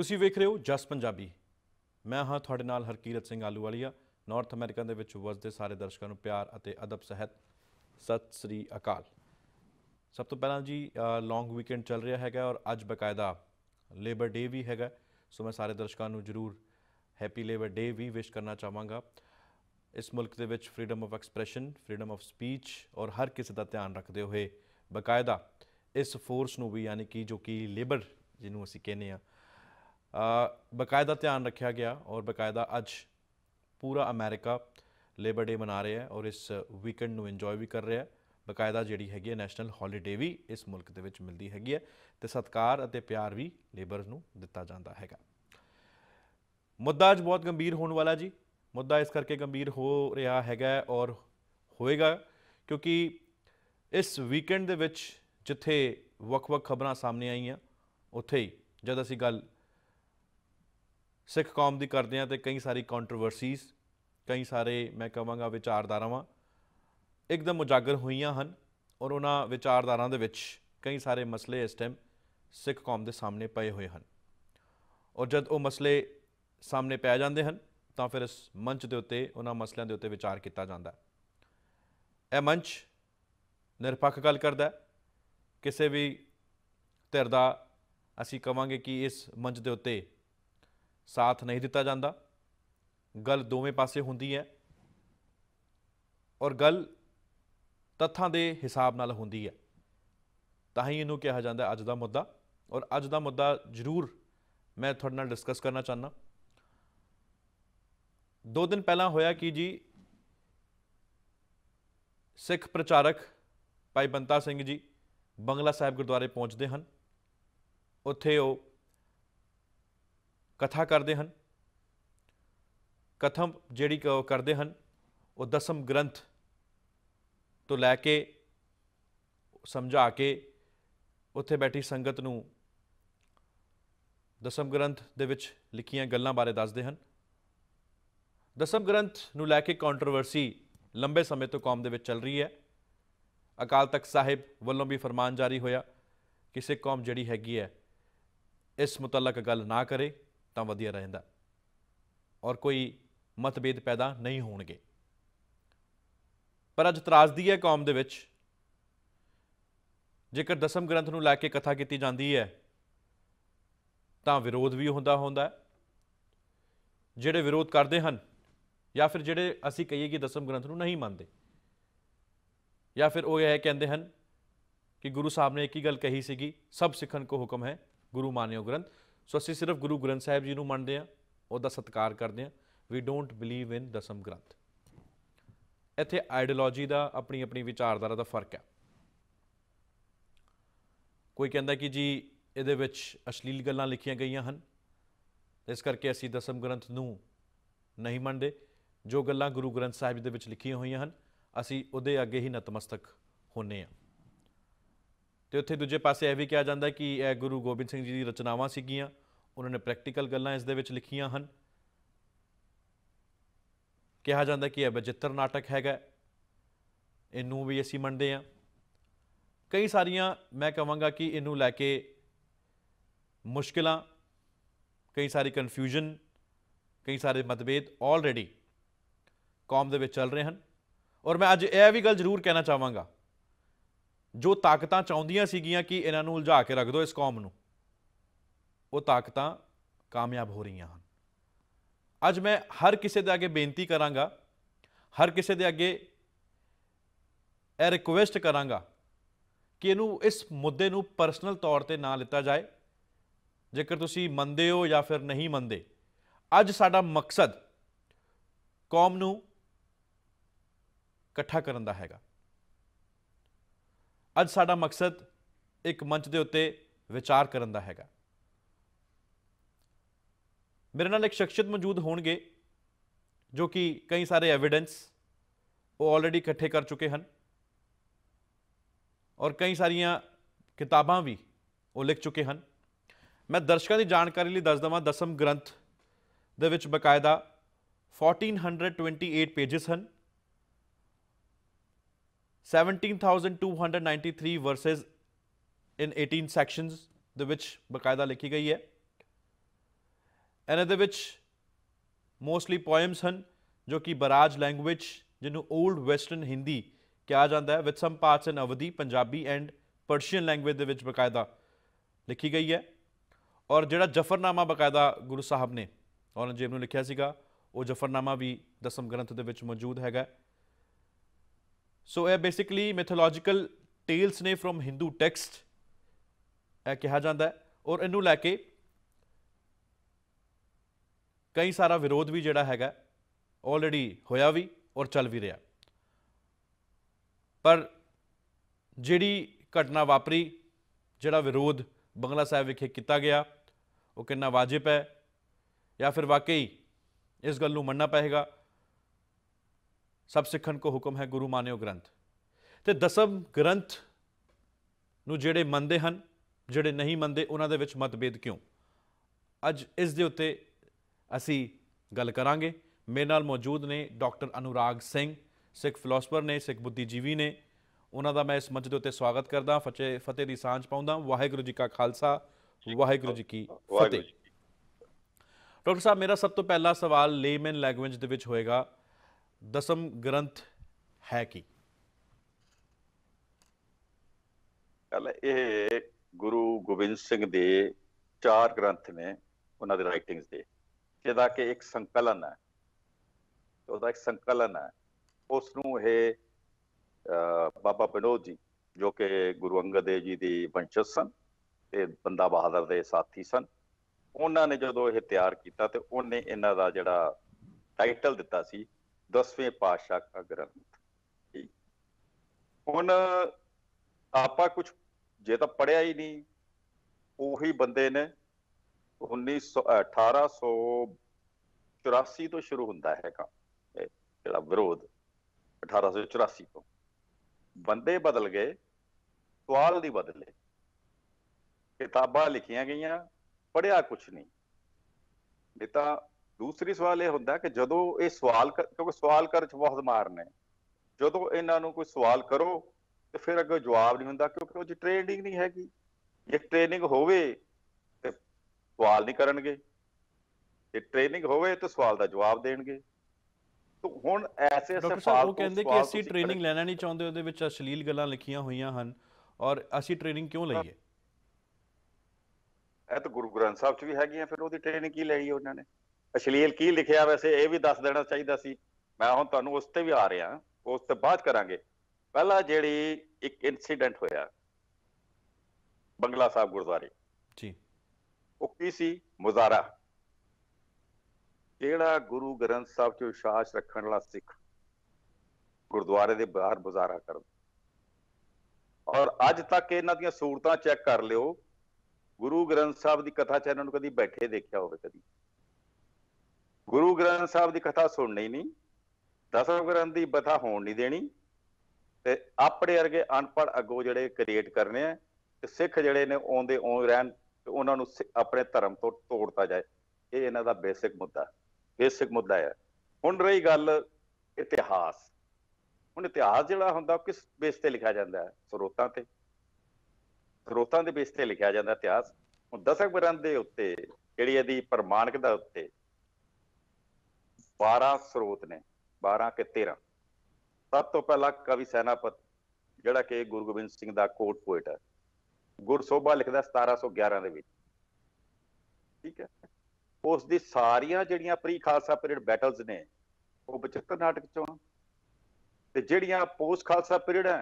ਤੁਸੀਂ ਵੇਖ ਰਹੇ ਹੋ ਜਸ ਪੰਜਾਬੀ ਮੈਂ ਹਾਂ ਤੁਹਾਡੇ ਨਾਲ ਹਰਕੀਰਤ ਸਿੰਘ ਆਲੂਵਾਲੀਆ ਨਾਰਥ ਅਮਰੀਕਾ ਦੇ ਵਿੱਚ ਵਸਦੇ ਸਾਰੇ ਦਰਸ਼ਕਾਂ ਨੂੰ ਪਿਆਰ ਅਤੇ ਅਦਬ ਸਹਿਤ ਸਤਿ ਸ੍ਰੀ ਅਕਾਲ ਸਭ ਤੋਂ ਪਹਿਲਾਂ ਜੀ ਲੌਂਗ ਵੀਕਐਂਡ ਚੱਲ ਰਿਹਾ ਹੈਗਾ ਔਰ ਅੱਜ ਬਕਾਇਦਾ ਲੇਬਰ ਡੇ ਵੀ ਹੈਗਾ ਸੋ ਮੈਂ ਸਾਰੇ ਦਰਸ਼ਕਾਂ ਨੂੰ ਜਰੂਰ ਹੈਪੀ ਲੇਬਰ ਡੇ ਵੀ ਵਿਸ਼ ਕਰਨਾ ਚਾਹਾਂਗਾ ਇਸ ਮੁਲਕ ਦੇ ਵਿੱਚ freedom of expression freedom of speech ਔਰ ਹਰ ਕਿਸੇ ਦਾ ਧਿਆਨ ਰੱਖਦੇ ਹੋਏ ਬਕਾਇਦਾ ਇਸ ਫੋਰਸ ਨੂੰ ਵੀ ਯਾਨੀ ਕਿ ਜੋ ਕਿ ਲੇਬਰ ਜਿਹਨੂੰ ਅਸੀਂ ਕਹਿੰਦੇ ਆ ਬਕਾਇਦਾ ਧਿਆਨ ਰੱਖਿਆ ਗਿਆ ਔਰ ਬਕਾਇਦਾ ਅੱਜ ਪੂਰਾ ਅਮਰੀਕਾ ਲੇਬਰ ਡੇ ਮਨਾ ਰਿਹਾ ਹੈ ਔਰ ਇਸ ਵੀਕਐਂਡ ਨੂੰ ਇੰਜੋਏ ਵੀ ਕਰ ਰਿਹਾ ਹੈ ਬਕਾਇਦਾ ਜਿਹੜੀ ਹੈਗੀ ਹੈ ਨੈਸ਼ਨਲ ਹੌਲੀਡੇ ਵੀ ਇਸ ਮੁਲਕ ਦੇ ਵਿੱਚ ਮਿਲਦੀ ਹੈਗੀ ਹੈ ਤੇ ਸਤਕਾਰ ਅਤੇ ਪਿਆਰ ਵੀ ਲੇਬਰ ਨੂੰ ਦਿੱਤਾ ਜਾਂਦਾ ਹੈਗਾ ਮੁੱਦਾ ਅੱਜ ਬਹੁਤ ਗੰਭੀਰ ਹੋਣ ਵਾਲਾ ਜੀ ਮੁੱਦਾ ਇਸ ਕਰਕੇ ਗੰਭੀਰ ਹੋ ਰਿਹਾ ਹੈਗਾ ਔਰ ਹੋਏਗਾ ਕਿਉਂਕਿ ਇਸ ਵੀਕਐਂਡ ਦੇ ਵਿੱਚ ਜਿੱਥੇ ਵੱਖ-ਵੱਖ ਖਬਰਾਂ ਸਾਹਮਣੇ ਆਈਆਂ ਉੱਥੇ ਹੀ ਜਦ ਅਸੀਂ ਗੱਲ ਸਿੱਖ ਕੌਮ ਦੀ ਕਰਦੇ ਆ ਤੇ ਕਈ ਸਾਰੀ ਕੰਟਰੋਵਰਸੀਜ਼ ਕਈ ਸਾਰੇ ਮੈਂ ਕਹਾਂਗਾ ਵਿਚਾਰਧਾਰਾਵਾਂ ਇੱਕਦਮ ਉਜਾਗਰ ਹੋਈਆਂ ਹਨ ਔਰ ਉਹਨਾਂ ਵਿਚਾਰਧਾਰਾਂ ਦੇ ਵਿੱਚ ਕਈ ਸਾਰੇ ਮਸਲੇ ਇਸ ਟਾਈਮ ਸਿੱਖ ਕੌਮ ਦੇ ਸਾਹਮਣੇ ਪਏ ਹੋਏ ਹਨ ਔਰ ਜਦ ਉਹ ਮਸਲੇ ਸਾਹਮਣੇ ਪੈ ਜਾਂਦੇ ਹਨ ਤਾਂ ਫਿਰ ਇਸ ਮੰਚ ਦੇ ਉੱਤੇ ਉਹਨਾਂ ਮਸਲਿਆਂ ਦੇ ਉੱਤੇ ਵਿਚਾਰ ਕੀਤਾ ਜਾਂਦਾ ਹੈ ਇਹ ਮੰਚ ਨਿਰਪੱਖ ਗੱਲ ਕਰਦਾ ਹੈ ਕਿਸੇ ਵੀ ਧਿਰ ਦਾ ਅਸੀਂ ਕਵਾਂਗੇ ਕਿ ਇਸ ਮੰਚ ਦੇ ਉੱਤੇ ਸਾਥ ਨਹੀਂ ਦਿੱਤਾ ਜਾਂਦਾ ਗੱਲ ਦੋਵੇਂ ਪਾਸੇ ਹੁੰਦੀ ਹੈ ਔਰ ਗੱਲ ਤੱਥਾਂ ਦੇ ਹਿਸਾਬ ਨਾਲ ਹੁੰਦੀ ਹੈ ਤਾਂ ਹੀ ਇਹਨੂੰ ਕਿਹਾ ਜਾਂਦਾ ਅੱਜ ਦਾ ਮੁੱਦਾ ਔਰ ਅੱਜ ਦਾ ਮੁੱਦਾ ਜ਼ਰੂਰ ਮੈਂ ਤੁਹਾਡੇ ਨਾਲ ਡਿਸਕਸ ਕਰਨਾ ਚਾਹਨਾ ਦੋ ਦਿਨ ਪਹਿਲਾਂ ਹੋਇਆ ਕਿ ਜੀ ਸਿੱਖ ਪ੍ਰਚਾਰਕ ਭਾਈ ਬੰਤਾ ਸਿੰਘ ਜੀ ਬੰਗਲਾ ਸਾਹਿਬ ਗੁਰਦੁਆਰੇ ਪਹੁੰਚਦੇ ਹਨ ਉੱਥੇ ਉਹ ਕਥਾ ਕਰਦੇ ਹਨ ਕਥਮ ਜਿਹੜੀ ਕਰਦੇ ਹਨ ਉਹ ਦਸਮ ਗ੍ਰੰਥ ਤੋਂ ਲੈ ਕੇ ਸਮਝਾ ਕੇ ਉੱਥੇ ਬੈਠੀ ਸੰਗਤ ਨੂੰ ਦਸਮ ਗ੍ਰੰਥ ਦੇ ਵਿੱਚ ਲਿਖੀਆਂ ਗੱਲਾਂ ਬਾਰੇ ਦੱਸਦੇ ਹਨ ਦਸਮ ਗ੍ਰੰਥ ਨੂੰ ਲੈ ਕੇ ਕੰਟਰੋਵਰਸੀ ਲੰਬੇ ਸਮੇਂ ਤੋਂ ਕੌਮ ਦੇ ਵਿੱਚ ਚੱਲ ਰਹੀ ਹੈ ਅਕਾਲ ਤਖਤ ਸਾਹਿਬ ਵੱਲੋਂ ਵੀ ਫਰਮਾਨ ਜਾਰੀ ਹੋਇਆ ਕਿਸੇ ਕੌਮ ਜਿਹੜੀ ਹੈਗੀ ਹੈ ਇਸ ਮੁਤਲਕ ਗੱਲ ਨਾ ਕਰੇ ਤਾਂ ਵਧੀਆ ਰਹਿੰਦਾ ਔਰ ਕੋਈ ਮਤਭੇਦ ਪੈਦਾ ਨਹੀਂ ਹੋਣਗੇ ਪਰ ਅੱਜ ਤਰਾਸਦੀ ਹੈ ਕੌਮ ਦੇ ਵਿੱਚ ਜੇਕਰ ਦਸਮ ਗ੍ਰੰਥ ਨੂੰ ਲੈ ਕੇ ਕਥਾ ਕੀਤੀ ਜਾਂਦੀ ਹੈ ਤਾਂ ਵਿਰੋਧ ਵੀ ਹੁੰਦਾ ਹੁੰਦਾ ਜਿਹੜੇ ਵਿਰੋਧ ਕਰਦੇ ਹਨ ਜਾਂ ਫਿਰ ਜਿਹੜੇ ਅਸੀਂ ਕਹੀਏ ਕਿ ਦਸਮ ਗ੍ਰੰਥ ਨੂੰ ਨਹੀਂ ਮੰਨਦੇ ਜਾਂ ਫਿਰ ਉਹ ਇਹ ਕਹਿੰਦੇ ਹਨ ਕਿ ਗੁਰੂ ਸਾਹਿਬ ਨੇ ਇੱਕ ਹੀ ਗੱਲ ਕਹੀ ਸੀਗੀ ਸਭ ਸਿੱਖਣ ਕੋ ਹੁਕਮ ਹੈ ਗੁਰੂ ਮਾਨਿਓ ਗ੍ਰੰਥ ਸੋ ਅਸੀਂ ਸਿਰਫ ਗੁਰੂ ਗ੍ਰੰਥ ਸਾਹਿਬ ਜੀ ਨੂੰ ਮੰਨਦੇ ਆ ਉਹਦਾ ਸਤਿਕਾਰ ਕਰਦੇ ਆ ਵੀ ਡੋਨਟ ਬਲੀਵ ਇਨ ਦਸਮ ਗ੍ਰੰਥ ਇੱਥੇ ਆਈਡੀਓਲੋਜੀ ਦਾ ਆਪਣੀ ਆਪਣੀ ਵਿਚਾਰਧਾਰਾ ਦਾ ਫਰਕ ਹੈ ਕੋਈ ਕਹਿੰਦਾ ਕਿ ਜੀ ਇਹਦੇ ਵਿੱਚ ਅਸ਼ਲੀਲ ਗੱਲਾਂ ਲਿਖੀਆਂ ਗਈਆਂ ਹਨ ਇਸ ਕਰਕੇ ਅਸੀਂ ਦਸਮ ਗ੍ਰੰਥ ਨੂੰ ਨਹੀਂ ਮੰਨਦੇ ਜੋ ਗੱਲਾਂ ਗੁਰੂ ਗ੍ਰੰਥ ਸਾਹਿਬ ਦੇ ਵਿੱਚ ਲਿਖੀਆਂ ਹੋਈਆਂ ਹਨ ਅਸੀਂ ਉਹਦੇ ਅੱਗੇ ਹੀ ਨਤਮਸਤਕ ਹੋਨੇ ਆ ਤੇ ਉੱਥੇ ਦੂਜੇ ਪਾਸੇ ਇਹ ਵੀ ਕਿਹਾ ਜਾਂਦਾ ਕਿ ਇਹ ਗੁਰੂ ਗੋਬਿੰਦ ਸਿੰਘ ਜੀ ਦੀ ਰਚਨਾਵਾਂ ਸੀਗੀਆਂ ਉਹਨਾਂ ਨੇ ਪ੍ਰੈਕਟੀਕਲ ਗੱਲਾਂ ਇਸ ਦੇ ਵਿੱਚ ਲਿਖੀਆਂ ਹਨ ਕਿਹਾ ਜਾਂਦਾ ਕਿ ਇਹ ਬਜਿੱਤਰ ਨਾਟਕ ਹੈਗਾ ਇਹਨੂੰ ਵੀ ਅਸੀਂ ਮੰਨਦੇ ਆ ਕਈ ਸਾਰੀਆਂ ਮੈਂ ਕਹਾਂਗਾ ਕਿ ਇਹਨੂੰ ਲੈ ਕੇ ਮੁਸ਼ਕਲਾਂ ਕਈ ਸਾਰੀ ਕਨਫਿਊਜ਼ਨ ਕਈ ਸਾਰੇ ਮਤਭੇਦ ਆਲਰੇਡੀ ਕੌਮ ਦੇ ਵਿੱਚ ਚੱਲ ਰਹੇ ਹਨ ਔਰ ਮੈਂ ਅੱਜ ਇਹ ਵੀ ਗੱਲ ਜ਼ਰੂਰ ਕਹਿਣਾ ਚਾਹਾਂਗਾ ਜੋ ਤਾਕਤਾਂ ਚਾਹੁੰਦੀਆਂ ਸੀਗੀਆਂ ਕਿ ਇਹਨਾਂ ਨੂੰ ਉਲਝਾ ਕੇ ਰੱਖ ਦਿਓ ਇਸ ਕੌਮ ਨੂੰ ਉਹ ਤਾਕਤਾਂ ਕਾਮਯਾਬ ਹੋ ਰਹੀਆਂ ਹਨ ਅੱਜ ਮੈਂ ਹਰ ਕਿਸੇ ਦੇ ਅੱਗੇ ਬੇਨਤੀ ਕਰਾਂਗਾ ਹਰ ਕਿਸੇ ਦੇ ਅੱਗੇ ਇਹ ਰਿਕੁਐਸਟ ਕਰਾਂਗਾ ਕਿ ਇਹਨੂੰ ਇਸ ਮੁੱਦੇ ਨੂੰ ਪਰਸਨਲ ਤੌਰ ਤੇ ਨਾ ਲਿੱਤਾ ਜਾਏ ਜੇਕਰ ਤੁਸੀਂ ਮੰਨਦੇ ਹੋ ਜਾਂ ਫਿਰ ਨਹੀਂ ਮੰਨਦੇ ਅੱਜ ਸਾਡਾ ਮਕਸਦ ਕੌਮ ਨੂੰ ਇਕੱਠਾ ਕਰਨ ਦਾ ਹੈਗਾ ਅੱਜ ਸਾਡਾ ਮਕਸਦ ਇੱਕ ਮੰਚ ਦੇ ਉੱਤੇ ਵਿਚਾਰ ਕਰਨ ਦਾ ਹੈਗਾ ਮੇਰੇ ਨਾਲ ਇੱਕ ਸ਼ਖਸੀਅਤ ਮੌਜੂਦ ਹੋਣਗੇ ਜੋ ਕਿ ਕਈ ਸਾਰੇ ਐਵੀਡੈਂਸ ਉਹ ਆਲਰੇਡੀ ਇਕੱਠੇ ਕਰ ਚੁੱਕੇ ਹਨ ਔਰ ਕਈ ਸਾਰੀਆਂ ਕਿਤਾਬਾਂ ਵੀ ਉਹ ਲਿਖ ਚੁੱਕੇ ਹਨ ਮੈਂ ਦਰਸ਼ਕਾਂ ਦੀ ਜਾਣਕਾਰੀ ਲਈ ਦੱਸ ਦਵਾਂ ਦਸਮ ਗ੍ਰੰਥ ਦੇ ਵਿੱਚ ਬਕਾਇਦਾ 1428 ਪੇजेस ਹਨ 17293 verses in 18 sections ਦੇ ਵਿੱਚ ਬਕਾਇਦਾ ਲਿਖੀ ਗਈ ਹੈ ਇਹਨਾਂ ਦੇ ਵਿੱਚ ਮੋਸਟਲੀ ਪੋਇਮਸ ਹਨ ਜੋ ਕਿ ਬਰਾਜ ਲੈਂਗੁਏਜ ਜਿਹਨੂੰ 올ਡ ਵੈਸਟਰਨ ਹਿੰਦੀ ਕਿਹਾ ਜਾਂਦਾ ਹੈ with some parts in Awadhi Punjabi and Persian language ਦੇ ਵਿੱਚ ਬਕਾਇਦਾ ਲਿਖੀ ਗਈ ਹੈ ਔਰ ਜਿਹੜਾ ਜਫਰਨਾਮਾ ਬਕਾਇਦਾ ਗੁਰੂ ਸਾਹਿਬ ਨੇ ਔਰੰਗਜ਼ੇਬ ਨੂੰ ਲਿਖਿਆ ਸੀਗਾ ਉਹ ਜਫਰਨਾਮਾ ਵੀ ਦਸਮ ਗ੍ਰੰਥ ਦੇ ਵਿੱਚ ਮੌਜੂਦ ਹੈਗਾ ਸੋ ਇਹ ਬੇਸਿਕਲੀ ਮਿਥੋਲੋਜੀਕਲ ਟੇਲਸ ਨੇ ਫਰਮ ਹਿੰਦੂ ਟੈਕਸਟ ਇਹ ਕਿਹਾ ਜਾਂਦਾ ਹੈ ਔਰ ਇਹਨੂੰ ਲੈ ਕੇ ਕਈ ਸਾਰਾ ਵਿਰੋਧ ਵੀ ਜਿਹੜਾ ਹੈਗਾ ਆਲਰੇਡੀ ਹੋਇਆ ਵੀ ਔਰ ਚੱਲ ਵੀ ਰਿਹਾ ਪਰ ਜਿਹੜੀ ਘਟਨਾ ਵਾਪਰੀ ਜਿਹੜਾ ਵਿਰੋਧ ਬੰਗਲਾ ਸਾਹਿਬ ਵਿਖੇ ਕੀਤਾ ਗਿਆ ਉਹ ਕਿੰਨਾ ਵਾਜਿਬ ਹੈ ਜਾਂ ਫਿਰ ਵਾਕਈ ਇਸ ਗੱਲ ਨੂੰ ਮੰਨਣਾ ਪਏਗਾ ਸਭ ਸਿੱਖਣ ਕੋ ਹੁਕਮ ਹੈ ਗੁਰੂ ਮਾਨਿਓ ਗ੍ਰੰਥ ਤੇ ਦਸਮ ਗ੍ਰੰਥ ਨੂੰ ਜਿਹੜੇ ਮੰਨਦੇ ਹਨ ਜਿਹੜੇ ਨਹੀਂ ਮੰਨਦੇ ਉਹਨਾਂ ਦੇ ਵਿੱਚ ਮਤਭੇਦ ਕਿਉਂ ਅੱਜ ਇਸ ਦੇ ਉੱਤੇ ਅਸੀਂ ਗੱਲ ਕਰਾਂਗੇ ਮੇਰੇ ਨਾਲ ਮੌਜੂਦ ਨੇ ਡਾਕਟਰ ਅਨੁਰਾਗ ਸਿੰਘ ਸਿੱਖ ਫਿਲਾਸਫਰ ਨੇ ਸਿੱਖ ਬੁੱਧੀਜੀਵੀ ਨੇ ਉਹਨਾਂ ਦਾ ਮੈਂ ਇਸ ਮੰਚ ਦੇ ਉੱਤੇ ਸਵਾਗਤ ਕਰਦਾ ਫਤਿਹ ਫਤਿਹ ਦੀ ਸਾਂਝ ਪਾਉਂਦਾ ਵਾਹਿਗੁਰੂ ਜੀ ਕਾ ਖਾਲਸਾ ਵਾਹਿਗੁਰੂ ਜੀ ਕੀ ਫਤਿਹ ਡਾਕਟਰ ਸਾਹਿਬ ਮੇਰਾ ਸਭ ਤੋਂ ਪਹਿਲਾ ਸਵਾਲ ਲੇਮਨ ਲੈਂਗੁਏਜ ਦੇ ਵਿੱਚ ਹੋਏਗਾ ਦਸਮ ਗ੍ਰੰਥ ਹੈ ਕੀ ਕੱਲ ਇਹ ਗੁਰੂ ਗੋਬਿੰਦ ਸਿੰਘ ਦੇ ਚਾਰ ਗ੍ਰੰਥ ਨੇ ਉਹਨਾਂ ਦੇ ਰਾਈਟਿੰਗਸ ਦੇ ਜਿਹਦਾ ਕਿ ਇੱਕ ਸੰਕਲਨ ਹੈ ਉਹਦਾ ਇੱਕ ਸੰਕਲਨ ਹੈ ਉਸ ਨੂੰ ਇਹ ਬਾਬਾ ਬਨੋਦ ਜੀ ਜੋ ਕਿ ਗੁਰੂ ਅੰਗਦ ਦੇਵ ਜੀ ਦੀ ਵੰਸ਼ਜ ਸਨ ਤੇ ਬੰਦਾ ਬਹਾਦਰ ਦੇ ਸਾਥੀ ਸਨ ਉਹਨਾਂ ਨੇ ਜਦੋਂ ਇਹ ਤਿਆਰ ਕੀਤਾ ਤੇ ਉਹਨੇ ਇਹਨਾਂ ਦਾ ਜਿਹੜਾ ਟਾਈਟਲ ਦਿੱਤਾ ਸੀ ਦਸਵੇਂ पाशा ਦਾ ਗ੍ਰੰਥ ਹੁਣ ਆਪਾਂ ਕੁਝ ਜੇ ਤਾਂ ਪੜਿਆ ਹੀ ਨਹੀਂ ਉਹੀ ਬੰਦੇ ਨੇ 1884 ਤੋਂ ਸ਼ੁਰੂ ਹੁੰਦਾ ਹੈ ਕੰਮ ਜਿਹੜਾ ਵਿਰੋਧ 1884 ਤੋਂ ਬੰਦੇ ਬਦਲ ਗਏ ਸਵਾਲ ਦੀ ਬਦਲੇ ਕਿਤਾਬਾਂ ਲਿਖੀਆਂ ਗਈਆਂ ਪੜਿਆ ਕੁਝ ਨਹੀਂ ਨਹੀਂ ਤਾਂ ਦੂਸਰੀ ਸਵਾਲ ਇਹ ਹੁੰਦਾ ਕਿ ਜਦੋਂ ਇਹ ਸਵਾਲ ਕਿਉਂਕਿ ਸਵਾਲ ਕਰਨ ਚ ਬਹੁਤ ਮਾਰ ਨੇ ਜਦੋਂ ਇਹਨਾਂ ਨੂੰ ਕੋਈ ਸਵਾਲ ਕਰੋ ਤੇ ਫਿਰ ਅੱਗੇ ਜਵਾਬ ਨਹੀਂ ਹੁੰਦਾ ਕਿਉਂਕਿ ਉਹ ਜੀ ਟ੍ਰੇਨਿੰਗ ਨਹੀਂ ਹੈਗੀ ਜੇ ਟ੍ਰੇਨਿੰਗ ਹੋਵੇ ਤੇ ਸਵਾਲ ਨਹੀਂ ਕਰਨਗੇ ਜੇ ਟ੍ਰੇਨਿੰਗ ਹੋਵੇ ਤਾਂ ਸਵਾਲ ਦਾ ਜਵਾਬ ਦੇਣਗੇ ਤੋ ਹੁਣ ਐਸੇ ਐਸੇ ਉਹ ਕਹਿੰਦੇ ਕਿ ਅਸੀਂ ਟ੍ਰੇਨਿੰਗ ਲੈਣਾ ਨਹੀਂ ਚਾਹੁੰਦੇ ਉਹਦੇ ਵਿੱਚ ਅਸ਼ਲੀਲ ਗੱਲਾਂ ਲਿਖੀਆਂ ਹੋਈਆਂ ਹਨ ਔਰ ਅਸੀਂ ਟ੍ਰੇਨਿੰਗ ਕਿਉਂ ਲਈਏ ਇਹ ਤਾਂ ਗੁਰੂ ਗ੍ਰੰਥ ਸਾਹਿਬ 'ਚ ਵੀ ਹੈਗੀਆਂ ਫਿਰ ਉਹਦੀ ਟ੍ਰੇਨਿੰਗ ਕੀ ਲਈ ਉਹਨਾਂ ਨੇ ਅਸ਼ਲੀਲ ਕੀ ਲਿਖਿਆ ਵੈਸੇ ਇਹ ਵੀ ਦੱਸ ਦੇਣਾ ਚਾਹੀਦਾ ਸੀ ਮੈਂ ਹੁਣ ਤੁਹਾਨੂੰ ਉਸ ਤੇ ਵੀ ਆ ਰਿਹਾ ਉਸ ਤੇ ਬਾਅਦ ਕਰਾਂਗੇ ਪਹਿਲਾ ਜਿਹੜੀ ਇੱਕ ਇਨਸੀਡੈਂਟ ਹੋਇਆ ਬੰਗਲਾ ਸਾਹਿਬ ਗੁਰਦੁਆਰੇ ਜੀ ਉਹ ਕੀ ਸੀ ਮੁਜ਼ਾਰਾ ਜਿਹੜਾ ਗੁਰੂ ਗ੍ਰੰਥ ਸਾਹਿਬ 'ਚ ਵਿਸ਼ਵਾਸ ਰੱਖਣ ਵਾਲਾ ਸਿੱਖ ਗੁਰਦੁਆਰੇ ਦੇ ਬਾਹਰ ਬੁਜ਼ਾਰਾ ਕਰਦਾ ਔਰ ਅੱਜ ਤੱਕ ਇਹਨਾਂ ਦੀਆਂ ਸੂਰਤਾਂ ਚੈੱਕ ਕਰ ਲਿਓ ਗੁਰੂ ਗ੍ਰੰਥ ਸਾਹਿਬ ਦੀ ਕਥਾ ਚ ਇਹਨਾਂ ਨੂੰ ਕਦੀ ਬੈਠੇ ਦੇਖਿਆ ਹੋਵੇ ਕਦੀ ਗੁਰੂ ਗ੍ਰੰਥ ਸਾਹਿਬ ਦੀ ਕਥਾ ਸੁਣਨੀ ਨਹੀਂ ਦਸਮ ਗ੍ਰੰਥ ਦੀ ਬਥਾ ਹੋਣ ਨਹੀਂ ਦੇਣੀ ਤੇ ਆਪਣੇ ਵਰਗੇ ਅਨਪੜ ਅਗੋ ਜਿਹੜੇ ਕ੍ਰੀਏਟ ਕਰਨੇ ਆ ਤੇ ਸਿੱਖ ਜਿਹੜੇ ਨੇ ਆਉਂਦੇ ਆਉਂ ਰਹਿਣ ਤੇ ਉਹਨਾਂ ਨੂੰ ਆਪਣੇ ਧਰਮ ਤੋਂ ਤੋੜਤਾ ਜਾਏ ਇਹ ਇਹਨਾਂ ਦਾ ਬੇਸਿਕ ਮੁੱਦਾ ਬੇਸਿਕ ਮੁੱਦਾ ਹੈ ਹੁਣ ਰਹੀ ਗੱਲ ਇਤਿਹਾਸ ਹੁਣ ਇਤਿਹਾਸ ਜਿਹੜਾ ਹੁੰਦਾ ਕਿਸ ਬੇਸ ਤੇ ਲਿਖਿਆ ਜਾਂਦਾ ਹੈ ਸਰੋਤਾਂ ਤੇ ਸਰੋਤਾਂ ਦੇ ਬੇਸ ਤੇ ਲਿਖਿਆ ਜਾਂਦਾ ਇਤਿਹਾਸ ਹੁਣ ਦਸਕ ਬਰੰਦ ਦੇ ਉੱਤੇ ਜਿਹੜੀ ਇਹਦੀ ਪ੍ਰਮਾਣਿਕਤਾ ਉੱਤੇ 12 ਸਰੋਤ ਨੇ 12 ਕਿ 13 ਸਭ ਤੋਂ ਪਹਿਲਾਂ ਕਵੀ ਸੈਨਾਪਤ ਜਿਹੜਾ ਕਿ ਗੁਰੂ ਗੋਬਿੰਦ ਸਿੰਘ ਦਾ ਕੋਟ ਪੋਇਟ ਹੈ ਗੁਰਸੋਭਾ ਲਿਖਦਾ 1711 ਦੇ ਵਿੱਚ ਠੀਕ ਹੈ ਉਸ ਦੀ ਸਾਰੀਆਂ ਜਿਹੜੀਆਂ ਪ੍ਰੀ ਖਾਲਸਾ ਪੀਰੀਅਡ ਬੈਟਲਸ ਨੇ ਉਹ 75 ਨਾਟਕ ਚੋਂ ਤੇ ਜਿਹੜੀਆਂ ਪੋਸਟ ਖਾਲਸਾ ਪੀਰੀਅਡ ਹੈ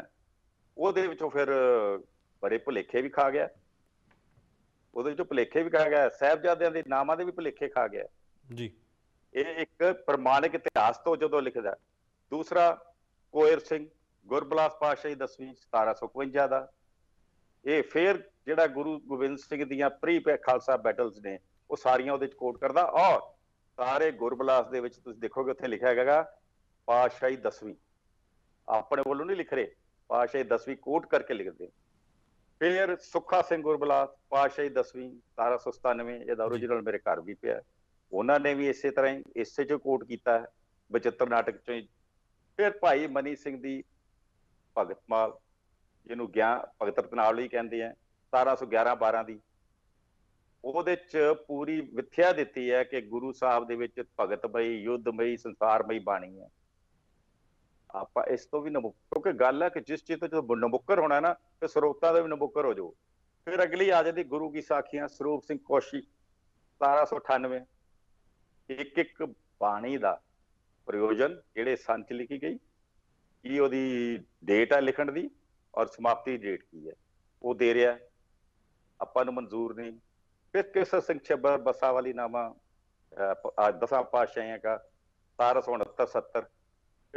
ਉਹਦੇ ਵਿੱਚੋਂ ਫਿਰ ਬੜੇ ਭੁਲੇਖੇ ਵੀ ਖਾ ਗਿਆ ਉਹਦੇ ਵਿੱਚੋਂ ਭੁਲੇਖੇ ਵੀ ਖਾ ਗਿਆ ਸਹਿਬਜ਼ਾਦਿਆਂ ਦੇ ਨਾਮਾਂ ਦੇ ਵੀ ਭੁਲੇਖੇ ਖਾ ਗਿਆ ਜੀ ਇਹ ਇੱਕ ਪ੍ਰਮਾਣਿਕ ਇਤਿਹਾਸ ਤੋਂ ਜਦੋਂ ਲਿਖਦਾ ਦੂਸਰਾ ਕੋਇਰ ਸਿੰਘ ਗੁਰਬਲਾਸ ਪਾਸ਼ਾ ਜੀ ਦਸਵੀਂ 1755 ਦਾ ਇਹ ਫੇਰ ਜਿਹੜਾ ਗੁਰੂ ਗੋਬਿੰਦ ਸਿੰਘ ਦੀਆਂ ਪ੍ਰੀ ਖਾਲਸਾ ਬੈਟਲਸ ਨੇ ਉਹ ਸਾਰੀਆਂ ਉਹਦੇ ਚ ਕੋਟ ਕਰਦਾ ਔਰ ਸਾਰੇ ਗੁਰਬਲਾਸ ਦੇ ਵਿੱਚ ਤੁਸੀਂ ਦੇਖੋਗੇ ਉੱਥੇ ਲਿਖਿਆ ਹੈਗਾ ਪਾਸ਼ਾਹੀ ਦਸਵੀਂ ਆਪਣੇ ਵੱਲੋਂ ਨਹੀਂ ਲਿਖ ਰਹੇ ਪਾਸ਼ਾਹੀ ਦਸਵੀਂ ਕੋਟ ਕਰਕੇ ਲਿਖਦੇ ਫਿਰ ਸੁੱਖਾ ਸਿੰਘ ਗੁਰਬਲਾਸ ਪਾਸ਼ਾਹੀ ਦਸਵੀਂ 1797 ਇਹਦਾ origignal ਮੇਰੇ ਘਰ ਵੀ ਪਿਆ ਹੈ ਉਹਨਾਂ ਨੇ ਵੀ ਇਸੇ ਤਰ੍ਹਾਂ ਹੀ ਇਸੇ ਚ ਕੋਟ ਕੀਤਾ ਹੈ ਨਾਟਕ ਚ ਫਿਰ ਭਾਈ ਮਨੀ ਸਿੰਘ ਦੀ ਭਗਤ ਮਾਲ ਜਿਹਨੂੰ ਗਿਆ ਭਗਤ ਰਤਨਾਵਲੀ ਕਹਿੰਦੇ ਆ 1711 12 ਦੀ ਉਹਦੇ ਚ ਪੂਰੀ ਵਿਥਿਆ ਦਿੱਤੀ ਹੈ ਕਿ ਗੁਰੂ ਸਾਹਿਬ ਦੇ ਵਿੱਚ ਭਗਤ ਮਈ ਯੁੱਧਮਈ ਸੰਸਾਰਮਈ ਬਾਣੀ ਹੈ ਆਪਾਂ ਇਸ ਤੋਂ ਵੀ ਨਮੁੱਕ ਕਿਉਂਕਿ ਗੱਲ ਹੈ ਕਿ ਜਿਸ ਚੀਜ਼ ਤੋਂ ਜਦੋਂ ਨਮੁੱਕਰ ਹੋਣਾ ਨਾ ਤੇ ਸਰੋਤਾਂ ਦਾ ਵੀ ਨਮੁੱਕਰ ਹੋ ਜਾਓ ਫਿਰ ਅਗਲੀ ਆ ਜਾਂਦੀ ਗੁਰੂ ਕੀ ਸਾਖੀਆਂ ਸਰੂਪ ਸਿੰਘ ਕੋਸ਼ੀ 1798 ਇੱਕ ਇੱਕ ਬਾਣੀ ਦਾ ਪ੍ਰਯੋਜਨ ਜਿਹੜੇ ਸੰਚ ਲਿਖੀ ਗਈ ਕੀ ਉਹਦੀ ਡੇਟ ਆ ਲਿਖਣ ਦੀ ਔਰ ਸਮਾਪਤੀ ਡੇਟ ਕੀ ਹੈ ਉਹ ਦੇ ਰਿਹਾ ਆਪਾਂ ਨੂੰ ਮਨਜ਼ੂਰ ਨਹੀਂ ਫਿਰ ਕਿਸ ਸੰਖਿਆ ਬਸਾ ਵਾਲੀ ਨਾਮਾ ਦਸਾਂ ਪਾਸ਼ਾਇਆਂ ਦਾ 1769 70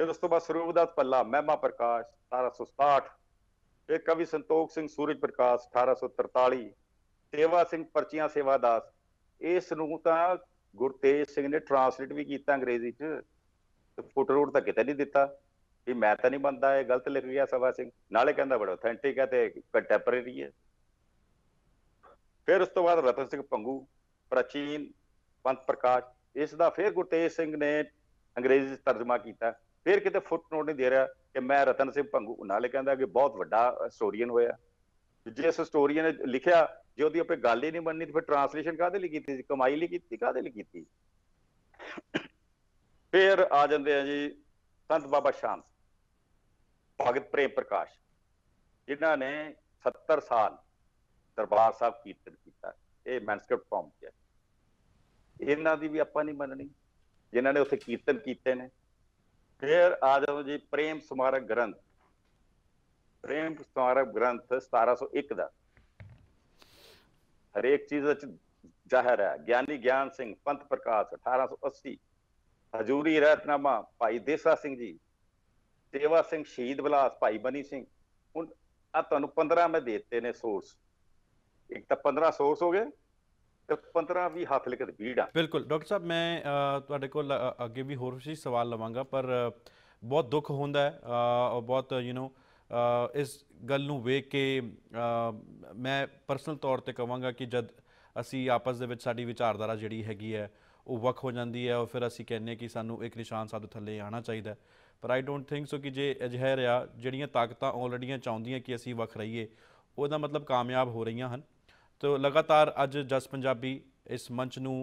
ਇਹ ਉਸ ਤੋਂ ਬਾਅਦ ਸਰੂਪਦਾਸ ਪੱਲਾ ਮਹਿਮਾ ਪ੍ਰਕਾਸ਼ 1767 ਫਿਰ ਕਵੀ ਸੰਤੋਖ ਸਿੰਘ ਸੂਰਜ ਪ੍ਰਕਾਸ਼ 1843 ਸੇਵਾ ਸਿੰਘ ਪਰਚੀਆਂ ਸੇਵਾਦਾਸ ਇਸ ਨੂੰ ਤਾਂ ਗੁਰਤੇਜ ਸਿੰਘ ਨੇ ਟਰਾਂਸਲੇਟ ਵੀ ਕੀਤਾ ਅੰਗਰੇਜ਼ੀ 'ਚ ਫੁੱਟ ਰੋਡ ਤਾਂ ਕਿਤੇ ਨਹੀਂ ਦਿੱਤਾ ਵੀ ਮੈਂ ਤਾਂ ਨਹੀਂ ਬੰਦਾ ਇਹ ਗਲਤ ਲਿਖ ਗਿਆ ਸਵਾ ਸਿੰਘ ਨਾਲੇ ਕਹਿੰਦਾ ਬੜਾ ਆਥੈਂਟਿਕ ਹੈ ਤੇ ਕੰਟੈਂਪਰੇਰੀ ਹੈ ਫਿਰ ਉਸ ਤੋਂ ਬਾਅਦ ਰਤਨ ਸਿੰਘ ਪੰਗੂ ਪ੍ਰਾਚੀਨ ਪੰਥ ਪ੍ਰਕਾਸ਼ ਇਸ ਦਾ ਫਿਰ ਗੁਰਤੇਜ ਸਿੰਘ ਨੇ ਅੰਗਰੇਜ਼ੀ ਵਿੱਚ ਤਰਜਮਾ ਕੀਤਾ ਫਿਰ ਕਿਤੇ ਫੁੱਟਨੋਟ ਨਹੀਂ ਦੇ ਰਿਹਾ ਕਿ ਮੈਂ ਰਤਨ ਸਿੰਘ ਪੰਗੂ ਨਾਲੇ ਕਹਿੰਦਾ ਕਿ ਬਹੁਤ ਵੱਡਾ ਹਿਸਟੋਰੀਅਨ ਹੋਇਆ ਜਿਸ ਹਿਸਟੋਰੀਅਨ ਨੇ ਲਿਖਿਆ ਜੇ ਉਹਦੀ ਆਪੇ ਗੱਲ ਹੀ ਨਹੀਂ ਬਣਨੀ ਤੇ ਫਿਰ ਟਰਾਂਸਲੇਸ਼ਨ ਕਾਹਦੇ ਲਈ ਕੀਤੀ ਸੀ ਕਮਾਈ ਲਈ ਕੀਤੀ ਕਾਹਦੇ ਲਈ ਕੀਤੀ ਫਿਰ ਆ ਜਾਂਦੇ ਆ ਜੀ ਸੰਤ ਬਾਬਾ ਸ਼ਾਮ ਭਗਤ ਪ੍ਰੇਮ ਪ੍ਰਕਾਸ਼ ਜਿਨ੍ਹਾਂ ਨੇ 70 ਸਾਲ ਦਰਬਾਰ ਸਾਹਿਬ ਕੀਰਤਨ ਕੀਤਾ ਇਹ ਮੈਨਸਕ੍ਰਿਪਟ ਫਾਰਮ 'ਚ ਹੈ ਇਹਨਾਂ ਦੀ ਵੀ ਆਪਾਂ ਨਹੀਂ ਮੰਨਣੀ ਜਿਨ੍ਹਾਂ ਨੇ ਉੱਥੇ ਕੀਰਤਨ ਕੀਤੇ ਨੇ ਫਿਰ ਆ ਜਾਓ ਜੀ ਪ੍ਰੇਮ ਸਮਾਰਕ ਗ੍ਰੰਥ ਪ੍ਰੇਮ ਸਮਾਰਕ ਗ੍ਰੰਥ 1701 ਦਾ ਹਰੇਕ ਚੀਜ਼ ਵਿੱਚ ਜ਼ਾਹਰ ਹੈ ਗਿਆਨੀ ਗਿਆਨ ਸਿੰਘ ਪੰਥ ਪ੍ਰਕਾਸ਼ 1880 ਹਜੂਰੀ ਰਤਨਾਮਾ ਭਾਈ ਦੇਸਾ ਸਿੰਘ ਜੀ ਸੇਵਾ ਸਿੰਘ ਸ਼ਹੀਦ ਬਲਾਸ ਭਾਈ ਬਨੀ ਸਿੰਘ ਹੁਣ ਆ ਤੁਹਾਨੂੰ 15 ਮੈਂ ਦੇ ਦਿੱਤੇ ਨੇ ਸੋਰਸ ਇੱਕ ਤਾਂ 15 ਸੋਰਸ ਹੋ ਗਏ ਤੇ 15 ਵੀ ਹੱਥ ਲਿਖਤ ਆ ਬਿਲਕੁਲ ਡਾਕਟਰ ਸਾਹਿਬ ਮੈਂ ਤੁਹਾਡੇ ਕੋਲ ਅੱਗੇ ਵੀ ਹੋਰ ਵੀ ਸਵਾਲ ਲਵਾਂਗਾ ਪਰ ਬਹੁਤ ਦੁੱਖ ਹੁੰਦਾ ਹੈ ਬਹੁਤ ਯੂ نو ਇਸ ਗੱਲ ਨੂੰ ਵੇਖ ਕੇ ਮੈਂ ਪਰਸਨਲ ਤੌਰ ਤੇ ਕਹਾਂਗਾ ਕਿ ਜਦ ਅਸੀਂ ਆਪਸ ਦੇ ਵਿੱਚ ਸਾਡੀ ਵਿਚਾਰਧਾਰਾ ਜਿਹੜੀ ਹੈਗੀ ਹੈ ਉਹ ਵੱਖ ਹੋ ਜਾਂਦੀ ਹੈ ਔਰ ਫਿਰ ਅਸੀਂ ਕਹਿੰਨੇ ਕਿ ਸਾਨੂੰ ਇੱਕ ਨਿਸ਼ਾਨ ਸਾਧੂ ਥੱਲੇ ਆਣਾ ਚਾਹੀਦਾ ਪਰ ਆਈ ਡੋਨਟ ਥਿੰਕ ਸੋ ਕਿ ਜੇ ਅਜਿਹਾ ਰਿਹਾ ਜਿਹੜੀਆਂ ਤਾਕਤਾਂ ਆਲਰੇਡੀਆਂ ਚਾਹੁੰਦੀਆਂ ਕਿ ਅਸੀਂ ਵੱਖ ਰਹੀਏ ਉਹਦਾ ਮਤਲਬ ਕਾਮਯਾਬ ਹੋ ਰਹੀਆਂ ਹਨ ਤੋ ਲਗਾਤਾਰ ਅੱਜ ਜਸ ਪੰਜਾਬੀ ਇਸ ਮੰਚ ਨੂੰ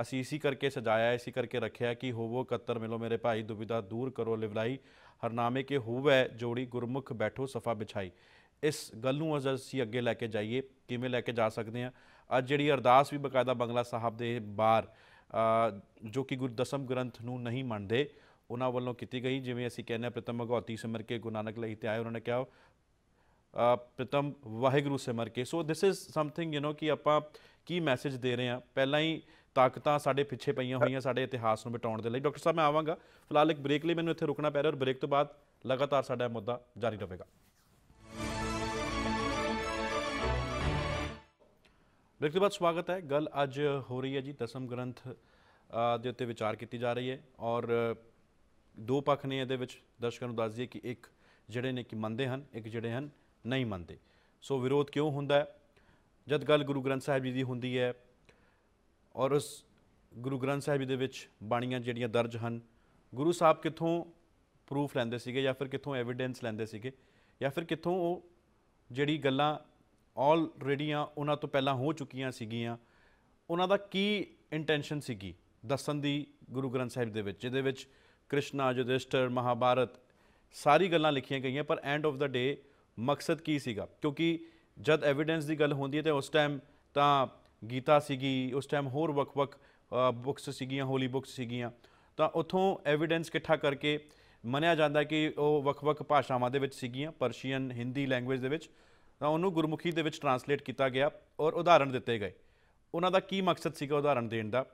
ਅਸੀਂ ਇਸੇ ਕਰਕੇ ਸਜਾਇਆ ਇਸੇ ਕਰਕੇ ਰੱਖਿਆ ਕਿ ਹੋਵੋ ਕੱਤਰ ਮਿਲੋ ਮੇਰੇ ਭਾਈ ਦੁਬਿਦਾ ਦੂਰ ਕਰੋ ਲਿਵਲਾਈ ਹਰਨਾਮੇ ਕੇ ਹੋਵੇ ਜੋੜੀ ਗੁਰਮੁਖ ਬੈਠੋ ਸਫਾ ਵਿਛਾਈ ਇਸ ਗੱਲ ਨੂੰ ਅਜਾ ਸੀ ਅੱਗੇ ਲੈ ਕੇ ਜਾਈਏ ਕਿਵੇਂ ਲੈ ਕੇ ਜਾ ਸਕਦੇ ਆ ਅੱਜ ਜਿਹੜੀ ਅਰਦਾਸ ਵੀ ਬਕਾਇਦਾ ਬੰਗਲਾ ਸਾਹਿਬ ਦੇ ਬਾਹਰ ਜੋ ਕਿ ਗੁਰਦਸ਼ਮ ਗ੍ਰੰਥ ਨੂੰ ਨਹੀਂ ਮੰਨਦੇ ਉਹਨਾਂ ਵੱਲੋਂ ਕੀਤੀ ਗਈ ਜਿਵੇਂ ਅਸੀਂ ਕਹਿੰਦੇ ਆ ਪ੍ਰਤਮ ਭਗਉਤੀ ਸਿਮਰ ਕੇ ਗੁਰੂ ਨਾਨਕ ਲਈ ਤੇ ਆਏ ਉਹਨਾਂ ਨੇ ਕਿਹਾ ਪ੍ਰਤਮ ਵਾਹਿਗੁਰੂ ਸਿਮਰ ਕੇ so this is something you know ਕਿ ਆਪਾਂ ਕੀ ਮੈਸੇਜ ਦੇ ਰਹੇ ਆ ਪਹਿਲਾਂ ਹੀ ਤਾਕਤਾਂ ਸਾਡੇ ਪਿੱਛੇ ਪਈਆਂ ਹੋਈਆਂ ਸਾਡੇ ਇਤਿਹਾਸ ਨੂੰ ਮਿਟਾਉਣ ਦੇ ਲਈ ਡਾਕਟਰ ਸਾਹਿਬ ਮੈਂ ਆਵਾਂਗਾ ਫਿਲਹਾਲ ਇੱਕ ਬ੍ਰੇਕ ਲਈ ਮੈਨੂੰ ਇੱਥੇ ਰੁਕਣਾ ਪੈ ਰਿਹਾ ਔਰ ਬ੍ਰੇਕ ਤੋਂ ਬਾਅਦ ਲਗਾਤਾਰ ਸਾਡਾ ਮੁੱਦਾ ਜਾਰੀ ਰਹੇਗਾ ਬ੍ਰੇਕ ਤੋਂ ਬਾਅਦ ਸਵਾਗਤ ਹੈ ਗੱਲ ਅੱਜ ਹੋ ਰਹੀ ਹੈ ਜੀ ਦਸਮ ਗ੍ਰੰਥ ਦੇ ਉੱਤੇ ਵਿਚਾਰ ਕੀਤੀ ਜਾ ਰਹੀ ਹੈ ਔਰ ਦੋ ਪੱਖ ਨੇ ਇਹਦੇ ਵਿੱਚ ਦਰਸ਼ਕਾਂ ਨੂੰ ਦੱਸ ਦਈਏ ਕਿ ਇੱਕ ਜਿਹੜੇ ਨੇ ਕਿ ਮੰਨਦੇ ਹਨ ਇੱਕ ਜਿਹੜੇ ਹਨ ਨਹੀਂ ਮੰਨਦੇ ਸੋ ਵਿਰੋਧ ਕਿਉਂ ਹੁੰਦਾ ਹੈ ਜਦ ਗੱਲ ਗੁਰੂ ਗ੍ਰੰਥ ਸਾਹਿਬ ਜੀ ਦੀ ਹੁੰਦੀ ਹੈ ਔਰ ਉਸ ਗੁਰੂ ਗ੍ਰੰਥ ਸਾਹਿਬ ਦੇ ਵਿੱਚ ਬਾਣੀਆਂ ਜਿਹੜੀਆਂ ਦਰਜ ਹਨ ਗੁਰੂ ਸਾਹਿਬ ਕਿੱਥੋਂ ਪ੍ਰੂਫ ਲੈਂਦੇ ਸੀਗੇ ਜਾਂ ਫਿਰ ਕਿੱਥੋਂ ਐਵੀਡੈਂਸ ਲੈਂਦੇ ਸੀਗੇ ਜਾਂ ਫਿਰ ਕਿੱਥੋਂ ਉਹ ਜਿਹੜੀ ਗੱਲਾਂ ਆਲਰੇਡੀਆਂ ਉਹਨਾਂ ਤੋਂ ਪਹਿਲਾਂ ਹੋ ਚੁੱਕੀਆਂ ਸੀਗੀਆਂ ਉਹਨਾਂ ਦਾ ਕੀ ਇੰਟੈਂਸ਼ਨ ਸੀਗੀ ਦੱਸਣ ਦੀ ਗੁਰੂ ਗ੍ਰੰਥ ਸਾਹਿਬ ਦੇ ਵਿੱਚ ਜਿਹਦੇ ਵਿੱਚ ਕ੍ਰਿਸ਼ਨਾ ਜੁਧਿਸ਼ਟਰ ਮਹਾਭਾਰਤ ਸਾਰੀ ਗੱਲਾਂ ਲਿਖੀਆਂ ਗਈਆਂ ਪਰ ਐਂਡ ਆਫ ਦਾ ਡੇ ਮਕਸਦ ਕੀ ਸੀਗਾ ਕਿਉਂਕਿ ਜਦ ਐਵੀਡੈਂਸ ਦੀ ਗੱਲ ਹੁੰਦੀ ਹੈ ਤੇ ਉਸ ਟਾਈਮ ਤਾਂ ਗੀਤਾ ਸੀਗੀ ਉਸ ਟਾਈਮ ਹੋਰ ਵੱਖ-ਵੱਖ ਬੁੱਕਸ ਸੀਗੀਆਂ ਹੋਲੀ ਬੁੱਕਸ ਸੀਗੀਆਂ ਤਾਂ ਉਥੋਂ ਐਵੀਡੈਂਸ ਇਕੱਠਾ ਕਰਕੇ ਮੰਨਿਆ ਜਾਂਦਾ ਕਿ ਉਹ ਵੱਖ-ਵੱਖ ਭਾਸ਼ਾਵਾਂ ਦੇ ਵਿੱਚ ਸੀਗੀਆਂ ਪਰਸ਼ੀਅਨ ਹਿੰਦੀ ਲੈਂਗੁਏਜ ਦੇ ਵਿੱਚ ਤਾਂ ਉਹਨੂੰ ਗੁਰਮੁਖੀ ਦੇ ਵਿੱਚ ਟਰਾਂਸਲੇਟ ਕੀਤਾ ਗਿਆ ਔਰ ਉਦਾਹਰਣ ਦਿੱਤੇ ਗਏ ਉਹਨਾਂ ਦਾ ਕੀ ਮਕਸਦ ਸੀਗਾ ਉਦਾਹਰਣ ਦੇਣ ਦਾ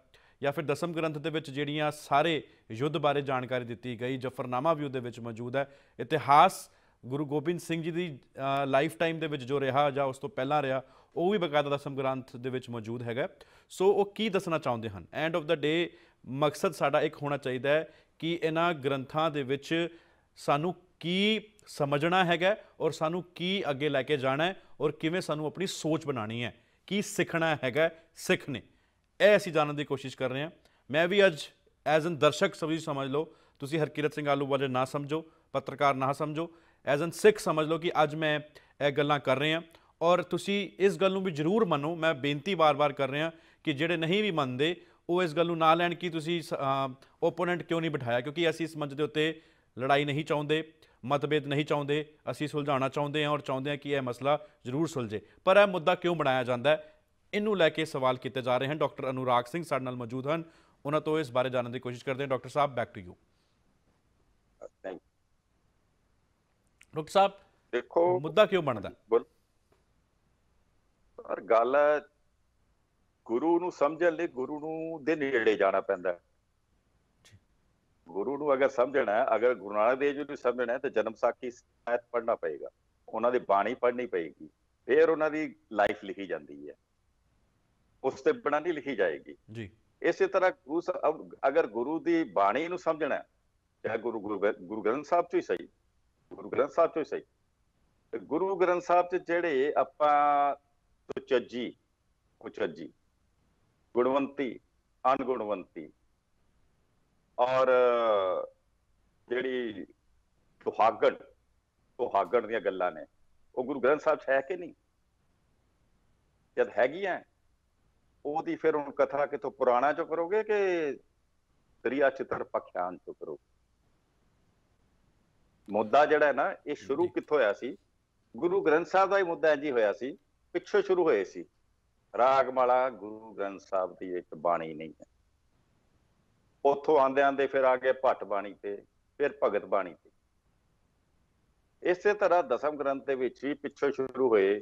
ਜਾਂ ਫਿਰ ਦਸਮ ਗ੍ਰੰਥ ਦੇ ਵਿੱਚ ਜਿਹੜੀਆਂ ਸਾਰੇ ਯੁੱਧ ਬਾਰੇ ਜਾਣਕਾਰੀ ਦਿੱਤੀ ਗਈ ਜਫਰਨਾਮਾ ਵੀ ਉਹਦੇ ਵਿੱਚ ਮੌਜੂਦ ਹੈ ਇਤਿਹਾਸ ਗੁਰੂ ਗੋਬਿੰਦ ਸਿੰਘ ਜੀ ਦੀ ਲਾਈਫ ਟਾਈਮ ਦੇ ਵਿੱਚ ਜੋ ਰਿਹਾ ਜਾਂ ਉਸ ਤੋਂ ਪਹਿਲਾਂ ਰਿਹਾ ਉਹ ਵੀ ਬਕਾਇਦਾ ਦਸਮ ਗ੍ਰੰਥ ਦੇ ਵਿੱਚ ਮੌਜੂਦ ਹੈਗਾ ਸੋ ਉਹ ਕੀ ਦੱਸਣਾ ਚਾਹੁੰਦੇ ਹਨ ਐਂਡ ਆਫ ਦਾ ਡੇ ਮਕਸਦ ਸਾਡਾ ਇੱਕ ਹੋਣਾ ਚਾਹੀਦਾ ਹੈ ਕਿ ਇਹਨਾਂ ਗ੍ਰੰਥਾਂ ਦੇ ਵਿੱਚ ਸਾਨੂੰ ਕੀ ਸਮਝਣਾ ਹੈਗਾ ਔਰ ਸਾਨੂੰ ਕੀ ਅੱਗੇ ਲੈ ਕੇ ਜਾਣਾ ਹੈ ਔਰ ਕਿਵੇਂ ਸਾਨੂੰ ਆਪਣੀ ਸੋਚ ਬਣਾਣੀ ਹੈ ਕੀ ਸਿੱਖਣਾ ਹੈਗਾ ਨੇ ਇਹ ਅਸੀਂ ਜਾਣਨ ਦੀ ਕੋਸ਼ਿਸ਼ ਕਰ ਰਹੇ ਹਾਂ ਮੈਂ ਵੀ ਅੱਜ ਐਜ਼ ਅਨ ਦਰਸ਼ਕ ਸਮਝ ਸਮਝ ਲਓ ਤੁਸੀਂ ਹਰਕਿਰਤ ਸਿੰਘ ਆਲੂ ਵਾਲੇ ਨਾ ਸਮਝੋ ਪੱਤਰਕਾਰ ਨਾ ਸਮਝੋ ਐਜ਼ ਅਨ ਸਿੱਖ ਸਮਝ ਲਓ ਕਿ ਅੱਜ ਮੈਂ ਇਹ ਗੱਲਾਂ ਕਰ ਰਹੇ ਹਾਂ ਔਰ ਤੁਸੀਂ ਇਸ ਗੱਲ ਨੂੰ ਵੀ ਜ਼ਰੂਰ ਮੰਨੋ ਮੈਂ ਬੇਨਤੀ ਵਾਰ-ਵਾਰ ਕਰ ਰਿਹਾ ਕਿ ਜਿਹੜੇ ਨਹੀਂ ਵੀ ਮੰਨਦੇ ਉਹ ਇਸ ਗੱਲ ਨੂੰ ਨਾ ਲੈਣ ਕਿ ਤੁਸੀਂ ਓਪੋਨੈਂਟ ਕਿਉਂ ਨਹੀਂ ਬਿਠਾਇਆ ਕਿਉਂਕਿ ਅਸੀਂ ਇਸ ਮੰਚ ਦੇ ਉੱਤੇ ਲੜਾਈ ਨਹੀਂ ਚਾਹੁੰਦੇ ਮਤਭੇਦ ਨਹੀਂ ਚਾਹੁੰਦੇ ਅਸੀਂ ਸੁਲਝਾਉਣਾ ਚਾਹੁੰਦੇ ਹਾਂ ਔਰ ਚਾਹੁੰਦੇ ਹਾਂ ਕਿ ਇਹ ਮਸਲਾ ਜ਼ਰੂਰ ਸੁਲਝੇ ਪਰ ਇਹ ਮੁੱਦਾ ਕਿਉਂ ਬਣਾਇਆ ਜਾਂਦਾ ਹੈ ਇਹਨੂੰ ਲੈ ਕੇ ਸਵਾਲ ਕੀਤੇ ਜਾ ਰਹੇ ਹਨ ਡਾਕਟਰ ਅਨੁਰਾਗ ਸਿੰਘ ਸਾਡੇ ਨਾਲ ਮੌਜੂਦ ਹਨ ਉਹਨਾਂ ਤੋਂ ਇਸ ਬਾਰੇ ਜਾਣਨ ਦੀ ਕੋਸ਼ਿਸ਼ ਕਰਦੇ ਹਾਂ doctor sahib back to you thank you doctor sahib ਦੇਖੋ ਮੁੱਦਾ ਕਿਉਂ ਬਣਦਾ ਔਰ ਗੱਲ ਗੁਰੂ ਨੂੰ ਸਮਝਣ ਲਈ ਗੁਰੂ ਨੂੰ ਦੇ ਨੇੜੇ ਜਾਣਾ ਪੈਂਦਾ ਹੈ ਗੁਰੂ ਨੂੰ ਅਗਰ ਸਮਝਣਾ ਹੈ ਅਗਰ ਗੁਰੂ ਨਾਨਕ ਦੇਵ ਜੀ ਨੂੰ ਸਮਝਣਾ ਹੈ ਤਾਂ ਜਨਮ ਸਾਖੀ ਸਾਹਿਤ ਪੜ੍ਹਨਾ ਪਏਗਾ ਉਹਨਾਂ ਦੀ ਬਾਣੀ ਪੜ੍ਹਨੀ ਪਏਗੀ ਫਿਰ ਉਹਨਾਂ ਦੀ ਲਾਈਫ ਲਿਖੀ ਜਾਂਦੀ ਹੈ ਉਸ ਤੇ ਬਣਾ ਨਹੀਂ ਲਿਖੀ ਜਾਏਗੀ ਜੀ ਇਸੇ ਤਰ੍ਹਾਂ ਗੁਰੂ ਅਗਰ ਗੁਰੂ ਦੀ ਬਾਣੀ ਨੂੰ ਸਮਝਣਾ ਹੈ ਚਾਹੇ ਗੁਰੂ ਗੁਰੂ ਗ੍ਰੰਥ ਸਾਹਿਬ ਤੋਂ ਹੀ ਸਹੀ ਗੁਰੂ ਗ੍ਰੰਥ ਸਾਹਿਬ ਤੋਂ ਹੀ ਸਹੀ ਗੁਰੂ ਗ੍ਰੰਥ ਸਾਹਿਬ 'ਚ ਜਿਹੜੇ ਆਪਾਂ ਉਚੱਜੀ ਉਚੱਜੀ ਗੁਣਵੰਤੀ ਅਨਗੁਣਵੰਤੀ ਔਰ ਜਿਹੜੀ ਤੁਹਾਗੜ ਤੁਹਾਗੜ ਦੀਆਂ ਗੱਲਾਂ ਨੇ ਉਹ ਗੁਰੂ ਗ੍ਰੰਥ ਸਾਹਿਬ 'ਚ ਹੈ ਕਿ ਨਹੀਂ ਜਦ ਹੈਗੀਆਂ ਉਹਦੀ ਫਿਰ ਹੁਣ ਕਥਾ ਕਿਤੋਂ ਪੁਰਾਣਾ ਚ ਕਰੋਗੇ ਕਿ ਤਰੀਆ ਚਿਤਰ ਪਖਿਆਨ ਚ ਕਰੋ ਮੁੱਦਾ ਜਿਹੜਾ ਹੈ ਨਾ ਇਹ ਸ਼ੁਰੂ ਕਿੱਥੋਂ ਹੋਇਆ ਸੀ ਗੁਰੂ ਗ੍ਰੰਥ ਸਾਹਿਬ ਦਾ ਹੀ ਮੁੱਦਾ ਇੰਜ ਹੀ ਹੋਇਆ ਸੀ ਪਿੱਛੇ ਸ਼ੁਰੂ ਹੋਏ ਸੀ ਰਾਗਮਾਲਾ ਗੁਰੂ ਗ੍ਰੰਥ ਸਾਹਿਬ ਦੀ ਇੱਕ ਬਾਣੀ ਨਹੀਂ ਹੈ ਉੱਥੋਂ ਆਂਦੇ ਆਂਦੇ ਫਿਰ ਆ ਗਏ ਭੱਟ ਬਾਣੀ ਤੇ ਫਿਰ ਭਗਤ ਬਾਣੀ ਤੇ ਇਸੇ ਤਰ੍ਹਾਂ ਦਸਮ ਗ੍ਰੰਥ ਦੇ ਵਿੱਚ ਵੀ ਪਿੱਛੇ ਸ਼ੁਰੂ ਹੋਏ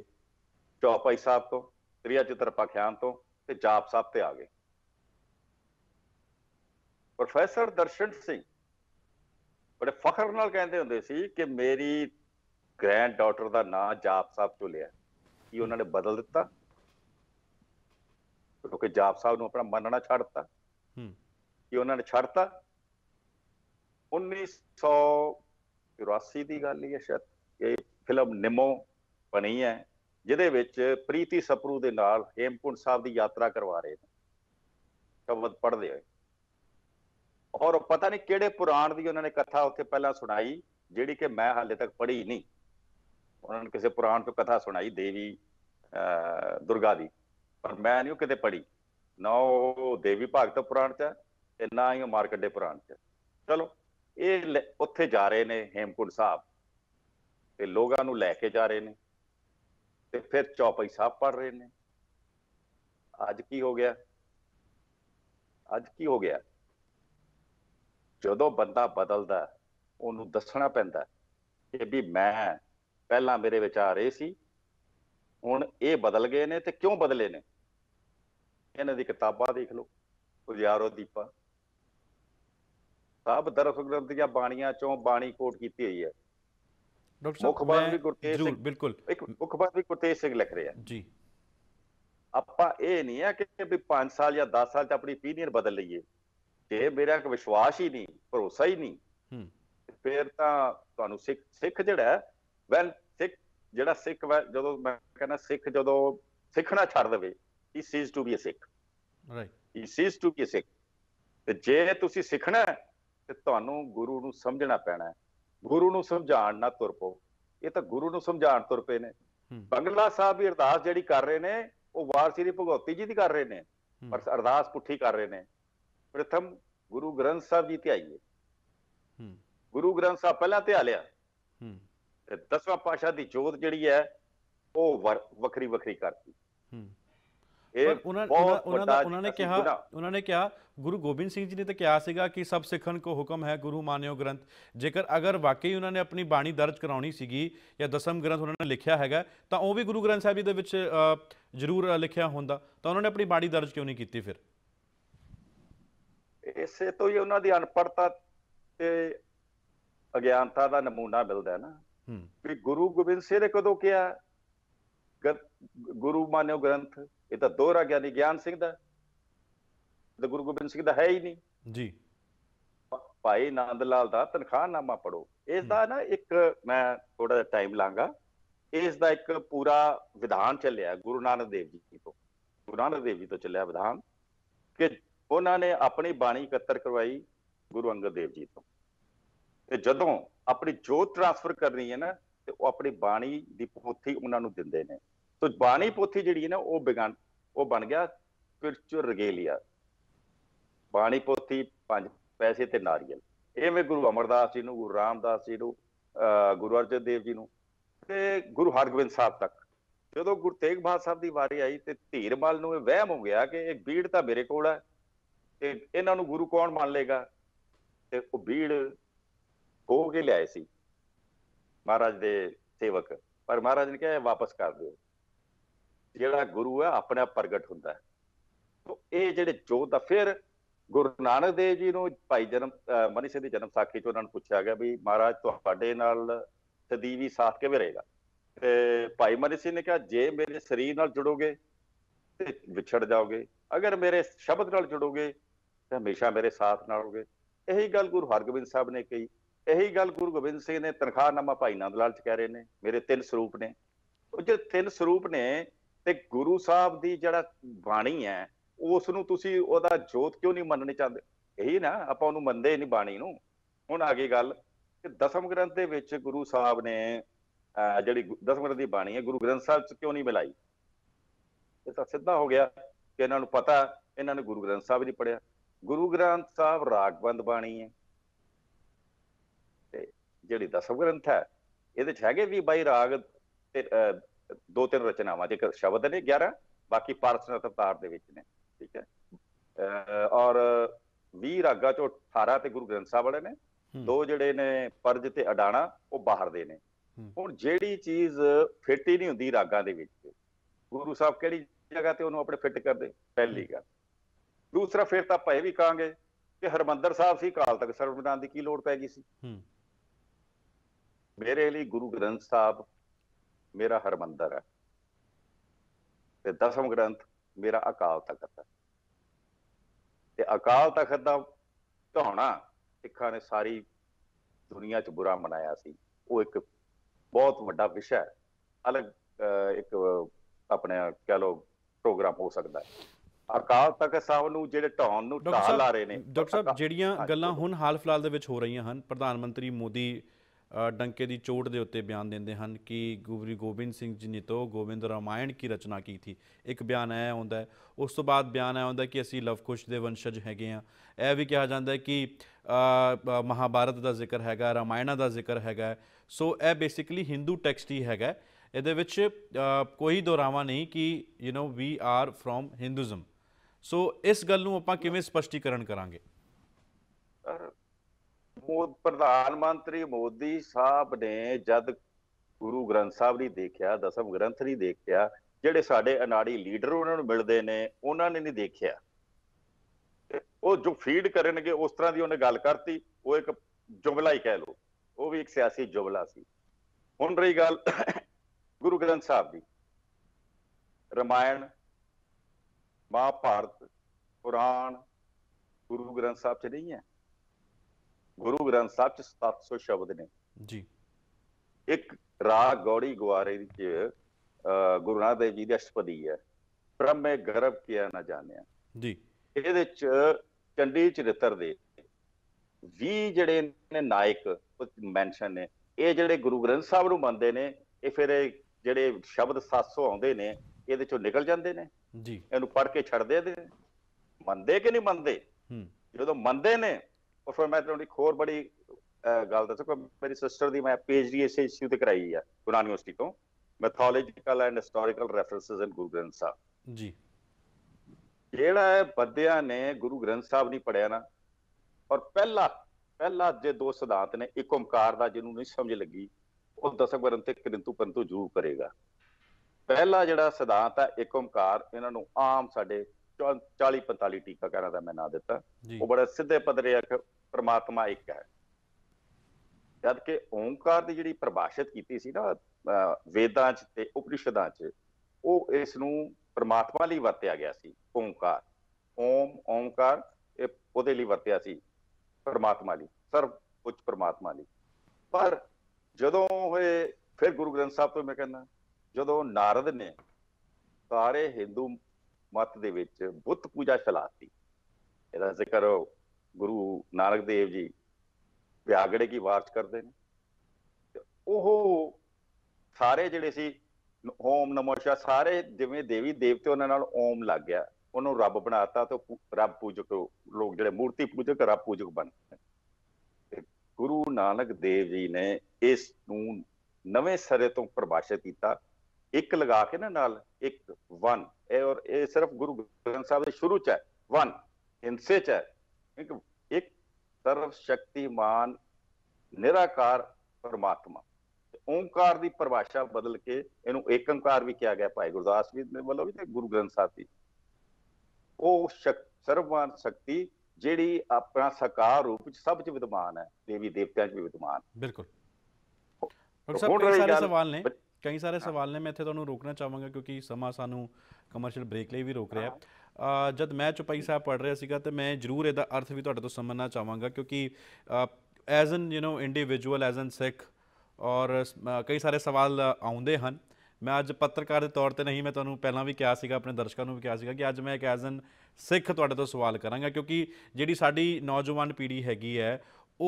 ਚੌਪਾਈ ਸਾਹਿਬ ਤੋਂ ਤ੍ਰਿਆ ਚਿਤਰਪਾ ਤੋਂ ਤੇ ਜਾਪ ਸਾਹਿਬ ਤੇ ਆ ਗਏ ਪ੍ਰੋਫੈਸਰ ਦਰਸ਼ਨ ਸਿੰਘ ਬੜੇ ਫਖਰ ਨਾਲ ਕਹਿੰਦੇ ਹੁੰਦੇ ਸੀ ਕਿ ਮੇਰੀ ਗ੍ਰੈਂਡ ਡਾਟਰ ਦਾ ਨਾਂ ਜਾਪ ਸਾਹਿਬ ਤੋਂ ਲਿਆ ਕੀ ਉਹਨਾਂ ਨੇ ਬਦਲ ਦਿੱਤਾ ਕਿਉਂਕਿ ਜਾਪ ਸਾਹਿਬ ਨੂੰ ਆਪਣਾ ਮੰਨਣਾ ਛੱਡਤਾ ਹੂੰ ਕਿ ਉਹਨਾਂ ਨੇ ਛੱਡਤਾ 1984 ਦੀ ਗੱਲ ਹੀ ਹੈ ਸ਼ਾਇਦ ਇਹ ਫਿਲਮ ਨਿਮੋ ਬਣੀ ਹੈ ਜਿਹਦੇ ਵਿੱਚ ਪ੍ਰੀਤੀ ਸਪਰੂ ਦੇ ਨਾਲ ਹੇਮਕੁੰਡ ਸਾਹਿਬ ਦੀ ਯਾਤਰਾ ਕਰਵਾ ਰਹੇ ਨੇ ਸ਼ਬਦ ਪੜ੍ਹਦੇ ਹੋਏ ਔਰ ਪਤਾ ਨਹੀਂ ਕਿਹੜੇ ਪੁਰਾਣ ਦੀ ਉਹਨਾਂ ਨੇ ਕਥਾ ਉੱਥੇ ਪਹਿਲਾਂ ਸੁਣਾਈ ਜਿਹੜੀ ਕਿ ਮੈਂ ਹਾਲੇ ਤੱਕ ਪੜ੍ਹੀ ਨਹੀਂ ਉਹਨਾਂ ਨੂੰ ਕਿਸੇ ਪੁਰਾਣ ਤੋਂ ਕਥਾ ਸੁਣਾਈ ਦੇਵੀ ਦੁਰਗਾ ਦੀ ਪਰ ਮੈਂ ਨਹੀਂ ਉਹ ਕਿਤੇ ਪੜੀ ਨਾ ਉਹ ਦੇਵੀ ਭਗਤ ਪੁਰਾਣ ਚ ਤੇ ਨਾ ਹੀ ਉਹ ਮਾਰਕੰਡੇ ਪੁਰਾਣ ਚ ਚਲੋ ਇਹ ਉੱਥੇ ਜਾ ਰਹੇ ਨੇ ਹੇਮਕੁੰਡ ਸਾਹਿਬ ਤੇ ਲੋਕਾਂ ਨੂੰ ਲੈ ਕੇ ਜਾ ਰਹੇ ਨੇ ਤੇ ਫਿਰ ਚੌਪਈ ਸਾਹਿਬ ਪੜ ਰਹੇ ਨੇ ਅੱਜ ਕੀ ਹੋ ਗਿਆ ਅੱਜ ਕੀ ਹੋ ਗਿਆ ਜਦੋਂ ਬੰਦਾ ਬਦਲਦਾ ਉਹਨੂੰ ਦੱਸਣਾ ਪੈਂਦਾ ਕਿ ਵੀ ਮੈਂ ਪਹਿਲਾਂ ਮੇਰੇ ਵਿਚਾਰ ਇਹ ਸੀ ਹੁਣ ਇਹ ਬਦਲ ਗਏ ਨੇ ਤੇ ਕਿਉਂ ਬਦਲੇ ਨੇ ਇਹਨਾਂ ਦੀ ਕਿਤਾਬਾਂ ਦੇਖ ਲਓ ਉਜਾਰੋ ਦੀਪਾ ਸਭ ਦਰਸਗ੍ਰੰਥ ਦੀਆਂ ਬਾਣੀਆਂ ਚੋਂ ਬਾਣੀ ਕੋਟ ਕੀਤੀ ਹੋਈ ਹੈ ਡਾਕਟਰ ਸਾਹਿਬ ਮੁਖਬਾਰ ਵੀ ਗੁਰਤੇਜ ਸਿੰਘ ਬਿਲਕੁਲ ਇੱਕ ਮੁਖਬਾਰ ਵੀ ਗੁਰਤੇਜ ਸਿੰਘ ਲਿਖ ਰਿਹਾ ਜੀ ਆਪਾਂ ਇਹ ਨਹੀਂ ਹੈ ਕਿ ਵੀ 5 ਸਾਲ ਜਾਂ 10 ਸਾਲ ਚ ਆਪਣੀ ਪੀਨੀਅਰ ਬਦਲ ਲਈਏ ਤੇ ਮੇਰਾ ਇੱਕ ਵਿਸ਼ਵਾਸ ਹੀ ਨਹੀਂ ਭਰੋਸਾ ਹੀ ਨਹੀਂ ਹੂੰ ਫੇਰ ਤਾਂ ਤੁਹਾਨੂੰ ਸਿੱਖ ਸਿੱਖ ਜਿਹੜਾ ਵੈਲ ਸਿੱਖ ਜਿਹੜਾ ਸਿੱਖ ਜਦੋਂ ਮੈਂ ਕਹਿੰਦਾ ਸਿੱਖ ਜਦੋਂ ਸਿੱਖਣਾ ਛੱਡ ਦੇਵੇ he ceases to be a Sikh right he ceases to be a Sikh ਤੇ ਜੇ ਤੁਸੀਂ ਸਿੱਖਣਾ ਤੇ ਤੁਹਾਨੂੰ ਗੁਰੂ ਨੂੰ ਸਮਝਣਾ ਪੈਣਾ ਗੁਰੂ ਨੂੰ ਸਮਝਾਣ ਨਾ ਤੁਰ ਪੋ ਇਹ ਤਾਂ ਗੁਰੂ ਨੂੰ ਸਮਝਾਣ ਤੁਰ ਪਏ ਨੇ ਬੰਗਲਾ ਸਾਹਿਬ ਵੀ ਅਰਦਾਸ ਜਿਹੜੀ ਕਰ ਰਹੇ ਨੇ ਉਹ ਵਾਰਸੀ ਭਗਵਤੀ ਜੀ ਦੀ ਕਰ ਰਹੇ ਨੇ ਪਰ ਅਰਦਾਸ ਪੁੱਠੀ ਕਰ ਰਹੇ ਨੇ ਪ੍ਰਥਮ ਗੁਰੂ ਗ੍ਰੰਥ ਸਾਹਿਬ ਜੀ ਤੇ ਆਈਏ ਗੁਰੂ ਗ੍ਰੰਥ ਸਾਹਿਬ ਪਹਿਲਾਂ ਤੇ ਆ ਲਿਆ ਤੇ ਦਸਵਾਂ ਪਾਸ਼ਾ ਦੀ ਜੋਤ ਜਿਹੜੀ ਹੈ ਉਹ ਵੱਖਰੀ ਵੱਖਰੀ ਕਰਤੀ ਹੂੰ ਇਹ ਉਹਨਾਂ ਉਹਨਾਂ ਉਹਨਾਂ ਨੇ ਕਿਹਾ ਉਹਨਾਂ ਨੇ ਕਿਹਾ ਗੁਰੂ ਗੋਬਿੰਦ ਸਿੰਘ ਜੀ ਨੇ ਤਾਂ ਕਿਹਾ ਸੀਗਾ ਕਿ ਸਭ ਸਿੱਖਣ ਕੋ ਹੁਕਮ ਹੈ ਗੁਰੂ ਮਾਨਿਓ ਗ੍ਰੰਥ ਜੇਕਰ ਅਗਰ ਵਾਕਈ ਉਹਨਾਂ ਨੇ ਆਪਣੀ ਬਾਣੀ ਦਰਜ ਕਰਾਉਣੀ ਸੀਗੀ ਜਾਂ ਦਸਮ ਗ੍ਰੰਥ ਉਹਨਾਂ ਨੇ ਲਿਖਿਆ ਹੈਗਾ ਤਾਂ ਉਹ ਵੀ ਗੁਰੂ ਗ੍ਰੰਥ ਸਾਹਿਬ ਜੀ ਦੇ ਵਿੱਚ ਜ਼ਰੂਰ ਲਿਖਿਆ ਹੁੰਦਾ ਤਾਂ ਉਹਨਾਂ ਨੇ ਆਪਣੀ ਬਾਣੀ ਦਰਜ ਕਿਉਂ ਨਹੀਂ ਕੀਤੀ ਫਿਰ ਇਸੇ ਤੋਂ ਹੀ ਉਹਨਾਂ ਦੀ ਅਨਪੜਤਾ ਤੇ ਅਗਿਆਨਤਾ ਦਾ ਨਮੂਨਾ ਮਿਲਦਾ ਹੈ ਨਾ ਵੀ ਗੁਰੂ ਗੋਬਿੰਦ ਸਿੰਘ ਨੇ ਕਦੋਂ ਕਿਹਾ ਗੁਰੂ ਮਾਨਿਓ ਗ੍ਰੰਥ ਇਹ ਤਾਂ ਦੋਹਰਾ ਗਿਆਨੀ ਗਿਆਨ ਸਿੰਘ ਦਾ ਤਾਂ ਗੁਰੂ ਗੋਬਿੰਦ ਸਿੰਘ ਦਾ ਹੈ ਹੀ ਨਹੀਂ ਜੀ ਭਾਈ ਨੰਦ ਲਾਲ ਦਾ ਤਨਖਾਹਨਾਮਾ ਪੜੋ ਇਸ ਦਾ ਨਾ ਇੱਕ ਮੈਂ ਥੋੜਾ ਜਿਹਾ ਟਾਈਮ ਲਾਂਗਾ ਇਸ ਦਾ ਇੱਕ ਪੂਰਾ ਵਿਧਾਨ ਚੱਲਿਆ ਗੁਰੂ ਨਾਨਕ ਦੇਵ ਜੀ ਤੋਂ ਗੁਰੂ ਨਾਨਕ ਦੇਵ ਜੀ ਤੋਂ ਚੱਲਿਆ ਵਿਧਾਨ ਕਿ ਉਹਨਾਂ ਨੇ ਆਪਣੀ ਬਾਣੀ ਇਕੱਤਰ ਕਰਵਾਈ ਗੁਰੂ ਅੰਗਦ ਦੇਵ ਜੀ ਤੋਂ ਤੇ ਜਦੋਂ ਆਪਣੀ ਜੋਤ ਟ੍ਰਾਂਸਫਰ ਕਰਨੀ ਹੈ ਨਾ ਤੇ ਉਹ ਆਪਣੀ ਬਾਣੀ ਦੀ ਪੋਥੀ ਉਹਨਾਂ ਨੂੰ ਦਿੰਦੇ ਨੇ ਤੋ ਬਾਣੀ ਪੋਥੀ ਜਿਹੜੀ ਹੈ ਨਾ ਉਹ ਬਿਗਨ ਉਹ ਬਣ ਗਿਆ ਸਪਿਰਚੁਅਲ ਰਗੇਲੀਆ ਬਾਣੀ ਪੋਥੀ ਪੰਜ ਪੈਸੇ ਤੇ ਨਾਰੀਅਲ ਐਵੇਂ ਗੁਰੂ ਅਮਰਦਾਸ ਜੀ ਨੂੰ ਗੁਰੂ ਰਾਮਦਾਸ ਜੀ ਨੂੰ ਗੁਰੂ ਅਰਜਨ ਦੇਵ ਜੀ ਨੂੰ ਤੇ ਗੁਰੂ ਹਰਗੋਬਿੰਦ ਸਾਹਿਬ ਤੱਕ ਜਦੋਂ ਗੁਰੂ ਤੇਗ ਬਹਾਦਰ ਸਾਹਿਬ ਦੀ ਵਾਰੀ ਆਈ ਤੇ ਧੀਰਮਲ ਨੂੰ ਇਹ ਵਹਿਮ ਹੋ ਗਿਆ ਕਿ ਇਹ ਬੀੜ ਤਾਂ ਮੇਰੇ ਕੋਲ ਹੈ ਤੇ ਇਹਨਾਂ ਨੂੰ ਗੁਰੂ ਕੌਣ ਮੰਨ ਲੇਗਾ ਤੇ ਉਹ ਬੀੜ ਖੋ ਕੇ ਲਿਆਏ ਸੀ ਮਹਾਰਾਜ ਦੇ ਸੇਵਕ ਪਰ ਮਹਾਰਾਜ ਨੇ ਕਿਹਾ ਵਾਪਸ ਕਰ ਦਿਓ ਜਿਹੜਾ ਗੁਰੂ ਹੈ ਆਪਣੇ ਆਪ ਪ੍ਰਗਟ ਹੁੰਦਾ ਹੈ ਤੋਂ ਇਹ ਜਿਹੜੇ ਜੋਤ ਆ ਫਿਰ ਗੁਰੂ ਨਾਨਕ ਦੇਵ ਜੀ ਨੂੰ ਭਾਈ ਜਨਮ ਮਨੀ ਸਿੰਘ ਦੀ ਜਨਮ ਸਾਖੀ 'ਚ ਉਹਨਾਂ ਨੂੰ ਪੁੱਛਿਆ ਗਿਆ ਵੀ ਮਹਾਰਾਜ ਤੁਹਾਡੇ ਨਾਲ ਸਦੀਵੀ ਸਾਥ ਕਿਵੇਂ ਰਹੇਗਾ ਤੇ ਭਾਈ ਮਨੀ ਸਿੰਘ ਨੇ ਕਿਹਾ ਜੇ ਮੇਰੇ ਸਰੀਰ ਨਾਲ ਜੁੜੋਗੇ ਤੇ ਵਿਛੜ ਜਾਓਗੇ ਅਗਰ ਮੇਰੇ ਸ਼ਬਦ ਨਾਲ ਜੁੜੋਗੇ ਤੇ ਹਮੇਸ਼ਾ ਮੇਰੇ ਸਾਥ ਨਾਲ ਹੋਗੇ ਇਹੀ ਗੱਲ ਗੁਰੂ ਹਰਗੋਬਿੰਦ ਸਾਹਿਬ ਨੇ ਕਹੀ ਇਹੀ ਗੱਲ ਗੁਰੂ ਗੋਬਿੰਦ ਸਿੰਘ ਨੇ ਤਨਖਾਹਨਾਮਾ ਭਾਈ ਨੰਦ ਲਾਲ ਚ ਕਹਿ ਰਹੇ ਨੇ ਮੇਰੇ ਤਿੰਨ ਸਰੂਪ ਨੇ ਉਹ ਜਿਹੜੇ ਤਿੰਨ ਸਰੂਪ ਨੇ ਤੇ ਗੁਰੂ ਸਾਹਿਬ ਦੀ ਜਿਹੜਾ ਬਾਣੀ ਹੈ ਉਸ ਨੂੰ ਤੁਸੀਂ ਉਹਦਾ ਜੋਤ ਕਿਉਂ ਨਹੀਂ ਮੰਨਣੇ ਚਾਹੁੰਦੇ ਇਹੀ ਨਾ ਆਪਾਂ ਉਹਨੂੰ ਮੰਨਦੇ ਨਹੀਂ ਬਾਣੀ ਨੂੰ ਹੁਣ ਆ ਗਈ ਗੱਲ ਕਿ ਦਸਮ ਗ੍ਰੰਥ ਦੇ ਵਿੱਚ ਗੁਰੂ ਸਾਹਿਬ ਨੇ ਜਿਹੜੀ ਦਸਮ ਗ੍ਰੰਥ ਦੀ ਬਾਣੀ ਹੈ ਗੁਰੂ ਗ੍ਰੰਥ ਸਾਹਿਬ ਚ ਕਿਉਂ ਨਹੀਂ ਮਿਲਾਈ ਇਹ ਤਾਂ ਸਿੱਧਾ ਹੋ ਗਿਆ ਕਿ ਇਹਨਾਂ ਨੂੰ ਪਤਾ ਇਹਨਾਂ ਨੇ ਗੁਰੂ ਗ੍ਰੰਥ ਸਾਹਿਬ ਨਹੀਂ ਪੜਿਆ ਗੁਰੂ ਗ੍ਰੰਥ ਸਾਹਿਬ ਰਾਗਬੰਦ ਬਾਣੀ ਹੈ ਜਿਹੜੀ ਦਸਮ ਗ੍ਰੰਥ ਹੈ ਇਹਦੇ ਚ ਹੈਗੇ ਵੀ ਬਾਈ ਰਾਗ ਤੇ ਦੋ ਤਿੰਨ ਰਚਨਾਵਾਂ ਦੇ ਸ਼ਬਦ ਨੇ 11 ਬਾਕੀ ਪਾਰਸਨਾ ਤਾਰ ਦੇ ਵਿੱਚ ਨੇ ਠੀਕ ਹੈ ਔਰ 20 ਰਾਗਾ ਚੋਂ 18 ਤੇ ਗੁਰੂ ਗ੍ਰੰਥ ਸਾਹਿਬ ਵਾਲੇ ਨੇ ਦੋ ਜਿਹੜੇ ਨੇ ਪਰਜ ਤੇ ਅਡਾਣਾ ਉਹ ਬਾਹਰ ਦੇ ਨੇ ਹੁਣ ਜਿਹੜੀ ਚੀਜ਼ ਫਿੱਟ ਹੀ ਨਹੀਂ ਹੁੰਦੀ ਰਾਗਾਂ ਦੇ ਵਿੱਚ ਗੁਰੂ ਸਾਹਿਬ ਕਿਹੜੀ ਜਗ੍ਹਾ ਤੇ ਉਹਨੂੰ ਆਪਣੇ ਫਿੱਟ ਕਰਦੇ ਪਹਿਲੀ ਗੱਲ ਦੂਸਰਾ ਫਿਰ ਤਾਂ ਆਪਾਂ ਇਹ ਵੀ ਕਹਾਂਗੇ ਕਿ ਹਰਮੰਦਰ ਸਾਹਿਬ ਸੀ ਕਾਲ ਤੱਕ ਸਰਵ ਦੀ ਕੀ ਲੋੜ ਪੈ ਗਈ ਸੀ ਮੇਰੇ ਲਈ ਗੁਰੂ ਗ੍ਰੰਥ ਸਾਹਿਬ ਮੇਰਾ ਹਰਮੰਦਰ ਹੈ ਤੇ ਦਸਮ ਗ੍ਰੰਥ ਮੇਰਾ ਅਕਾਲ ਤਖਤ ਹੈ ਤੇ ਅਕਾਲ ਤਖਤ ਦਾ ਢਾਉਣਾ ਸਿੱਖਾਂ ਨੇ ਸਾਰੀ ਦੁਨੀਆ 'ਚ ਬੁਰਾ ਮਨਾਇਆ ਸੀ ਉਹ ਇੱਕ ਬਹੁਤ ਵੱਡਾ ਵਿਸ਼ਾ ਹੈ ਅਲੱਗ ਇੱਕ ਆਪਣੇ ਕਹ ਲੋ ਪ੍ਰੋਗਰਾਮ ਹੋ ਸਕਦਾ ਹੈ ਅਕਾਲ ਤਖਤ ਸਾਹਿਬ ਨੂੰ ਜਿਹੜੇ ਢਾਉਣ ਨੂੰ ਢਾਲ ਲਾ ਰਹੇ ਨੇ ਡਾਕਟਰ ਸਾਹਿਬ ਜਿਹੜੀਆਂ ਗੱਲਾਂ ਹੁਣ ਹਾਲ ਫਿਲਹਾਲ ਦੇ ਵਿੱਚ ਹੋ ਰਹੀਆਂ ਹਨ ਪ੍ਰਧਾਨ ਮੰਤਰੀ ਮੋਦੀ ਡੰਕੇ ਦੀ ਚੋਟ ਦੇ ਉੱਤੇ ਬਿਆਨ ਦਿੰਦੇ ਹਨ ਕਿ ਗੁਰੂ ਗੋਬਿੰਦ ਸਿੰਘ ਜੀ ਨੇ ਤੋਂ ਗੋਬਿੰਦ ਰਾਮਾਇਣ ਕੀ ਰਚਨਾ ਕੀਤੀ ਥੀ ਇੱਕ ਬਿਆਨ ਆਇਆ ਹੁੰਦਾ ਉਸ ਤੋਂ ਬਾਅਦ ਬਿਆਨ ਆਇਆ ਹੁੰਦਾ ਕਿ ਅਸੀਂ ਲਵਕੁਸ਼ ਦੇ ਵੰਸ਼ਜ ਹੈਗੇ ਆ ਇਹ ਵੀ ਕਿਹਾ ਜਾਂਦਾ ਹੈ ਕਿ ਮਹਾਭਾਰਤ ਦਾ ਜ਼ਿਕਰ ਹੈਗਾ ਰਾਮਾਇਣਾ ਦਾ ਜ਼ਿਕਰ ਹੈਗਾ ਸੋ ਇਹ ਬੇਸਿਕਲੀ ਹਿੰਦੂ ਟੈਕਸਟ ਹੀ ਹੈਗਾ ਇਹਦੇ ਵਿੱਚ ਕੋਈ ਦੋਰਾਵਾ ਨਹੀਂ ਕਿ you know we are from Hinduism so ਇਸ ਗੱਲ ਨੂੰ ਆਪਾਂ ਕਿਵੇਂ ਸਪਸ਼ਟੀਕਰਨ ਕਰਾਂਗੇ ਪ੍ਰਧਾਨ ਮੰਤਰੀ ਮੋਦੀ ਸਾਹਿਬ ਨੇ ਜਦ ਗੁਰੂ ਗ੍ਰੰਥ ਸਾਹਿਬ ਜੀ ਦੇਖਿਆ ਦਸਮ ਗ੍ਰੰਥ ਨਹੀਂ ਦੇਖਿਆ ਜਿਹੜੇ ਸਾਡੇ ਅਨਾੜੀ ਲੀਡਰ ਉਹਨਾਂ ਨੂੰ ਮਿਲਦੇ ਨੇ ਉਹਨਾਂ ਨੇ ਨਹੀਂ ਦੇਖਿਆ ਉਹ ਜੋ ਫੀਡ ਕਰਨਗੇ ਉਸ ਤਰ੍ਹਾਂ ਦੀ ਉਹਨੇ ਗੱਲ ਕਰਤੀ ਉਹ ਇੱਕ ਜੁਮਲਾ ਹੀ ਕਹਿ ਲੋ ਉਹ ਵੀ ਇੱਕ ਸਿਆਸੀ ਜੁਮਲਾ ਸੀ ਹੁਣ ਰਹੀ ਗੱਲ ਗੁਰੂ ਗ੍ਰੰਥ ਸਾਹਿਬ ਦੀ ਰਮਾਇਣ ਮਹਾਭਾਰਤ ਪੁਰਾਣ ਗੁਰੂ ਗ੍ਰੰਥ ਸਾਹਿਬ 'ਚ ਨਹੀਂ ਹੈ ਗੁਰੂ ਗ੍ਰੰਥ ਸਾਹਿਬ ਚ 700 ਸ਼ਬਦ ਨੇ ਜੀ ਇੱਕ ਰਾਗ ਗੌੜੀ ਗਵਾਰੇ ਦੀ ਚ ਗੁਰੂ ਨਾਨਕ ਦੇਵ ਜੀ ਦੀ ਅਸ਼ਪਦੀ ਹੈ ਪ੍ਰਮੇ ਗਰਭ ਕਿਆ ਨਾ ਜਾਣਿਆ ਜੀ ਇਹਦੇ ਚ ਚੰਡੀ ਚਰਿੱਤਰ ਦੇ 20 ਜਿਹੜੇ ਨੇ ਨਾਇਕ ਮੈਂਸ਼ਨ ਨੇ ਇਹ ਜਿਹੜੇ ਗੁਰੂ ਗ੍ਰੰਥ ਸਾਹਿਬ ਨੂੰ ਮੰਨਦੇ ਨੇ ਇਹ ਫਿਰ ਜਿਹੜੇ ਸ਼ਬਦ 700 ਆਉਂਦੇ ਨੇ ਇਹਦੇ ਚੋਂ ਨਿਕਲ ਜਾਂਦੇ ਨੇ ਜੀ ਇਹਨੂੰ ਪੜ ਕੇ ਛੱਡਦੇ ਦੇ ਦੇ ਮੰਨਦੇ ਕਿ ਨਹੀਂ ਮੰਨਦੇ ਹੂੰ ਜਦੋਂ ਮੰਨਦੇ ਨੇ ਔਰ ਫਿਰ ਮੈਂ ਤੁਹਾਨੂੰ ਇੱਕ ਹੋਰ ਬੜੀ ਗੱਲ ਦੱਸਾਂ ਕਿ ਮੇਰੀ ਸਿਸਟਰ ਦੀ ਮੈਂ ਪੀਐਚਡੀ ਇਸ ਇਸ਼ੂ ਤੇ ਕਰਾਈ ਆ ਗੁਰਾਨ ਯੂਨੀਵਰਸਿਟੀ ਤੋਂ mythological and historical references in Guru Granth Sahib ji ਜਿਹੜਾ ਬੱਦਿਆ ਨੇ ਗੁਰੂ ਗ੍ਰੰਥ ਸਾਹਿਬ ਨਹੀਂ ਪੜਿਆ ਨਾ ਔਰ ਪਹਿਲਾ ਪਹਿਲਾ ਜੇ ਦੋ ਸਿਧਾਂਤ ਨੇ ਇੱਕ ਓਮਕਾਰ ਦਾ ਜਿਹਨੂੰ ਨਹੀਂ ਸਮਝ ਲੱਗੀ ਉਹ ਦਸਕ ਤੇ ਕਿੰਤੂ ਪੰਤੂ ਜੂ ਕਰੇਗਾ ਪਹਿਲਾ ਜਿਹੜਾ ਸਿਧਾਂਤ ਹੈ ਇੱਕ ਓਮਕਾਰ ਇਹਨਾਂ ਨੂੰ ਆਮ ਸਾਡੇ 40 45 ਕਹਿਣਾ ਦਾ ਮੈਂ ਨਾ ਦਿੱਤਾ ਉਹ ਬੜਾ ਸਿੱਧੇ ਪਦਰੇ ਆ ਕਿ ਪਰਮਾਤਮਾ ਇੱਕ ਹੈ ਜਦ ਕਿ ਓੰਕਾਰ ਦੀ ਜਿਹੜੀ ਪਰਿਭਾਸ਼ਿਤ ਕੀਤੀ ਸੀ ਨਾ ਵੇਦਾਂ 'ਚ ਤੇ ਉਪਨਿਸ਼ਦਾਂ 'ਚ ਉਹ ਇਸ ਨੂੰ ਪਰਮਾਤਮਾ ਲਈ ਵਰਤਿਆ ਗਿਆ ਸੀ ਓੰਕਾਰ ਓਮ ਓੰਕਾਰ ਇਹ ਉਹਦੇ ਲਈ ਵਰਤਿਆ ਸੀ ਪਰਮਾਤਮਾ ਲਈ ਸਰਵ ਉੱਚ ਪਰਮਾਤਮਾ ਲਈ ਪਰ ਜਦੋਂ ਹੋਏ ਫਿਰ ਗੁਰੂ ਗ੍ਰੰਥ ਸਾਹਿਬ ਤੋਂ ਮੈਂ ਕਹਿੰਦਾ ਜਦੋਂ ਨਾਰਦ ਨੇ ਸਾਰੇ ਹਿੰਦੂ ਮਤ ਦੇ ਵਿੱਚ ਬੁੱਤ ਪੂਜਾ ਚਲਾਤੀ ਇਹਦਾ ਜ਼ਿਕਰ ਗੁਰੂ ਨਾਨਕ ਦੇਵ ਜੀ ਵਿਆਗੜੇ ਕੀ ਵਾਰਚ ਕਰਦੇ ਨੇ ਉਹ ਸਾਰੇ ਜਿਹੜੇ ਸੀ ਓਮ ਨਮੋ ਸ਼ਾ ਸਾਰੇ ਜਿਵੇਂ ਦੇਵੀ ਦੇਵਤੇ ਉਹਨਾਂ ਨਾਲ ਓਮ ਲੱਗ ਗਿਆ ਉਹਨੂੰ ਰੱਬ ਬਣਾਤਾ ਤੇ ਰੱਬ ਪੂਜਕ ਲੋਕ ਜਿਹੜੇ ਮੂਰਤੀ ਪੂਜਕ ਰੱਬ ਪੂਜਕ ਬਣ ਗਏ ਗੁਰੂ ਨਾਨਕ ਦੇਵ ਜੀ ਨੇ ਇਸ ਨੂੰ ਨਵੇਂ ਸਰੇ ਤੋਂ ਪ੍ਰਭਾਸ਼ਿਤ ਕੀਤਾ ਇੱਕ ਲਗਾ ਕੇ ਨਾ ਨਾਲ ਇੱਕ 1 ਇਹ ਔਰ ਇਹ ਸਿਰਫ ਗੁਰੂ ਗ੍ਰੰਥ ਸਾਹਿਬ ਦੇ ਸ਼ੁਰੂ ਚ ਹੈ 1 ਹਿੰਸੇ ਚ ਹੈ ਇੱਕ ਇੱਕ ਸਰਵ ਸ਼ਕਤੀਮਾਨ ਨਿਰਾਕਾਰ ਪਰਮਾਤਮਾ ਓੰਕਾਰ ਦੀ ਪਰਿਭਾਸ਼ਾ ਬਦਲ ਕੇ ਇਹਨੂੰ ਏਕੰਕਾਰ ਵੀ ਕਿਹਾ ਗਿਆ ਭਾਈ ਗੁਰਦਾਸ ਜੀ ਦੇ ਵੱਲੋਂ ਵੀ ਤੇ ਗੁਰੂ ਗ੍ਰੰਥ ਸਾਹਿਬ ਜੀ ਉਹ ਸਰਵਮਾਨ ਸ਼ਕਤੀ ਜਿਹੜੀ ਆਪਣਾ ਸਕਾਰ ਰੂਪ ਵਿੱਚ ਸਭ ਚ ਵਿਦਮਾਨ ਹੈ ਦੇਵੀ ਦੇਵਤਿਆਂ ਚ ਵੀ ਵਿਦਮਾਨ ਬਿਲਕੁਲ ਡਾਕਟਰ ਸਾਹਿਬ ਕਈ ਸਾਰੇ ਸਵਾਲ ਨੇ ਕਈ ਸਾਰੇ ਸਵਾਲ ਨੇ ਮੈਂ ਇੱਥੇ ਤੁਹਾਨੂੰ ਰੋਕਣਾ ਚਾਹਾਂਗਾ ਕਿਉਂਕਿ ਸਮਾਂ ਸਾਨੂੰ ਕਮਰਸ਼ੀਅਲ ਬ੍ਰੇਕ ਲਈ ਵੀ ਰੋਕ ਰਿਹਾ ਜਦ ਮੈਂ ਚੁਪਈ ਸਾਹਿਬ ਪੜ ਰਿਹਾ ਸੀਗਾ ਤੇ ਮੈਂ ਜਰੂਰ ਇਹਦਾ ਅਰਥ ਵੀ ਤੁਹਾਡੇ ਤੋਂ ਸਮਝਣਾ ਚਾਹਾਂਗਾ ਕਿਉਂਕਿ as an you know individual as an Sikh ਔਰ ਕਈ ਸਾਰੇ ਸਵਾਲ ਆਉਂਦੇ ਹਨ ਮੈਂ ਅੱਜ ਪੱਤਰਕਾਰ ਦੇ ਤੌਰ ਤੇ ਨਹੀਂ ਮੈਂ ਤੁਹਾਨੂੰ ਪਹਿਲਾਂ ਵੀ ਕਿਹਾ ਸੀਗਾ ਆਪਣੇ ਦਰਸ਼ਕਾਂ ਨੂੰ ਵੀ ਕਿਹਾ ਸੀਗਾ ਕਿ ਅੱਜ ਮੈਂ ਇੱਕ ਐਜ਼ ਐਨ ਸਿੱਖ ਤੁਹਾਡੇ ਤੋਂ ਸਵਾਲ ਕਰਾਂਗਾ ਕਿਉਂਕਿ ਜਿਹੜੀ ਸਾਡੀ ਨੌਜਵਾਨ ਪੀੜ੍ਹੀ ਹੈਗੀ ਹੈ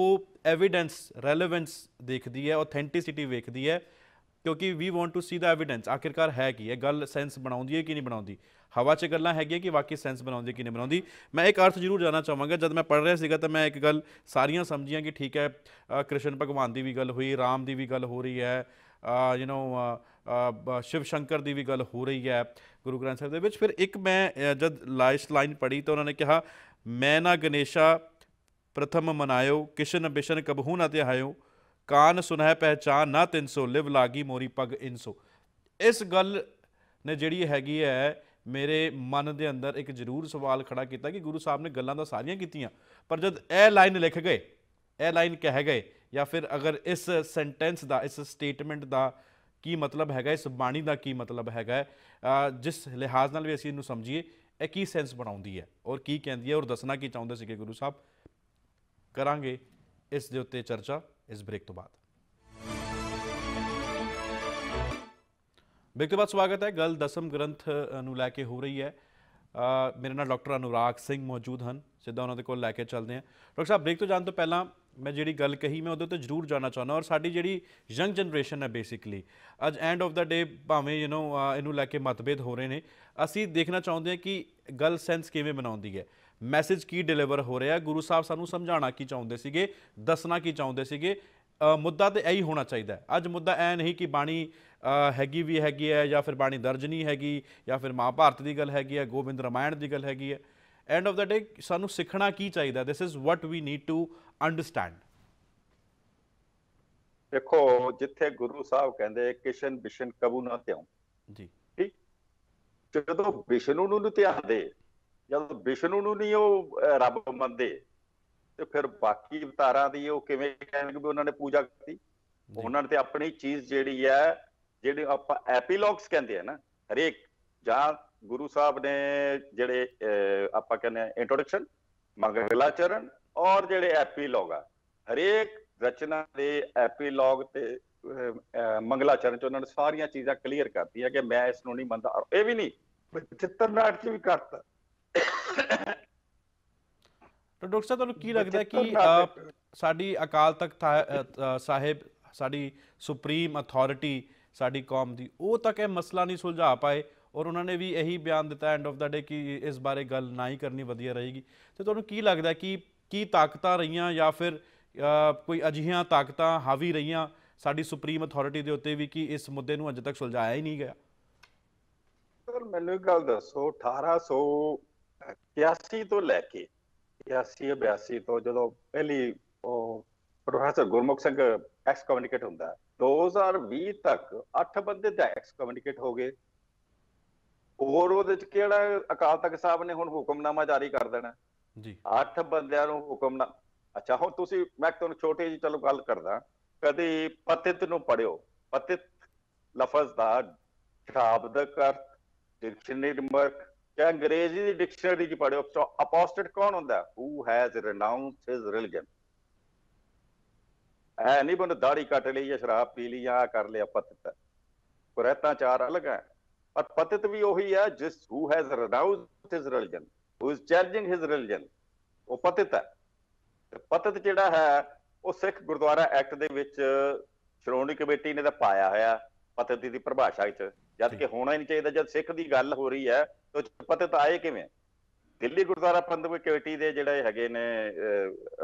ਉਹ ਐਵੀਡੈਂਸ ਰੈਲੇਵੈਂਸ ਦੇਖਦੀ ਹੈ ਆਥੈਂਟਿਸਿਟੀ ਵੇਖਦੀ ਹੈ ਕਿਉਂਕਿ we want to see the evidence ਆਖਿਰਕਾਰ ਹੈ ਕੀ ਇਹ ਗੱਲ ਸੈਂਸ ਬਣਾਉਂਦੀ ਹੈ ਕਿ ਨਹੀਂ ਬਣਾਉਂਦੀ ਹਵਾ 'ਚ ਗੱਲਾਂ ਹੈਗੀਆਂ ਕਿ ਵਾਕਈ ਸੈਂਸ ਬਣਾਉਂਦੀ ਕਿ ਨਹੀਂ ਬਣਾਉਂਦੀ ਮੈਂ ਇੱਕ ਅਰਥ ਜ਼ਰੂਰ ਜਾਨਣਾ ਚਾਹਾਂਗਾ ਜਦ ਮੈਂ ਪੜ੍ਹ ਰਿਹਾ ਸੀਗਾ ਤਾਂ ਮੈਂ ਇੱਕ ਗੱਲ ਸਾਰੀਆਂ ਸਮਝੀਆਂ ਕਿ ਠੀਕ ਹੈ ਕ੍ਰਿਸ਼ਨ ਭਗਵਾਨ ਦੀ ਵੀ ਗੱਲ ਹੋਈ ਰਾਮ ਦੀ ਵੀ ਗੱਲ ਹੋ ਰਹੀ ਹੈ ਯੂ نو ਸ਼ਿਵ ਸ਼ੰਕਰ ਦੀ ਵੀ ਗੱਲ ਹੋ ਰਹੀ ਹੈ ਗੁਰੂ ਗ੍ਰੰਥ ਸਾਹਿਬ ਦੇ ਵਿੱਚ ਫਿਰ ਇੱਕ ਮੈਂ ਜਦ ਲਾਈਸਟ ਲਾਈਨ ਪੜ੍ਹੀ ਤਾਂ ਉਹਨਾਂ ਨੇ ਕਿਹਾ ਮੈਂ ਨਾ ਗਣੇਸ਼ਾ ਪ੍ਰਥਮ ਮਨਾਇਓ ਕਿਸ਼ਨ ਬਿਸ਼ਨ ਕਬਹੂ ਨਾ ਤੇ ਆਇਓ ਕਾਨ ਸੁਨਹਿ ਪਹਿਚਾਨ ਨਾ 300 ਲਿਵ ਲਾਗੀ ਮੋਰੀ ਪਗ ਇਨਸੋ ਇਸ ਗੱਲ ਨੇ ਜਿਹੜੀ ਹੈਗੀ ਹੈ ਮੇਰੇ ਮਨ ਦੇ ਅੰਦਰ ਇੱਕ ਜ਼ਰੂਰ ਸਵਾਲ ਖੜਾ ਕੀਤਾ ਕਿ ਗੁਰੂ ਸਾਹਿਬ ਨੇ ਗੱਲਾਂ ਤਾਂ ਸਾਰੀਆਂ ਕੀਤੀਆਂ ਪਰ ਜਦ ਇਹ ਲਾਈਨ ਲਿਖ ਗਏ ਇਹ ਲਾਈਨ ਕਹਿ ਗਏ ਜਾਂ ਫਿਰ ਅਗਰ ਇਸ ਸੈਂਟੈਂਸ ਦਾ ਇਸ ਸਟੇਟਮੈਂਟ ਦਾ ਕੀ ਮਤਲਬ ਹੈਗਾ ਇਸ ਬਾਣੀ ਦਾ ਕੀ ਮਤਲਬ ਹੈਗਾ ਜਿਸ ਲਿਹਾਜ਼ ਨਾਲ ਵੀ ਅਸੀਂ ਇਹਨੂੰ ਸਮਝੀਏ ਇਹ ਕੀ ਸੈਂਸ ਬਣਾਉਂਦੀ ਹੈ ਔਰ ਕੀ ਕਹਿੰਦੀ ਹੈ ਔਰ ਦੱਸਣਾ ਕੀ ਚਾਹੁੰਦੇ ਸੀਗੇ ਗੁਰੂ ਸਾਹਿਬ ਕਰਾਂਗੇ ਇਸ ਦੇ ਉੱਤੇ ਚਰਚਾ ਇਸ ਬ੍ਰੇਕ ਤੋਂ ਬਾਅਦ ਬ੍ਰੇਕ ਤੋਂ ਬਾਅਦ ਸਵਾਗਤ ਹੈ ਗੱਲ ਦਸਮ ਗ੍ਰੰਥ ਨੂੰ ਲੈ ਕੇ ਹੋ ਰਹੀ ਹੈ ਮੇਰੇ ਨਾਲ ਡਾਕਟਰ ਅਨੁਰਾਗ ਸਿੰਘ ਮੌਜੂਦ ਹਨ ਸਿੱਧਾ ਉਹਨਾਂ ਦੇ ਕੋਲ ਲੈ ਕੇ ਚੱਲਦੇ ਹਾਂ ਡਾਕਟਰ ਸਾਹਿਬ ਬ੍ਰੇਕ ਤੋਂ ਜਾਣ ਤੋਂ ਪਹਿਲਾਂ ਮੈਂ ਜਿਹੜੀ ਗੱਲ ਕਹੀ ਮੈਂ ਉਹਦੇ ਤੇ ਜ਼ਰੂਰ ਜਾਣਾ ਚਾਹੁੰਦਾ ਔਰ ਸਾਡੀ ਜਿਹੜੀ ਯੰਗ ਜਨਰੇਸ਼ਨ ਹੈ ਬੇਸਿਕਲੀ ਅੱਜ ਐਂਡ ਆਫ ਦਾ ਡੇ ਭਾਵੇਂ ਯੂ نو ਇਹਨੂੰ ਲੈ ਕੇ ਮਤਭੇਦ ਹੋ ਰਹੇ ਨੇ ਅਸੀਂ ਦੇਖਣਾ ਚਾਹੁੰਦੇ ਹਾਂ ਕਿ ਗੱਲ ਸੈਂਸ ਕਿਵੇਂ ਬਣਾਉਂਦੀ ਹੈ ਮੈਸੇਜ ਕੀ ਡਿਲੀਵਰ ਹੋ ਰਿਹਾ ਗੁਰੂ ਸਾਹਿਬ ਸਾਨੂੰ ਸਮਝਾਉਣਾ ਕੀ ਚਾਹੁੰਦੇ ਸੀਗੇ ਦੱਸਣਾ ਕੀ ਚਾਹੁੰਦੇ ਸੀਗੇ ਮੁੱਦਾ ਤੇ ਇਹੀ ਹੋਣਾ ਚਾਹੀਦਾ ਹੈ ਅੱਜ ਮੁੱਦਾ ਐ ਨਹੀਂ ਕਿ ਬਾਣੀ ਹੈਗੀ ਵੀ ਹੈਗੀ ਹੈ ਜਾਂ ਫਿਰ ਬਾਣੀ ਦਰਜ ਨਹੀਂ ਹੈਗੀ ਜਾਂ ਫਿਰ ਮਹਾਭਾਰਤ ਦੀ ਗੱਲ ਹੈਗੀ ਹੈ ਗੋਬਿੰਦ ਰਾਮਾਇਣ ਦੀ ਗੱਲ ਹੈਗੀ ਹੈ ਐਂਡ ਆਫ ਦਾ ਡੇ ਸਾਨੂੰ ਸਿੱਖਣਾ ਕੀ ਚਾਹੀਦਾ this is what we need to understand ਦੇਖੋ ਜਿੱਥੇ ਗੁਰੂ ਸਾਹਿਬ ਕਹਿੰਦੇ ਕਿਸ਼ਨ ਬਿਸ਼ਨ ਕਬੂ ਨਾ ਤਿਉ ਜੀ ਠੀਕ ਜਦੋਂ ਵਿਸ਼ਨੂੰ ਨੂੰ ਨੂੰ ਧਿਆਉਂਦੇ ਜਦ ਵਿਸ਼ਨੂੰ ਨੂੰ ਨਹੀਂ ਉਹ ਰੱਬ ਮੰਨਦੇ ਤੇ ਫਿਰ ਬਾਕੀ ਅਵਤਾਰਾਂ ਦੀ ਉਹ ਕਿਵੇਂ ਕਹਿਣਗੇ ਵੀ ਉਹਨਾਂ ਨੇ ਪੂਜਾ ਕੀਤੀ ਉਹਨਾਂ ਨੇ ਤੇ ਆਪਣੀ ਚੀਜ਼ ਜਿਹੜੀ ਹੈ ਜਿਹੜੇ ਆਪਾਂ ਐਪੀਲੌਗਸ ਕਹਿੰਦੇ ਆ ਨਾ ਹਰੇਕ ਜਾਂ ਗੁਰੂ ਸਾਹਿਬ ਨੇ ਜਿਹੜੇ ਆਪਾਂ ਕਹਿੰਦੇ ਆ ਇੰਟਰੋਡਕਸ਼ਨ ਮੰਗਲਾ ਚਰਨ ਔਰ ਜਿਹੜੇ ਐਪੀਲੌਗ ਆ ਹਰੇਕ ਰਚਨਾ ਦੇ ਐਪੀਲੌਗ ਤੇ ਮੰਗਲਾ ਚਰਨ ਚ ਉਹਨਾਂ ਨੇ ਸਾਰੀਆਂ ਚੀਜ਼ਾਂ ਕਲੀਅਰ ਕਰਤੀਆਂ ਕਿ ਮੈਂ ਇਸ ਨੂੰ ਨਹੀਂ ਮੰਨਦਾ ਇਹ ਵੀ ਨਹੀਂ ਚਿੱਤਰਨਾਟ ਚ ਵੀ ਕਰਤਾ ਤਾਂ ਡਾਕਟਰ ਸਾਹਿਬ ਤੁਹਾਨੂੰ ਕੀ ਲੱਗਦਾ ਕਿ ਸਾਡੀ ਅਕਾਲ ਤਖਤ ਸਾਹਿਬ ਸਾਡੀ ਸੁਪਰੀਮ ਅਥਾਰਟੀ ਸਾਡੀ ਕੌਮ ਦੀ ਉਹ ਤੱਕ ਇਹ ਮਸਲਾ ਨਹੀਂ ਸੁਲਝਾ ਪਾਏ ਔਰ ਉਹਨਾਂ ਨੇ ਵੀ ਇਹੀ ਬਿਆਨ ਦਿੱਤਾ ਐਂਡ ਆਫ ਦਾ ਡੇ ਕਿ ਇਸ ਬਾਰੇ ਗੱਲ ਨਾ ਹੀ ਕਰਨੀ ਵਧੀਆ ਰਹੇਗੀ ਤੇ ਤੁਹਾਨੂੰ ਕੀ ਲੱਗਦਾ ਕਿ ਕੀ ਤਾਕਤਾਂ ਰਹੀਆਂ ਜਾਂ ਫਿਰ ਕੋਈ ਅਜਿਹੀਆਂ ਤਾਕਤਾਂ ਹਾਵੀ ਰਹੀਆਂ ਸਾਡੀ ਸੁਪਰੀਮ ਅਥਾਰਟੀ ਦੇ ਉੱਤੇ ਵੀ ਕਿ ਇਸ ਮੁੱਦੇ ਨੂੰ ਅਜੇ ਤੱਕ ਸੁਲਝਾਇਆ ਹੀ ਨਹੀਂ ਗਿਆ ਸਰ ਮੈਨੂੰ ਇੱਕ ਗੱਲ ਦੱਸੋ 1800 81 ਤੋਂ ਲੈ ਕੇ 81 82 ਤੋਂ ਜਦੋਂ ਪਹਿਲੀ ਉਹ professor Gurmukh Singh excommunicate ਹੁੰਦਾ 2020 ਤੱਕ 8 ਬੰਦੇ ਦਾ ਐਕਸ ਕਮਿਊਨੀਕੇਟ ਹੋ ਗਏ ਹੋਰ ਉਹਦੇ ਚ ਕਿਹੜਾ ਅਕਾਲ ਤਖਤ ਸਾਹਿਬ ਨੇ ਹੁਣ ਹੁਕਮਨਾਮਾ ਜਾਰੀ ਕਰ ਦੇਣਾ ਜੀ 8 ਬੰਦਿਆਂ ਨੂੰ ਹੁਕਮਨਾ ਅੱਛਾ ਹੁਣ ਤੁਸੀਂ ਮੈਂ ਤੁਹਾਨੂੰ ਛੋਟੀ ਜੀ ਚਲੋ ਗੱਲ ਕਰਦਾ ਕਦੇ ਪਤਿਤ ਨੂੰ ਪੜਿਓ ਪਤਿਤ ਲਫ਼ਜ਼ ਦਾ ਸ਼ਾਬਦਿਕ ਅਰਥ ਡਿਕਸ਼ਨਰੀ ਨੰਬਰ ਚਾਹੇ ਅੰਗਰੇਜ਼ੀ ਦੀ ਡਿਕਸ਼ਨਰੀ 'ਚ ਪੜਿਓ ਅਪੋਸਟੇਟ ਕੌਣ ਹੁੰਦਾ ਹੂ ਹੈਜ਼ ਰਨਾਉਂਸਡ ਹਿਸ ਰਿਲੀਜੀਅਨ ਐ ਨਹੀਂ ਬੰਦ ਦਾੜੀ ਕੱਟ ਲਈ ਜਾਂ ਸ਼ਰਾਬ ਪੀ ਲਈ ਜਾਂ ਕਰ ਲਿਆ ਪਤਿਤ ਕੁਰੈਤਾਂ ਚਾਰ ਅਲਗ ਹੈ ਪਰ ਪਤਿਤ ਵੀ ਉਹੀ ਹੈ ਜਿਸ ਹੂ ਹੈਜ਼ ਰਨਾਉਂਸਡ ਹਿਸ ਰਿਲੀਜੀਅਨ ਹੂ ਇਸ ਚਾਰਜਿੰਗ ਹਿਸ ਰਿਲੀਜੀਅਨ ਉਹ ਪਤਿਤ ਹੈ ਪਤਿਤ ਜਿਹੜਾ ਹੈ ਉਹ ਸਿੱਖ ਗੁਰਦੁਆਰਾ ਐਕਟ ਦੇ ਵਿੱਚ ਸ਼੍ਰੋਮਣੀ ਕਮੇਟੀ ਨੇ ਤਾਂ ਪਾਇਆ ਹੋਇਆ ਪਤਿਤ ਦੀ ਪਰਿਭਾਸ਼ਾ ਵਿੱਚ ਜਦ ਕਿ ਹੋਣਾ ਹੀ ਨਹੀਂ ਚਾਹੀਦਾ ਜਦ ਸਿੱਖ ਦੀ ਗੱਲ ਹੋ ਰਹੀ ਹੈ ਤਾਂ ਪਤਾ ਤਾਂ ਆਏ ਕਿਵੇਂ ਦਿੱਲੀ ਗੁਰਦੁਆਰਾ ਪ੍ਰਬੰਧਕ ਕਮੇਟੀ ਦੇ ਜਿਹੜੇ ਹੈਗੇ ਨੇ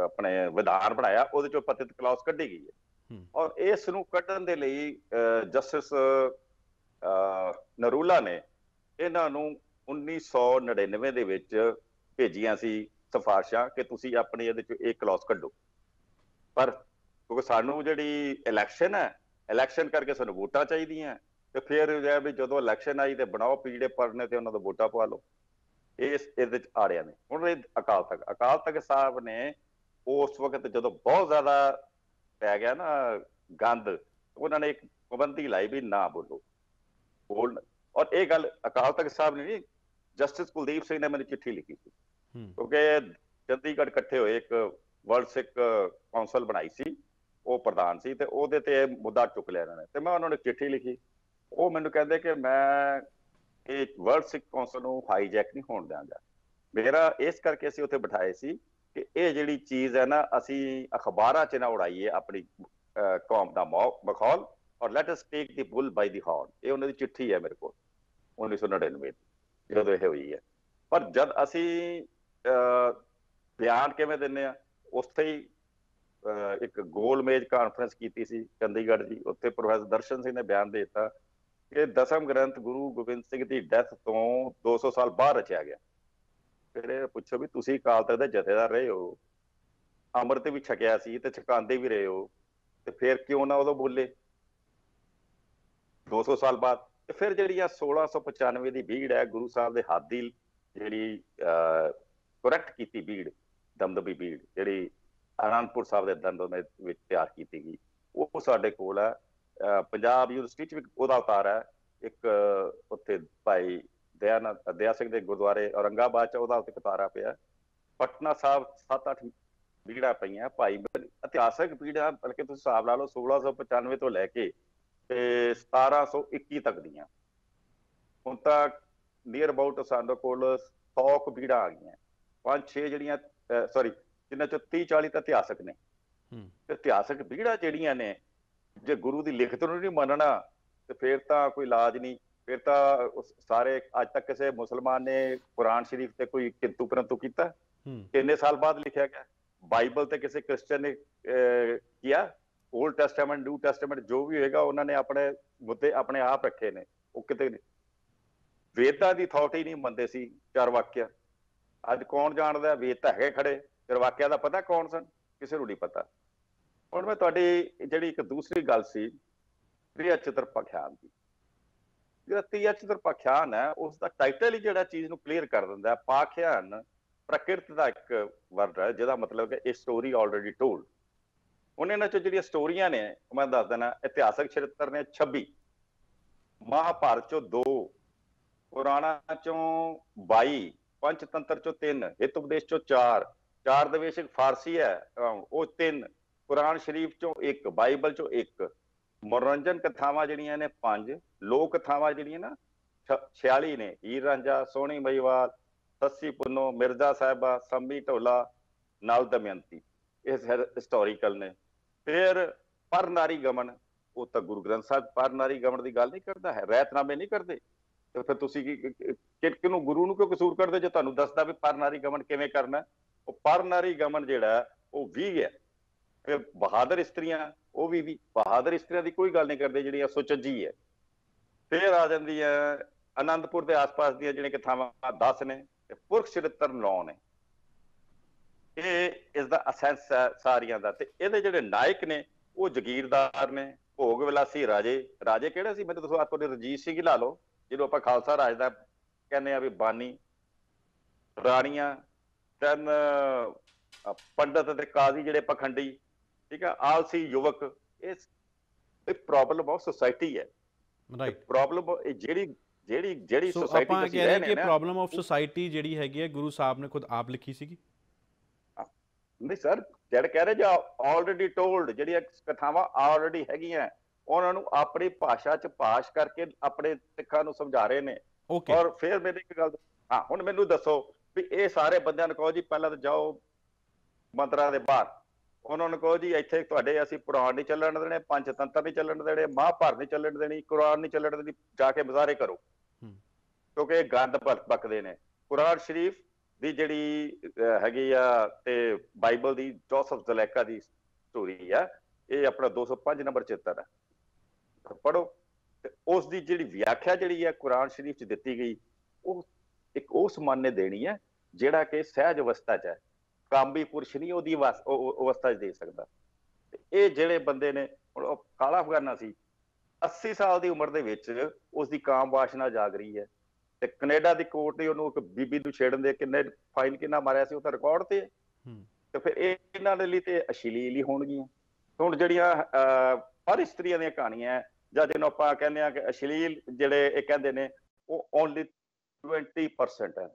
ਆਪਣੇ ਵਿਧਾਨ ਬਣਾਇਆ ਉਹਦੇ ਚੋਂ ਪਤਿਤ ਕਲਾਸ ਕੱਢੀ ਗਈ ਹੈ ਔਰ ਇਸ ਨੂੰ ਕੱਢਣ ਦੇ ਲਈ ਜਸਟਿਸ ਨਰੂਲਾ ਨੇ ਇਹਨਾਂ ਨੂੰ 1999 ਦੇ ਵਿੱਚ ਭੇਜੀਆਂ ਸੀ ਸਫਾਰਸ਼ਾਂ ਕਿ ਤੁਸੀਂ ਆਪਣੀ ਇਹਦੇ ਚੋਂ ਇੱਕ ਕਲਾਸ ਕੱਢੋ ਪਰ ਕਿਉਂਕਿ ਸਾਨੂੰ ਜਿਹੜੀ ਇਲੈਕਸ਼ਨ ਹੈ ਇਲੈਕਸ਼ਨ ਕਰਕੇ ਸਾਨੂੰ ਵੋਟਾਂ ਚਾਹੀਦੀਆਂ ਤੇ ਫਿਰ ਇਹ ਹੈ ਵੀ ਜਦੋਂ ਇਲੈਕਸ਼ਨ ਆਈ ਤੇ ਬਣਾਓ ਪੀੜੇ ਪਰਨੇ ਤੇ ਉਹਨਾਂ ਦਾ ਵੋਟਾ ਪਵਾ ਲਓ ਇਸ ਇਹਦੇ ਚ ਆੜਿਆ ਨੇ ਹੁਣ ਇਹ ਅਕਾਲ ਤਖਤ ਅਕਾਲ ਤਖਤ ਸਾਹਿਬ ਨੇ ਉਸ ਵਕਤ ਜਦੋਂ ਬਹੁਤ ਜ਼ਿਆਦਾ ਪੈ ਗਿਆ ਨਾ ਗੰਦ ਉਹਨਾਂ ਨੇ ਇੱਕ ਪਾਬੰਦੀ ਲਾਈ ਵੀ ਨਾ ਬੋਲੋ ਬੋਲ ਔਰ ਇਹ ਗੱਲ ਅਕਾਲ ਤਖਤ ਸਾਹਿਬ ਨੇ ਨਹੀਂ ਜਸਟਿਸ ਕੁਲਦੀਪ ਸਿੰਘ ਨੇ ਮੈਨੂੰ ਚਿੱਠੀ ਲਿਖੀ ਸੀ ਕਿਉਂਕਿ ਚੰਡੀਗੜ੍ਹ ਇਕੱਠੇ ਹੋਏ ਇੱਕ ਵਰਲਡ ਸਿੱਖ ਕਾਉਂਸਲ ਬਣਾਈ ਸੀ ਉਹ ਪ੍ਰਧਾਨ ਸੀ ਤੇ ਉਹਦੇ ਤੇ ਮੁੱਦਾ ਚੁੱਕ ਲਿਆ ਇਹਨਾਂ ਨੇ ਤੇ ਮੈਂ ਉਹਨਾਂ ਨੂੰ ਚਿੱਠੀ ਲਿਖੀ ਉਹ ਮੈਨੂੰ ਕਹਿੰਦੇ ਕਿ ਮੈਂ ਇਹ ਵਰਲਡ ਸਿੱਖ ਕੌਂਸਲ ਨੂੰ ਹਾਈਜੈਕ ਨਹੀਂ ਹੋਣ ਦਿਆਂਗਾ ਮੇਰਾ ਇਸ ਕਰਕੇ ਅਸੀਂ ਉੱਥੇ ਬਿਠਾਏ ਸੀ ਕਿ ਇਹ ਜਿਹੜੀ ਚੀਜ਼ ਹੈ ਨਾ ਅਸੀਂ ਅਖਬਾਰਾਂ 'ਚ ਨਾ ਉਡਾਈਏ ਆਪਣੀ ਕੌਮ ਦਾ ਮਖੌਲ ਔਰ ਲੈਟ ਅਸ ਟੇਕ ਦੀ ਬੁੱਲ ਬਾਈ ਦੀ ਹੌਰ ਇਹ ਉਹਨਾਂ ਦੀ ਚਿੱਠੀ ਹੈ ਮੇਰੇ ਕੋਲ 1999 ਦੀ ਜਦੋਂ ਇਹ ਹੋਈ ਹੈ ਪਰ ਜਦ ਅਸੀਂ ਬਿਆਨ ਕਿਵੇਂ ਦਿੰਨੇ ਆ ਉੱਥੇ ਹੀ ਇੱਕ ਗੋਲ ਮੇਜ ਕਾਨਫਰੰਸ ਕੀਤੀ ਸੀ ਚੰਡੀਗੜ੍ਹ ਦੀ ਉੱਥੇ ਪ੍ਰੋਫੈਸਰ ਦਰਸ਼ਨ ਸਿੰਘ ਨੇ ਬਿਆਨ ਦਿੱਤਾ ਕਿ ਦਸਮ ਗ੍ਰੰਥ ਗੁਰੂ ਗੋਬਿੰਦ ਸਿੰਘ ਦੀ ਡੈਥ ਤੋਂ 200 ਸਾਲ ਬਾਅਦ ਰਚਿਆ ਗਿਆ ਫਿਰ ਇਹ ਪੁੱਛੋ ਵੀ ਤੁਸੀਂ ਕਾਲ ਤੱਕ ਦੇ ਜਥੇਦਾਰ ਰਹੇ ਹੋ ਅੰਮ੍ਰਿਤ ਵੀ ਛਕਿਆ ਸੀ ਤੇ ਛਕਾਉਂਦੇ ਵੀ ਰਹੇ ਹੋ ਤੇ ਫਿਰ ਕਿਉਂ ਨਾ ਉਦੋਂ ਬੋਲੇ 200 ਸਾਲ ਬਾਅਦ ਤੇ ਫਿਰ ਜਿਹੜੀ ਆ 1695 ਦੀ ਬੀੜ ਹੈ ਗੁਰੂ ਸਾਹਿਬ ਦੇ ਹੱਥ ਦੀ ਜਿਹੜੀ ਕਰੈਕਟ ਕੀਤੀ ਬੀੜ ਦਮਦਮੀ ਬੀੜ ਜਿਹੜੀ ਅਨੰਦਪੁਰ ਸਾਹਿਬ ਦੇ ਦੰਦੋਂ ਵਿੱਚ ਤਿਆਰ ਕੀਤੀ ਗਈ ਉਹ ਸਾਡੇ ਕੋਲ ਆ ਪੰਜਾਬ ਯੂਨੀਵਰਸਿਟੀ ਚ ਵੀ ਉਹਦਾ ਉਤਾਰ ਹੈ ਇੱਕ ਉੱਥੇ ਭਾਈ ਦਇਆ ਦਿਆ ਸਿੰਘ ਦੇ ਗੁਰਦੁਆਰੇ ਔਰੰਗਾਬਾਦ ਚ ਉਹਦਾ ਉੱਤੇ ਕਤਾਰਾ ਪਿਆ ਪਟਨਾ ਸਾਹਿਬ 7-8 ਬੀੜਾ ਪਈਆਂ ਭਾਈ ਇਤਿਹਾਸਕ ਪੀੜਾ ਬਲਕਿ ਤੁਸੀਂ ਹਿਸਾਬ ਲਾ ਲਓ 1695 ਤੋਂ ਲੈ ਕੇ ਤੇ 1721 ਤੱਕ ਦੀਆਂ ਹੁਣ ਤਾਂ ਨੀਅਰ ਅਬਾਊਟ ਸਾਡੇ ਕੋਲ 100 ਕੁ ਪੀੜਾ ਆ ਗਈਆਂ ਪੰਜ ਛੇ ਜਿਹੜੀਆਂ ਸੌਰੀ ਜਿੰਨਾਂ ਚ 30 40 ਤਾਂ ਇਤਿਹਾਸਕ ਨੇ ਹੂੰ ਇਤਿਹਾਸਕ ਪੀੜਾ ਜਿਹੜੀਆਂ ਨੇ ਜੇ ਗੁਰੂ ਦੀ ਲਿਖਤ ਨੂੰ ਨਹੀਂ ਮੰਨਣਾ ਤੇ ਫਿਰ ਤਾਂ ਕੋਈ ਇਲਾਜ ਨਹੀਂ ਫਿਰ ਤਾਂ ਸਾਰੇ ਅੱਜ ਤੱਕ ਕਿਸੇ ਮੁਸਲਮਾਨ ਨੇ ਕੁਰਾਨ ਸ਼ਰੀਫ ਤੇ ਕੋਈ ਕਿੰਤੂ ਪਰੰਤੂ ਕੀਤਾ ਕਿੰਨੇ ਸਾਲ ਬਾਅਦ ਲਿਖਿਆ ਗਿਆ ਬਾਈਬਲ ਤੇ ਕਿਸੇ ਕ੍ਰਿਸਚੀਅਨ ਨੇ ਕੀਤਾ 올ਡ ਟੈਸਟਾਮੈਂਟ ਨਿਊ ਟੈਸਟਾਮੈਂਟ ਜੋ ਵੀ ਹੋਏਗਾ ਉਹਨਾਂ ਨੇ ਆਪਣੇ ਮੁੱਦੇ ਆਪਣੇ ਆਪ ਰੱਖੇ ਨੇ ਉਹ ਕਿਤੇ ਵੇਦਾਂ ਦੀ ਅਥਾਰਟੀ ਨਹੀਂ ਮੰਨਦੇ ਸੀ ਚਾਰ ਵਾਕਿਆ ਅੱਜ ਕੌਣ ਜਾਣਦਾ ਵੇਦ ਤਾਂ ਹੈਗੇ ਖੜੇ ਚਾਰ ਵਾਕਿਆ ਦਾ ਪਤਾ ਕੌਣ ਸਨ ਕਿਸੇ ਨੂੰ ਨਹੀਂ ਪਤਾ ਹੁਣ ਮੈਂ ਤੁਹਾਡੀ ਜਿਹੜੀ ਇੱਕ ਦੂਸਰੀ ਗੱਲ ਸੀ ਪ੍ਰਿਆ ਚਿਤਰਪਖਿਆਨ ਦੀ ਜਿਹੜਾ ਤੀਆ ਚਿਤਰਪਖਿਆਨ ਹੈ ਉਸ ਦਾ ਟਾਈਟਲ ਹੀ ਜਿਹੜਾ ਚੀਜ਼ ਨੂੰ ਕਲੀਅਰ ਕਰ ਦਿੰਦਾ ਹੈ ਪਾਖਿਆਨ ਪ੍ਰਕਿਰਤ ਦਾ ਇੱਕ ਵਰਡ ਹੈ ਜਿਹਦਾ ਮਤਲਬ ਹੈ ਇਹ ਸਟੋਰੀ ਆਲਰੇਡੀ ਟੋਲਡ ਉਹਨੇ ਨਾਲ ਜਿਹੜੀਆਂ ਸਟੋਰੀਆਂ ਨੇ ਮੈਂ ਦੱਸ ਦੇਣਾ ਇਤਿਹਾਸਕ ਚਰਿੱਤਰ ਨੇ 26 ਮਹਾਭਾਰਤ ਚੋਂ 2 ਪੁਰਾਣਾ ਚੋਂ 22 ਪੰਚਤੰਤਰ ਚੋਂ 3 ਹਿਤ ਉਪਦੇਸ਼ ਚੋਂ 4 ਚਾਰ ਦਵੇਸ਼ ਇੱਕ ਫਾਰਸੀ ਹੈ ਉਹ ਤਿੰਨ ਕੁਰਾਨ ਸ਼ਰੀਫ ਚੋਂ ਇੱਕ ਬਾਈਬਲ ਚੋਂ ਇੱਕ ਮਨੋਰੰਜਨ ਕਥਾਵਾਂ ਜਿਹੜੀਆਂ ਨੇ ਪੰਜ ਲੋਕ ਕਥਾਵਾਂ ਜਿਹੜੀਆਂ ਨਾ 46 ਨੇ ਹੀਰ ਰਾਂਝਾ ਸੋਹਣੀ ਮਈਵਾਲ ਸੱਸੀ ਪੁੰਨੋ ਮਿਰਜ਼ਾ ਸਾਹਿਬਾ ਸੰਮੀ ਢੋਲਾ ਨਾਲ ਦਮਯੰਤੀ ਇਹ ਹਿਸਟੋਰੀਕਲ ਨੇ ਫਿਰ ਪਰ ਨਾਰੀ ਗਮਨ ਉਹ ਤਾਂ ਗੁਰੂ ਗ੍ਰੰਥ ਸਾਹਿਬ ਪਰ ਨਾਰੀ ਗਮਨ ਦੀ ਗੱਲ ਨਹੀਂ ਕਰਦਾ ਹੈ ਰਹਿਤਨਾਮੇ ਨਹੀਂ ਕਰਦੇ ਤੇ ਫਿਰ ਤੁਸੀਂ ਕਿ ਕਿਨੂੰ ਗੁਰੂ ਨੂੰ ਕਿਉਂ ਕਸੂਰ ਕਰਦੇ ਜੇ ਤੁਹਾਨੂੰ ਦੱਸਦਾ ਵੀ ਪਰ ਨਾਰੀ ਗਮਨ ਕਿਵੇਂ ਕਰਨਾ ਉਹ ਪਰ ਨਾਰੀ ਗਮਨ ਜਿਹੜਾ ਉਹ 20 ਹੈ ਬਹਾਦਰ ਇਸਤਰੀਆਂ ਉਹ ਵੀ ਵੀ ਬਹਾਦਰ ਇਸਤਰੀਆਂ ਦੀ ਕੋਈ ਗੱਲ ਨਹੀਂ ਕਰਦੇ ਜਿਹੜੀਆਂ ਸੁਚੱਜੀ ਹੈ ਫਿਰ ਆ ਜਾਂਦੀ ਹੈ ਅਨੰਦਪੁਰ ਦੇ ਆਸ-ਪਾਸ ਦੀਆਂ ਜਿਹੜੇ ਕਥਾਵਾਂ 10 ਨੇ ਤੇ ਪੁਰਖ ਸਿਰਤਰ 79 ਨੇ ਇਹ ਇਸ ਦਾ ਅਸੈਂਸ ਸਾਰੀਆਂ ਦਾ ਤੇ ਇਹਦੇ ਜਿਹੜੇ ਨਾਇਕ ਨੇ ਉਹ ਜ਼ਗੀਰਦਾਰ ਨੇ ਭੋਗ ਵਿਲਾਸੀ ਰਾਜੇ ਰਾਜੇ ਕਿਹੜੇ ਸੀ ਤੁਹਾਨੂੰ ਦੱਸੋ ਆਪਕੋ ਰਜੀਤ ਸਿੰਘ ਹੀ ਲਾ ਲਓ ਜਿਹਨੂੰ ਆਪਾਂ ਖਾਲਸਾ ਰਾਜ ਦਾ ਕਹਿੰਦੇ ਆ ਵੀ ਬਾਨੀ ਰਾਣੀਆਂ ਤਨ ਪੰਡਤ ਤੇ ਕਾਜ਼ੀ ਜਿਹੜੇ ਪਖੰਡੀ ਠੀਕ ਆ ਆਲਸੀ ਯੁਵਕ ਇਸ ਇਹ ਪ੍ਰੋਬਲਮ ਆਫ ਸੋਸਾਇਟੀ ਹੈ ਰਾਈਟ ਪ੍ਰੋਬਲਮ ਇਹ ਜਿਹੜੀ ਜਿਹੜੀ ਜਿਹੜੀ ਸੋਸਾਇਟੀ ਆਪਾਂ ਕਹਿ ਰਹੇ ਕਿ ਪ੍ਰੋਬਲਮ ਆਫ ਸੋਸਾਇਟੀ ਜਿਹੜੀ ਹੈਗੀ ਹੈ ਗੁਰੂ ਸਾਹਿਬ ਨੇ ਖੁਦ ਆਪ ਲਿਖੀ ਸੀਗੀ ਨਹੀਂ ਸਰ ਜਿਹੜਾ ਕਹਿ ਰਹੇ ਜੋ ਆਲਰੇਡੀ ਟੋਲਡ ਜਿਹੜੀਆਂ ਕਥਾਵਾਂ ਆਲਰੇਡੀ ਹੈਗੀਆਂ ਉਹਨਾਂ ਨੂੰ ਆਪਣੀ ਭਾਸ਼ਾ 'ਚ ਪਾਸ਼ ਕਰਕੇ ਆਪਣੇ ਸਿੱਖਾਂ ਨੂੰ ਸਮਝਾ ਰਹੇ ਨੇ ਔਰ ਫਿਰ ਮੇਰੀ ਇੱਕ ਗੱਲ ਹਾਂ ਹੁਣ ਮੈਨੂੰ ਦੱਸੋ ਵੀ ਇਹ ਸਾਰੇ ਬੰਦਿਆਂ ਨੂੰ ਕਹੋ ਜੀ ਪਹਿਲਾਂ ਤਾਂ ਜਾਓ ਮੰਦਰਾਂ ਦੇ ਬਾਹਰ ਉਹਨਾਂ ਨੂੰ ਕਹੋ ਜੀ ਇੱਥੇ ਤੁਹਾਡੇ ਅਸੀਂ ਪੁਰਾਣ ਨਹੀਂ ਚੱਲਣ ਦੇਣੇ ਤੰਤਰ ਨਹੀਂ ਚੱਲਣ ਦੇਣੇ ਮਹਾਭਾਰ ਨਹੀਂ ਚੱਲਣ ਦੇਣੀ ਕੁਰਾਨ ਨਹੀਂ ਚੱਲਣ ਦੇਣੀ ਜਾ ਕੇ ਮਜ਼ਾਰੇ ਕਰੋ ਕਿਉਂਕਿ ਇਹ ਗੰਦ ਪੱਕਦੇ ਨੇ ਕੁਰਾਨ ਸ਼ਰੀਫ ਦੀ ਜਿਹੜੀ ਹੈਗੀ ਆ ਤੇ ਬਾਈਬਲ ਦੀ ਜੋਸਫ ਜ਼ਲੇਕਾ ਦੀ ਸਟੋਰੀ ਆ ਇਹ ਆਪਣਾ 205 ਨੰਬਰ ਚਿੱਤਰ ਹੈ ਪੜੋ ਤੇ ਉਸ ਦੀ ਜਿਹੜੀ ਵਿਆਖਿਆ ਜਿਹੜੀ ਆ ਕੁਰਾਨ ਸ਼ਰੀਫ ਚ ਦਿੱਤੀ ਗਈ ਉਹ ਇੱਕ ਉਸ ਮਾਨੇ ਦੇਣੀ ਹੈ ਜਿਹੜਾ ਕਿ ਸਹਿਜ ਅਵਸਥਾ ਚ ਹੈ ਕਾਮੀ ਪੁਰਸ਼ ਨਹੀਂ ਉਹਦੀ ਅਵਸਥਾ 'ਚ ਦੇ ਸਕਦਾ ਇਹ ਜਿਹੜੇ ਬੰਦੇ ਨੇ ਕਾਲਾ ਅਫਗਾਨਾ ਸੀ 80 ਸਾਲ ਦੀ ਉਮਰ ਦੇ ਵਿੱਚ ਉਸ ਦੀ ਕਾਮ ਵਾਸ਼ਨਾ ਜਾਗ ਰਹੀ ਹੈ ਤੇ ਕੈਨੇਡਾ ਦੀ ਕੋਰਟ ਨੇ ਉਹਨੂੰ ਇੱਕ ਬੀਬੀ ਨੂੰ ਛੇੜਨ ਦੇ ਕਿੰਨੇ ਫਾਈਨ ਕਿੰਨਾ ਮਾਰਿਆ ਸੀ ਉਹ ਤਾਂ ਰਿਕਾਰਡ ਤੇ ਹੈ ਤੇ ਫਿਰ ਇਹ ਇਹਨਾਂ ਦੇ ਲਈ ਤੇ ਅਸ਼ਲੀਲ ਹੀ ਹੋਣਗੀਆਂ ਹੁਣ ਜਿਹੜੀਆਂ ਹਰ ਇਸਤਰੀਆਂ ਦੀਆਂ ਕਹਾਣੀਆਂ ਜਾਂ ਜਿਹਨੂੰ ਆਪਾਂ ਕਹਿੰਦੇ ਆ ਕਿ ਅਸ਼ਲੀਲ ਜਿਹੜੇ ਇਹ ਕਹਿੰਦੇ ਨੇ ਉਹ ਓਨਲੀ 20% ਹੈ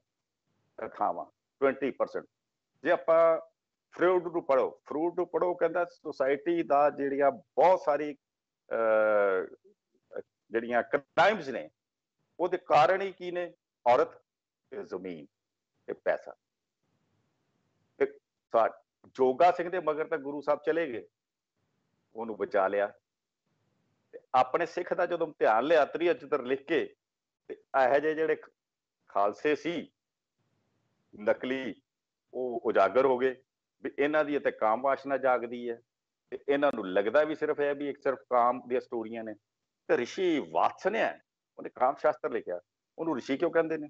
ਰਖਾਵਾ 20% ਜੇ ਆਪਾਂ ਫਰੂਡ ਨੂੰ ਪੜੋ ਫਰੂਡ ਨੂੰ ਪੜੋ ਕਹਿੰਦਾ ਸੋਸਾਇਟੀ ਦਾ ਜਿਹੜੀਆਂ ਬਹੁਤ ਸਾਰੀ ਜਿਹੜੀਆਂ ਕ੍ਰਾਈਮਸ ਨੇ ਉਹਦੇ ਕਾਰਨ ਹੀ ਕੀ ਨੇ ਔਰਤ ਤੇ ਜ਼ਮੀਨ ਤੇ ਪੈਸਾ ਤੇ ਜੋਗਾ ਸਿੰਘ ਦੇ ਮਗਰ ਤਾਂ ਗੁਰੂ ਸਾਹਿਬ ਚਲੇ ਗਏ ਉਹਨੂੰ ਬਚਾ ਲਿਆ ਤੇ ਆਪਣੇ ਸਿੱਖ ਦਾ ਜਦੋਂ ਧਿਆਨ ਲਿਆ ਤਰੀ ਤਰ ਲਿਖ ਕੇ ਤੇ ਇਹੋ ਜਿਹੇ ਜਿਹੜੇ ਖਾਲਸੇ ਸੀ ਨਕਲੀ ਉਹ ਉਜਾਗਰ ਹੋ ਗਏ ਵੀ ਇਹਨਾਂ ਦੀ ਤੇ ਕਾਮ ਵਾਸ਼ਨਾ ਜਾਗਦੀ ਹੈ ਤੇ ਇਹਨਾਂ ਨੂੰ ਲੱਗਦਾ ਵੀ ਸਿਰਫ ਇਹ ਵੀ ਇੱਕ ਸਿਰਫ ਕਾਮ ਦੀਆਂ ਸਟੋਰੀਆਂ ਨੇ ਤੇ ਰਿਸ਼ੀ ਨੇ ਉਹਨੇ ਕਾਮ ਸ਼ਾਸਤਰ ਲਿਖਿਆ ਉਹਨੂੰ ਰਿਸ਼ੀ ਕਿਉਂ ਕਹਿੰਦੇ ਨੇ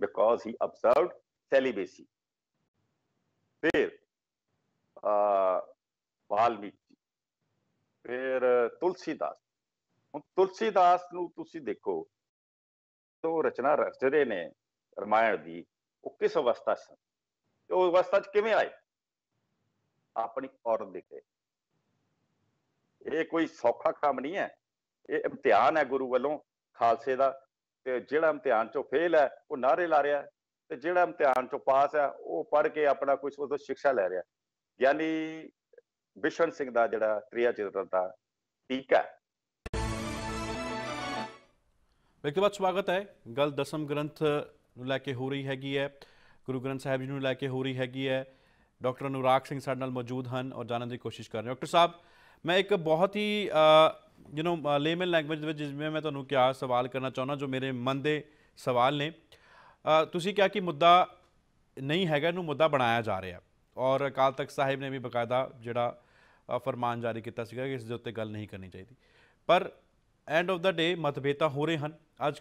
ਬਿਕੋਜ਼ ਹੀ ਅਬਜ਼ਰਵਡ ਸੈਲੀਬੇਸੀ ਫਿਰ ਆ ਵਾਲਮੀਕਿ ਫਿਰ ਤੁਲਸੀਦਾਸ ਹੁਣ ਤੁਲਸੀਦਾਸ ਨੂੰ ਤੁਸੀਂ ਦੇਖੋ ਤੋਂ ਰਚਨਾ ਰਚਦੇ ਨੇ ਰਮਾਇਣ ਦੀ ਉਹ ਕਿਸ ਅਵਸਥਾ 'ਚ ਸਨ ਉਹ ਅਵਸਥਾ 'ਚ ਕਿਵੇਂ ਆਏ ਆਪਣੀ ਔਰਤ ਦੇ ਕੇ ਇਹ ਕੋਈ ਸੌਖਾ ਕੰਮ ਨਹੀਂ ਹੈ ਇਹ ਇਮਤਿਹਾਨ ਹੈ ਗੁਰੂ ਵੱਲੋਂ ਖਾਲਸੇ ਦਾ ਤੇ ਜਿਹੜਾ ਇਮਤਿਹਾਨ 'ਚੋਂ ਫੇਲ ਹੈ ਉਹ ਨਾਰੇ ਲਾ ਰਿਹਾ ਤੇ ਜਿਹੜਾ ਇਮਤਿਹਾਨ 'ਚੋਂ ਪਾਸ ਹੈ ਉਹ ਪੜ੍ਹ ਕੇ ਆਪਣਾ ਕੁਝ ਤੋਂ ਸਿੱਖਿਆ ਲੈ ਰਿਹਾ ਯਾਨੀ ਬਿਸ਼ਨ ਸਿੰਘ ਦਾ ਜਿਹੜਾ ਕ੍ਰਿਆ ਚਿਤਰਨ ਦਾ ਟੀਕਾ ਵੇਖੋ ਵਾਰ ਸਵਾਗਤ ਹੈ ਗਲ ਦਸਮ ਗ੍ਰੰਥ ਨੂੰ ਲੈ ਕੇ ਹੋ ਰਹੀ ਹੈਗੀ ਹੈ ਗੁਰੂ ਗ੍ਰੰਥ ਸਾਹਿਬ ਜੀ ਨੂੰ ਲੈ ਕੇ ਹੋ ਰਹੀ ਹੈਗੀ ਹੈ ਡਾਕਟਰ ਅਨੁਰਾਗ ਸਿੰਘ ਸਾਡੇ ਨਾਲ ਮੌਜੂਦ ਹਨ ਔਰ ਜਾਣਨ ਦੀ ਕੋਸ਼ਿਸ਼ ਕਰ ਰਹੇ ਡਾਕਟਰ ਸਾਹਿਬ ਮੈਂ ਇੱਕ ਬਹੁਤ ਹੀ ਯੂ نو ਲੇਮਨ ਲੈਂਗੁਏਜ ਵਿੱਚ ਜਿਸ ਵਿੱਚ ਮੈਂ ਤੁਹਾਨੂੰ ਕਿਹਾ ਸਵਾਲ ਕਰਨਾ ਚਾਹੁੰਦਾ ਜੋ ਮੇਰੇ ਮਨ ਦੇ ਸਵਾਲ ਨੇ ਤੁਸੀਂ ਕਿਹਾ ਕਿ ਮੁੱਦਾ ਨਹੀਂ ਹੈਗਾ ਇਹਨੂੰ ਮੁੱਦਾ ਬਣਾਇਆ ਜਾ ਰਿਹਾ ਔਰ ਅਕਾਲ ਤਖਤ ਸਾਹਿਬ ਨੇ ਵੀ ਬਕਾਇਦਾ ਜਿਹੜਾ ਫਰਮਾਨ ਜਾਰੀ ਕੀਤਾ ਸੀਗਾ ਕਿ ਇਸ ਦੇ ਉੱਤੇ ਗੱਲ ਨਹੀਂ ਕਰਨੀ ਚਾਹੀਦੀ ਪਰ ਐਂਡ ਆਫ ਦਾ ਡੇ ਮਤਭੇਤਾ ਹੋ ਰਹੇ ਹਨ ਅੱਜ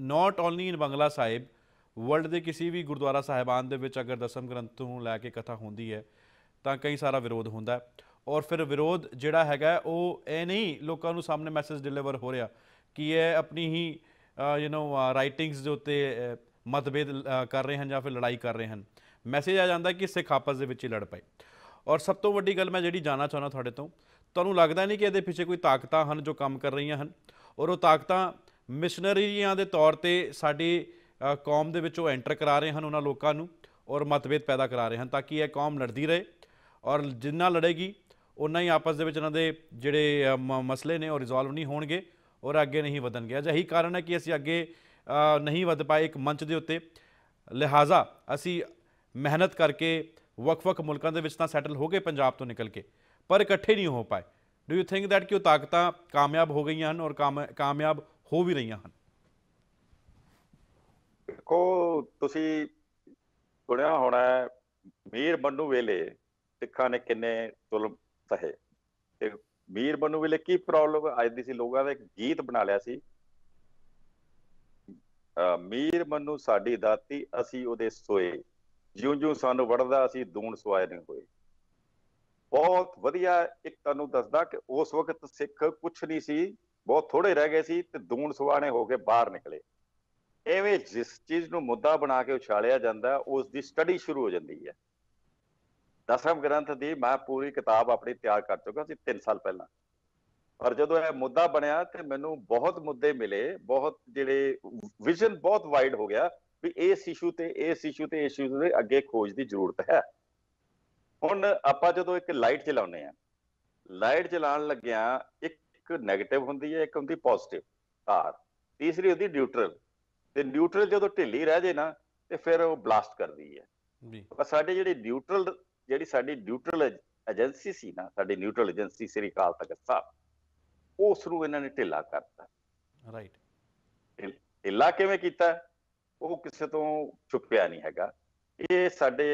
not only in Bangla Sahib world ਦੇ ਕਿਸੇ ਵੀ ਗੁਰਦੁਆਰਾ ਸਾਹਿਬਾਨ ਦੇ ਵਿੱਚ ਅਗਰ ਦਸਮ ਗ੍ਰੰਥ ਨੂੰ ਲੈ ਕੇ ਕਥਾ ਹੁੰਦੀ ਹੈ ਤਾਂ ਕਈ ਸਾਰਾ ਵਿਰੋਧ ਹੁੰਦਾ ਔਰ ਫਿਰ ਵਿਰੋਧ ਜਿਹੜਾ ਹੈਗਾ ਉਹ ਇਹ ਨਹੀਂ ਲੋਕਾਂ ਨੂੰ ਸਾਹਮਣੇ ਮੈਸੇਜ ਡਿਲੀਵਰ ਹੋ ਰਿਹਾ ਕਿ ਇਹ ਆਪਣੀ ਹੀ ਯੂ نو ਰਾਈਟਿੰਗਸ ਦੇ ਉੱਤੇ ਮਤਭੇਦ ਕਰ ਰਹੇ ਹਨ ਜਾਂ ਫਿਰ ਲੜਾਈ ਕਰ ਰਹੇ ਹਨ ਮੈਸੇਜ ਆ ਜਾਂਦਾ ਕਿ ਸਿੱਖ ਆਪਸ ਦੇ ਵਿੱਚ ਹੀ ਲੜ ਪਏ ਔਰ ਸਭ ਤੋਂ ਵੱਡੀ ਗੱਲ ਮੈਂ ਜਿਹੜੀ ਜਾਨਣਾ ਚਾਹਣਾ ਤੁਹਾਡੇ ਤੋਂ ਤੁਹਾਨੂੰ ਲੱਗਦਾ ਨਹੀਂ ਕਿ ਇਹਦੇ ਪਿੱਛੇ ਕੋਈ ਤਾਕਤਾਂ ਹਨ ਜੋ ਕੰਮ ਕਰ ਰਹੀਆਂ ਹਨ ਔਰ ਉਹ ਤਾਕਤਾਂ ਮਿਸ਼ਨਰੀਆਂ ਦੇ ਤੌਰ ਤੇ ਸਾਡੇ ਕੌਮ ਦੇ ਵਿੱਚ ਉਹ ਐਂਟਰ ਕਰਾ ਰਹੇ ਹਨ ਉਹਨਾਂ ਲੋਕਾਂ ਨੂੰ ਔਰ ਮਤਭੇਦ ਪੈਦਾ ਕਰਾ ਰਹੇ ਹਨ ਤਾਂ ਕਿ ਇਹ ਕੌਮ ਲੜਦੀ ਰਹੇ ਔਰ ਜਿੰਨਾ ਲੜੇਗੀ ਉਨਾ ਹੀ ਆਪਸ ਦੇ ਵਿੱਚ ਉਹਨਾਂ ਦੇ ਜਿਹੜੇ ਮਸਲੇ ਨੇ ਉਹ ਰਿਜ਼ੋਲਵ ਨਹੀਂ ਹੋਣਗੇ ਔਰ ਅੱਗੇ ਨਹੀਂ ਵਧਣਗੇ ਅਜਿਹੀ ਕਾਰਨ ਹੈ ਕਿ ਅਸੀਂ ਅੱਗੇ ਨਹੀਂ ਵਧ ਪਾਏ ਇੱਕ ਮੰਚ ਦੇ ਉੱਤੇ ਲਿਹਾਜ਼ਾ ਅਸੀਂ ਮਿਹਨਤ ਕਰਕੇ ਵੱਖ ਵਕ ਮੁਲਕਾਂ ਦੇ ਵਿੱਚ ਤਾਂ ਸੈਟਲ ਹੋ ਗਏ ਪੰਜਾਬ ਤੋਂ ਨਿਕਲ ਕੇ ਪਰ ਇਕੱਠੇ ਨਹੀਂ ਹੋ ਪਾਏ ਡੂ ਯੂ ਥਿੰਕ ਥੈਟ ਕਿ ਉਹ ਤਾਕਤਾਂ ਕਾਮਯਾਬ ਹੋ ਗਈਆਂ ਹਨ ਔਰ ਕਾਮਯਾਬ ਹੋ ਵੀ ਰਹੀਆਂ ਹਨ ਦੇਖੋ ਤੁਸੀਂ ਸੁਣਿਆ ਹੋਣਾ ਮੀਰ ਬੰਨੂ ਵੇਲੇ ਸਿੱਖਾਂ ਨੇ ਕਿੰਨੇ ਤੁਲਮ ਸਹੇ ਤੇ ਮੀਰ ਬੰਨੂ ਵੇਲੇ ਕੀ ਪ੍ਰੋਬਲਮ ਆਈ ਦੀ ਸੀ ਲੋਕਾਂ ਦਾ ਇੱਕ ਗੀਤ ਬਣਾ ਲਿਆ ਸੀ ਮੀਰ ਮੰਨੂ ਸਾਡੀ ਦਾਤੀ ਅਸੀਂ ਉਹਦੇ ਸੋਏ ਜਿਉਂ-ਜਿਉਂ ਸਾਨੂੰ ਵੜਦਾ ਅਸੀਂ ਦੂਣ ਸਵਾਏ ਨਹੀਂ ਹੋਏ ਬਹੁਤ ਵਧੀਆ ਇੱਕ ਤੁਹਾਨੂੰ ਦੱਸਦਾ ਕਿ ਉਸ ਵਕਤ ਸਿੱਖ ਕੁਝ ਨਹੀਂ ਸੀ ਬਹੁਤ ਥੋੜੇ ਰਹਿ ਗਏ ਸੀ ਤੇ ਦੂਣ ਸਵਾਣੇ ਹੋ ਕੇ ਬਾਹਰ ਨਿਕਲੇ ਐਵੇਂ ਜਿਸ ਚੀਜ਼ ਨੂੰ ਮੁੱਦਾ ਬਣਾ ਕੇ ਉਛਾਲਿਆ ਜਾਂਦਾ ਉਸ ਦੀ ਸਟੱਡੀ ਸ਼ੁਰੂ ਹੋ ਜਾਂਦੀ ਹੈ ਦਸਮ ਗ੍ਰੰਥ ਦੀ ਮੈਂ ਪੂਰੀ ਕਿਤਾਬ ਆਪਣੀ ਤਿਆਰ ਕਰ ਚੁੱਕਾ ਸੀ 3 ਸਾਲ ਪਹਿਲਾਂ ਔਰ ਜਦੋਂ ਇਹ ਮੁੱਦਾ ਬਣਿਆ ਤੇ ਮੈਨੂੰ ਬਹੁਤ ਮੁੱਦੇ ਮਿਲੇ ਬਹੁਤ ਜਿਹੜੇ ਵਿਜ਼ਨ ਬਹੁਤ ਵਾਈਡ ਹੋ ਗਿਆ ਵੀ ਇਸ ਇਸ਼ੂ ਤੇ ਇਸ ਇਸ਼ੂ ਤੇ ਇਸ ਇਸ਼ੂ ਦੇ ਅੱਗੇ ਖੋਜ ਦੀ ਜ਼ਰੂਰਤ ਹੈ ਹੁਣ ਆਪਾਂ ਜਦੋਂ ਇੱਕ ਲਾਈਟ ਚਲਾਉਨੇ ਆ ਲਾਈਟ ਚਲਾਉਣ ਲੱਗਿਆ ਇੱਕ ਨੈਗੇਟਿਵ ਹੁੰਦੀ ਹੈ ਇੱਕ ਹੁੰਦੀ ਪੋਜ਼ਿਟਿਵ ਤਾਰ ਤੀਸਰੀ ਹੁੰਦੀ ਨਿਊਟਰਲ ਤੇ ਨਿਊਟਰਲ ਜਦੋਂ ਢਿੱਲੀ ਰਹਿ ਜੇ ਨਾ ਤੇ ਫਿਰ ਉਹ ਬਲਾਸਟ ਕਰਦੀ ਹੈ ਜੀ ਪਰ ਸਾਡੇ ਜਿਹੜੇ ਨਿਊਟਰਲ ਜਿਹੜੀ ਸਾਡੀ ਨਿਊਟਰਲ ਏਜੰਸੀ ਸੀ ਨਾ ਸਾਡੀ ਨਿਊਟਰਲ ਏਜੰਸੀ ਸ੍ਰੀ ਕਾਲ ਤੱਕ ਸਾਹਿਬ ਉਸ ਨੂੰ ਇਹਨਾਂ ਨੇ ਢਿੱਲਾ ਕਰਤਾ ਰਾਈਟ ਢਿੱਲਾ ਕਿਵੇਂ ਕੀਤਾ ਉਹ ਕਿਸੇ ਤੋਂ ਛੁਪਿਆ ਨਹੀਂ ਹੈਗਾ ਇਹ ਸਾਡੇ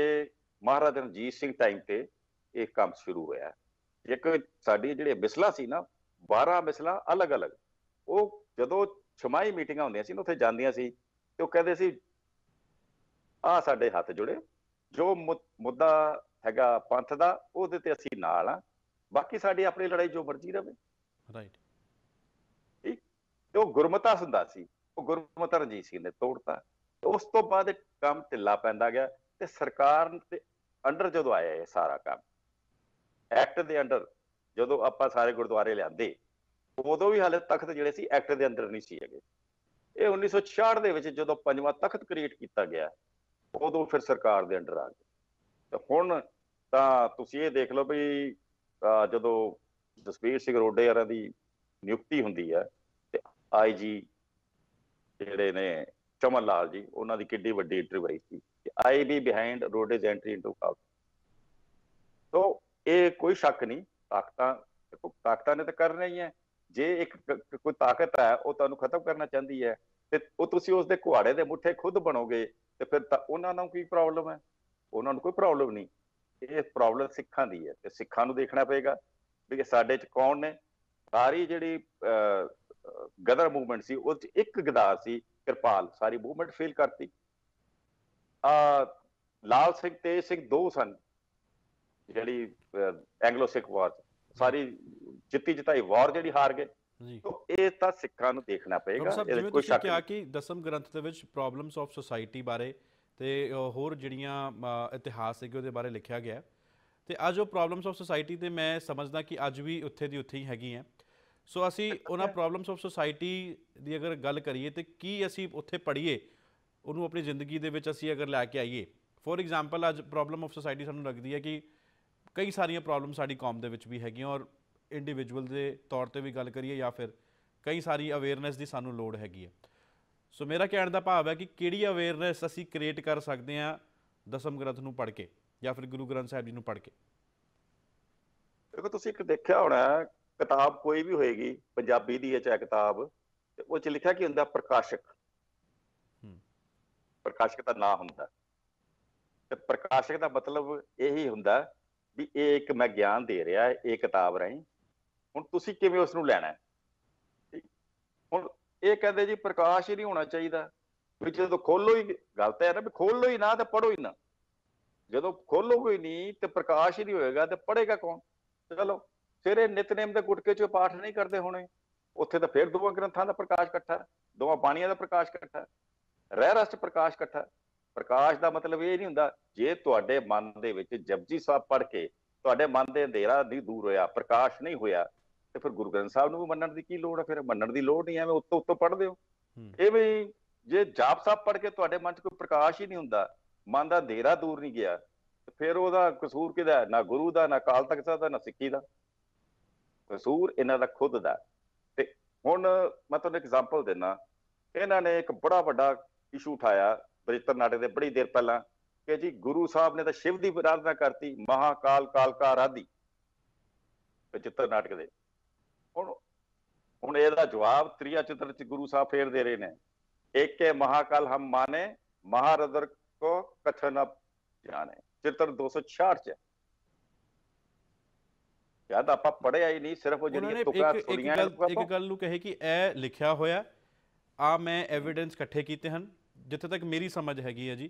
ਮਹਾਰਾਜਾ ਰਣਜੀਤ ਸਿੰਘ ਟਾਈਮ ਤੇ ਇਹ ਕੰਮ ਸ਼ੁਰੂ ਹੋਇਆ ਜੇਕਰ ਸਾਡੀ ਜਿਹੜੇ ਮਿਸਲਾ ਸੀ ਨਾ 12 ਮਿਸਲਾ ਅਲੱਗ-ਅਲੱਗ ਉਹ ਜਦੋਂ ਛਮਾਈ ਮੀਟਿੰਗਾਂ ਹੁੰਦੀਆਂ ਸੀ ਉੱਥੇ ਜਾਂਦੀਆਂ ਸੀ ਤੇ ਉਹ ਕਹਿੰਦੇ ਸੀ ਆ ਸਾਡੇ ਹੱਥ ਜੁੜੇ ਜੋ ਮੁੱਦਾ ਹੈਗਾ ਪੰਥ ਦਾ ਉਹਦੇ ਤੇ ਅਸੀਂ ਨਾਲ ਆ ਬਾਕੀ ਸਾਡੀ ਆਪਣੀ ਲੜਾਈ ਜੋ ਮਰਜ਼ੀ ਰਵੇ ਰਾਈਟ ਠੀਕ ਤੇ ਉਹ ਗੁਰਮਤਾ ਹੁੰਦਾ ਸੀ ਉਹ ਗੁਰਮਤਾ ਰਣਜੀਤ ਸਿੰਘ ਨੇ ਤੋੜਤਾ ਉਸ ਤੋਂ ਬਾਅਦ ਕੰਮ ਢਿੱਲਾ ਪੈਂਦਾ ਗਿਆ ਤੇ ਸਰਕਾਰ ਤੇ ਅੰਡਰ ਜਦੋਂ ਆਇਆ ਇਹ ਸਾਰਾ ਕੰਮ ਐਕਟ ਦੇ ਅੰਡਰ ਜਦੋਂ ਆਪਾਂ ਸਾਰੇ ਗੁਰਦੁਆਰੇ ਲਿਆਂਦੇ ਉਦੋਂ ਵੀ ਹਾਲੇ ਤਖਤ ਜਿਹੜੇ ਸੀ ਐਕਟ ਦੇ ਅੰਦਰ ਨਹੀਂ ਸੀ ਹੈਗੇ ਇਹ 1966 ਦੇ ਵਿੱਚ ਜਦੋਂ ਪੰਜਵਾਂ ਤਖਤ ਕ੍ਰੀਏਟ ਕੀਤਾ ਗਿਆ ਉਦੋਂ ਫਿਰ ਸਰਕਾਰ ਦੇ ਅੰਡਰ ਆ ਗਏ ਤੇ ਹੁਣ ਤਾਂ ਤੁਸੀਂ ਇਹ ਦੇਖ ਲਓ ਵੀ ਜਦੋਂ ਜਸਵੀਰ ਸਿੰਘ ਰੋਡੇ ਹਰਾਂ ਦੀ ਨਿਯੁਕਤੀ ਹੁੰਦੀ ਹੈ ਤੇ ਆਈਜੀ ਜਿਹੜੇ ਨੇ ਚਮਨ ਲਾਲ ਜੀ ਉਹਨਾਂ ਦੀ ਕਿੱਡੀ ਵੱਡੀ ਇੰਟਰਵਿਊ ਸੀ I B behind Rode's entry into ਕਾਲ ਤੋਂ ਇਹ ਕੋਈ ਸ਼ੱਕ ਨਹੀਂ ਤਾਕਤਾਂ ਤਾਕਤਾਂ ਨੇ ਤਾਂ ਕਰ ਰਹੀਆਂ ਜੇ ਇੱਕ ਕੋਈ ਤਾਕਤ ਹੈ ਉਹ ਤੁਹਾਨੂੰ ਖਤਮ ਕਰਨਾ ਚਾਹੁੰਦੀ ਹੈ ਤੇ ਉਹ ਤੁਸੀਂ ਉਸ ਦੇ ਕੁਹਾੜੇ ਦੇ ਮੁੱਠੇ ਖੁਦ ਬਣੋਗੇ ਤੇ ਫਿਰ ਤਾਂ ਉਹਨਾਂ ਨੂੰ ਕੀ ਪ੍ਰੋਬਲਮ ਹੈ ਉਹਨਾਂ ਨੂੰ ਕੋਈ ਪ੍ਰੋਬਲਮ ਨਹੀਂ ਇਹ ਪ੍ਰੋਬਲਮ ਸਿੱਖਾਂ ਦੀ ਹੈ ਤੇ ਸਿੱਖਾਂ ਨੂੰ ਦੇਖਣਾ ਪਏਗਾ ਕਿ ਸਾਡੇ ਚ ਕੌਣ ਨੇ ਸਾਰੀ ਜਿਹੜੀ ਗਦਰ ਮੂਵਮੈਂਟ ਸੀ ਉਹ ਚ ਇੱਕ ਗਦਾਰ ਸੀ ਕਿਰਪਾਲ ਸਾਰੀ ਮੂਵਮੈਂਟ ਫੇਲ ਕਰਤੀ ਆ ਲਾਲ ਸਿੰਘ ਤੇਜ ਸਿੰਘ ਦੋ ਸਨ ਜਿਹੜੀ ਐਂਗਲੋ ਸਿੱਖ ਵਾਰ ਸਾਰੀ ਜਿੱਤੀ ਜਿਤਾਈ ਵਾਰ ਜਿਹੜੀ ਹਾਰ ਗਏ ਜੀ ਇਹ ਤਾਂ ਸਿੱਖਾਂ ਨੂੰ ਦੇਖਣਾ ਪਏਗਾ ਇਹ ਕੋਈ ਸ਼ੱਕ ਨਹੀਂ ਕਿ ਦਸਮ ਗ੍ਰੰਥ ਦੇ ਵਿੱਚ ਪ੍ਰੋਬਲਮਸ ਆਫ ਸੋਸਾਇਟੀ ਬਾਰੇ ਤੇ ਹੋਰ ਜਿਹੜੀਆਂ ਇਤਿਹਾਸ ਹੈ ਉਹਦੇ ਬਾਰੇ ਲਿਖਿਆ ਗਿਆ ਤੇ ਅੱਜ ਉਹ ਪ੍ਰੋਬਲਮਸ ਆਫ ਸੋਸਾਇਟੀ ਤੇ ਮੈਂ ਸਮਝਦਾ ਕਿ ਅੱਜ ਵੀ ਉੱਥੇ ਦੀ ਉੱਥੇ ਹੀ ਹੈਗੀਆਂ ਸੋ ਅਸੀਂ ਉਹਨਾਂ ਪ੍ਰੋਬਲਮਸ ਆਫ ਸੋਸਾਇਟੀ ਦੀ ਅਗਰ ਗੱਲ ਕਰੀਏ ਤੇ ਕੀ ਅਸੀਂ ਉੱਥੇ ਪੜੀਏ ਉਹਨੂੰ ਆਪਣੀ ਜ਼ਿੰਦਗੀ ਦੇ ਵਿੱਚ ਅਸੀਂ ਅਗਰ ਲੈ ਕੇ ਆਈਏ ਫੋਰ ਐਗਜ਼ਾਮਪਲ ਅੱਜ ਪ੍ਰੋਬਲਮ ਆਫ ਸੋਸਾਇਟੀ ਸਾਨੂੰ ਲੱਗਦੀ ਹੈ ਕਿ ਕਈ ਸਾਰੀਆਂ ਪ੍ਰੋਬਲਮ ਸਾਡੀ ਕੌਮ ਦੇ ਵਿੱਚ ਵੀ ਹੈਗੀਆਂ ਔਰ ਇੰਡੀਵਿਜੂਅਲ ਦੇ ਤੌਰ ਤੇ ਵੀ ਗੱਲ ਕਰੀਏ ਜਾਂ ਫਿਰ ਕਈ ਸਾਰੀ ਅਵੇਅਰਨੈਸ ਦੀ ਸਾਨੂੰ ਲੋੜ ਹੈਗੀ ਹੈ ਸੋ ਮੇਰਾ ਕਹਿਣ ਦਾ ਭਾਵ ਹੈ ਕਿ ਕਿਹੜੀ ਅਵੇਅਰਨੈਸ ਅਸੀਂ ਕ੍ਰੀਏਟ ਕਰ ਸਕਦੇ ਹਾਂ ਦਸਮ ਗ੍ਰੰਥ ਨੂੰ ਪੜ੍ਹ ਕੇ ਜਾਂ ਫਿਰ ਗੁਰੂ ਗ੍ਰੰਥ ਸਾਹਿਬ ਜੀ ਨੂੰ ਪੜ੍ਹ ਕੇ ਦੇਖੋ ਤੁਸੀਂ ਇੱਕ ਦੇਖਿਆ ਹੋਣਾ ਕਿਤਾਬ ਕੋਈ ਵੀ ਹੋਏਗੀ ਪੰਜਾਬੀ ਦੀ ਹੈ ਚਾਹੇ ਕਿਤਾਬ ਤੇ ਉਹ ਚ ਲਿਖਿਆ ਕੀ ਹੁੰਦਾ ਪ੍ਰਕਾਸ਼ਕ ਪ੍ਰਕਾਸ਼ਕ ਦਾ ਨਾਮ ਹੁੰਦਾ ਤੇ ਪ੍ਰਕਾਸ਼ਕ ਦਾ ਮਤਲਬ ਇਹੀ ਹੁੰਦਾ ਵੀ ਇਹ ਇੱਕ ਮੈਂ ਗਿਆਨ ਦੇ ਰਿਹਾ ਇਹ ਕਿਤਾਬ ਰਹੀ ਹੁਣ ਤੁਸੀਂ ਕਿਵੇਂ ਉਸ ਨੂੰ ਲੈਣਾ ਹੈ ਹੁਣ ਇਹ ਕਹਿੰਦੇ ਜੀ ਪ੍ਰਕਾਸ਼ ਹੀ ਨਹੀਂ ਹੋਣਾ ਚਾਹੀਦਾ ਵੀ ਜਦੋਂ ਖੋਲੋ ਹੀ ਗਲਤ ਹੈ ਨਾ ਵੀ ਖੋਲੋ ਹੀ ਨਾ ਤੇ ਪੜੋ ਹੀ ਨਾ ਜਦੋਂ ਖੋਲੋਗੇ ਨਹੀਂ ਤੇ ਪ੍ਰਕਾਸ਼ ਹੀ ਨਹੀਂ ਹੋਏਗਾ ਤੇ ਪੜੇਗਾ ਕੌਣ ਚਲੋ ਫਿਰ ਇਹ ਨਿਤਨੇਮ ਦੇ ਗੁਟਕੇ ਚੋਂ ਪਾਠ ਨਹੀਂ ਕਰਦੇ ਹੋਣੇ ਉੱਥੇ ਤਾਂ ਫਿਰ ਦੋਵਾਂ ਗ੍ਰੰਥਾਂ ਦਾ ਪ੍ਰਕਾਸ਼ ਇਕੱਠਾ ਦੋਵਾਂ ਬਾਣੀਆਂ ਦਾ ਪ੍ਰਕਾਸ਼ ਇਕੱਠਾ ਰਹਿ ਰਸ ਪ੍ਰਕਾਸ਼ ਇਕੱਠਾ ਪ੍ਰਕਾਸ਼ ਦਾ ਮਤਲਬ ਇਹ ਨਹੀਂ ਹੁੰਦਾ ਜੇ ਤੁਹਾਡੇ ਮਨ ਦੇ ਵਿੱਚ ਜਪਜੀ ਸਾਹਿਬ ਪੜ੍ਹ ਕੇ ਤੁਹਾਡੇ ਮਨ ਦੇ ਅੰਧੇਰਾ ਦੀ ਦੂਰ ਹੋਇਆ ਪ੍ਰਕਾਸ਼ ਨਹੀਂ ਹੋਇਆ ਤੇ ਫਿਰ ਗੁਰੂ ਗ੍ਰੰਥ ਸਾਹਿਬ ਨੂੰ ਵੀ ਮੰਨਣ ਦੀ ਕੀ ਲੋੜ ਹੈ ਫਿਰ ਮੰਨਣ ਦੀ ਲੋੜ ਨਹੀਂ ਐਵੇਂ ਉੱਤੋਂ ਉੱਤੋਂ ਪੜ੍ਹਦੇ ਹੋ ਇਹ ਵੀ ਜੇ ਜਾਪ ਸਾਹਿਬ ਪੜ੍ਹ ਕੇ ਤੁਹਾਡੇ ਮਨ 'ਚ ਕੋਈ ਪ੍ਰਕਾਸ਼ ਹੀ ਨਹੀਂ ਹੁੰਦਾ ਮਨ ਦਾ ਅੰਧੇਰਾ ਦੂਰ ਨਹੀਂ ਗਿਆ ਫਿਰ ਉਹਦਾ ਕਸੂਰ ਕਿਹਦਾ ਹੈ ਨਾ ਗੁਰੂ ਦਾ ਨਾ ਕਾਲ ਤਖਤ ਦਾ ਨਾ ਸਿੱਖੀ ਦਾ ਕਸੂਰ ਇਹਨਾਂ ਦਾ ਖੁਦ ਦਾ ਤੇ ਹੁਣ ਮੈਂ ਤੁਹਾਨੂੰ ਇੱਕ ਐਗਜ਼ਾਮਪਲ ਦਿੰਨਾ ਇਹਨਾਂ ਨੇ ਇੱਕ ਬੜਾ ਵੱਡਾ ਇਸ਼ੂ ਉਠਾਇਆ ਬ੍ਰਿਜਤਰ ਨਾਟਕ ਦੇ ਬੜੀ ਦੇਰ ਪਹਿਲਾਂ ਕਿ ਜੀ ਗੁਰੂ ਸਾਹਿਬ ਨੇ ਤਾਂ ਸ਼ਿਵ ਦੀ ਆਰਾਧਨਾ ਕਰਤੀ ਮਹਾਕਾਲ ਕਾਲਕਾ ਆਰਾਧੀ ਬ੍ਰਿਜਤਰ ਨਾਟਕ ਦੇ ਹੁਣ ਹੁਣ ਇਹਦਾ ਜਵਾਬ ਤ੍ਰਿਆ ਚਿੱਤਰ ਚ ਗੁਰੂ ਸਾਹਿਬ ਫੇਰ ਦੇ ਰਹੇ ਨੇ ਏਕੇ ਮਹਾਕਾਲ ਹਮ ਮਾਨੇ ਮਹਾਰਦਰ ਕੋ ਕਥਨ ਜਾਣੇ ਚਿੱਤਰ 266 ਚ ਯਾਦ ਆਪਾਂ ਪੜਿਆ ਹੀ ਨਹੀਂ ਸਿਰਫ ਉਹ ਜਿਹੜੀਆਂ ਤੁਕਾਂ ਸੁਣੀਆਂ ਇੱਕ ਗੱਲ ਨੂੰ ਕਹੇ ਕਿ ਇਹ ਲਿਖਿਆ ਹੋਇਆ ਆ ਮੈਂ ਐਵੀਡੈਂਸ ਇਕੱਠੇ ਕੀਤੇ ਹਨ ਜਿੱਥੇ ਤੱਕ ਮੇਰੀ ਸਮਝ ਹੈਗੀ ਹੈ ਜੀ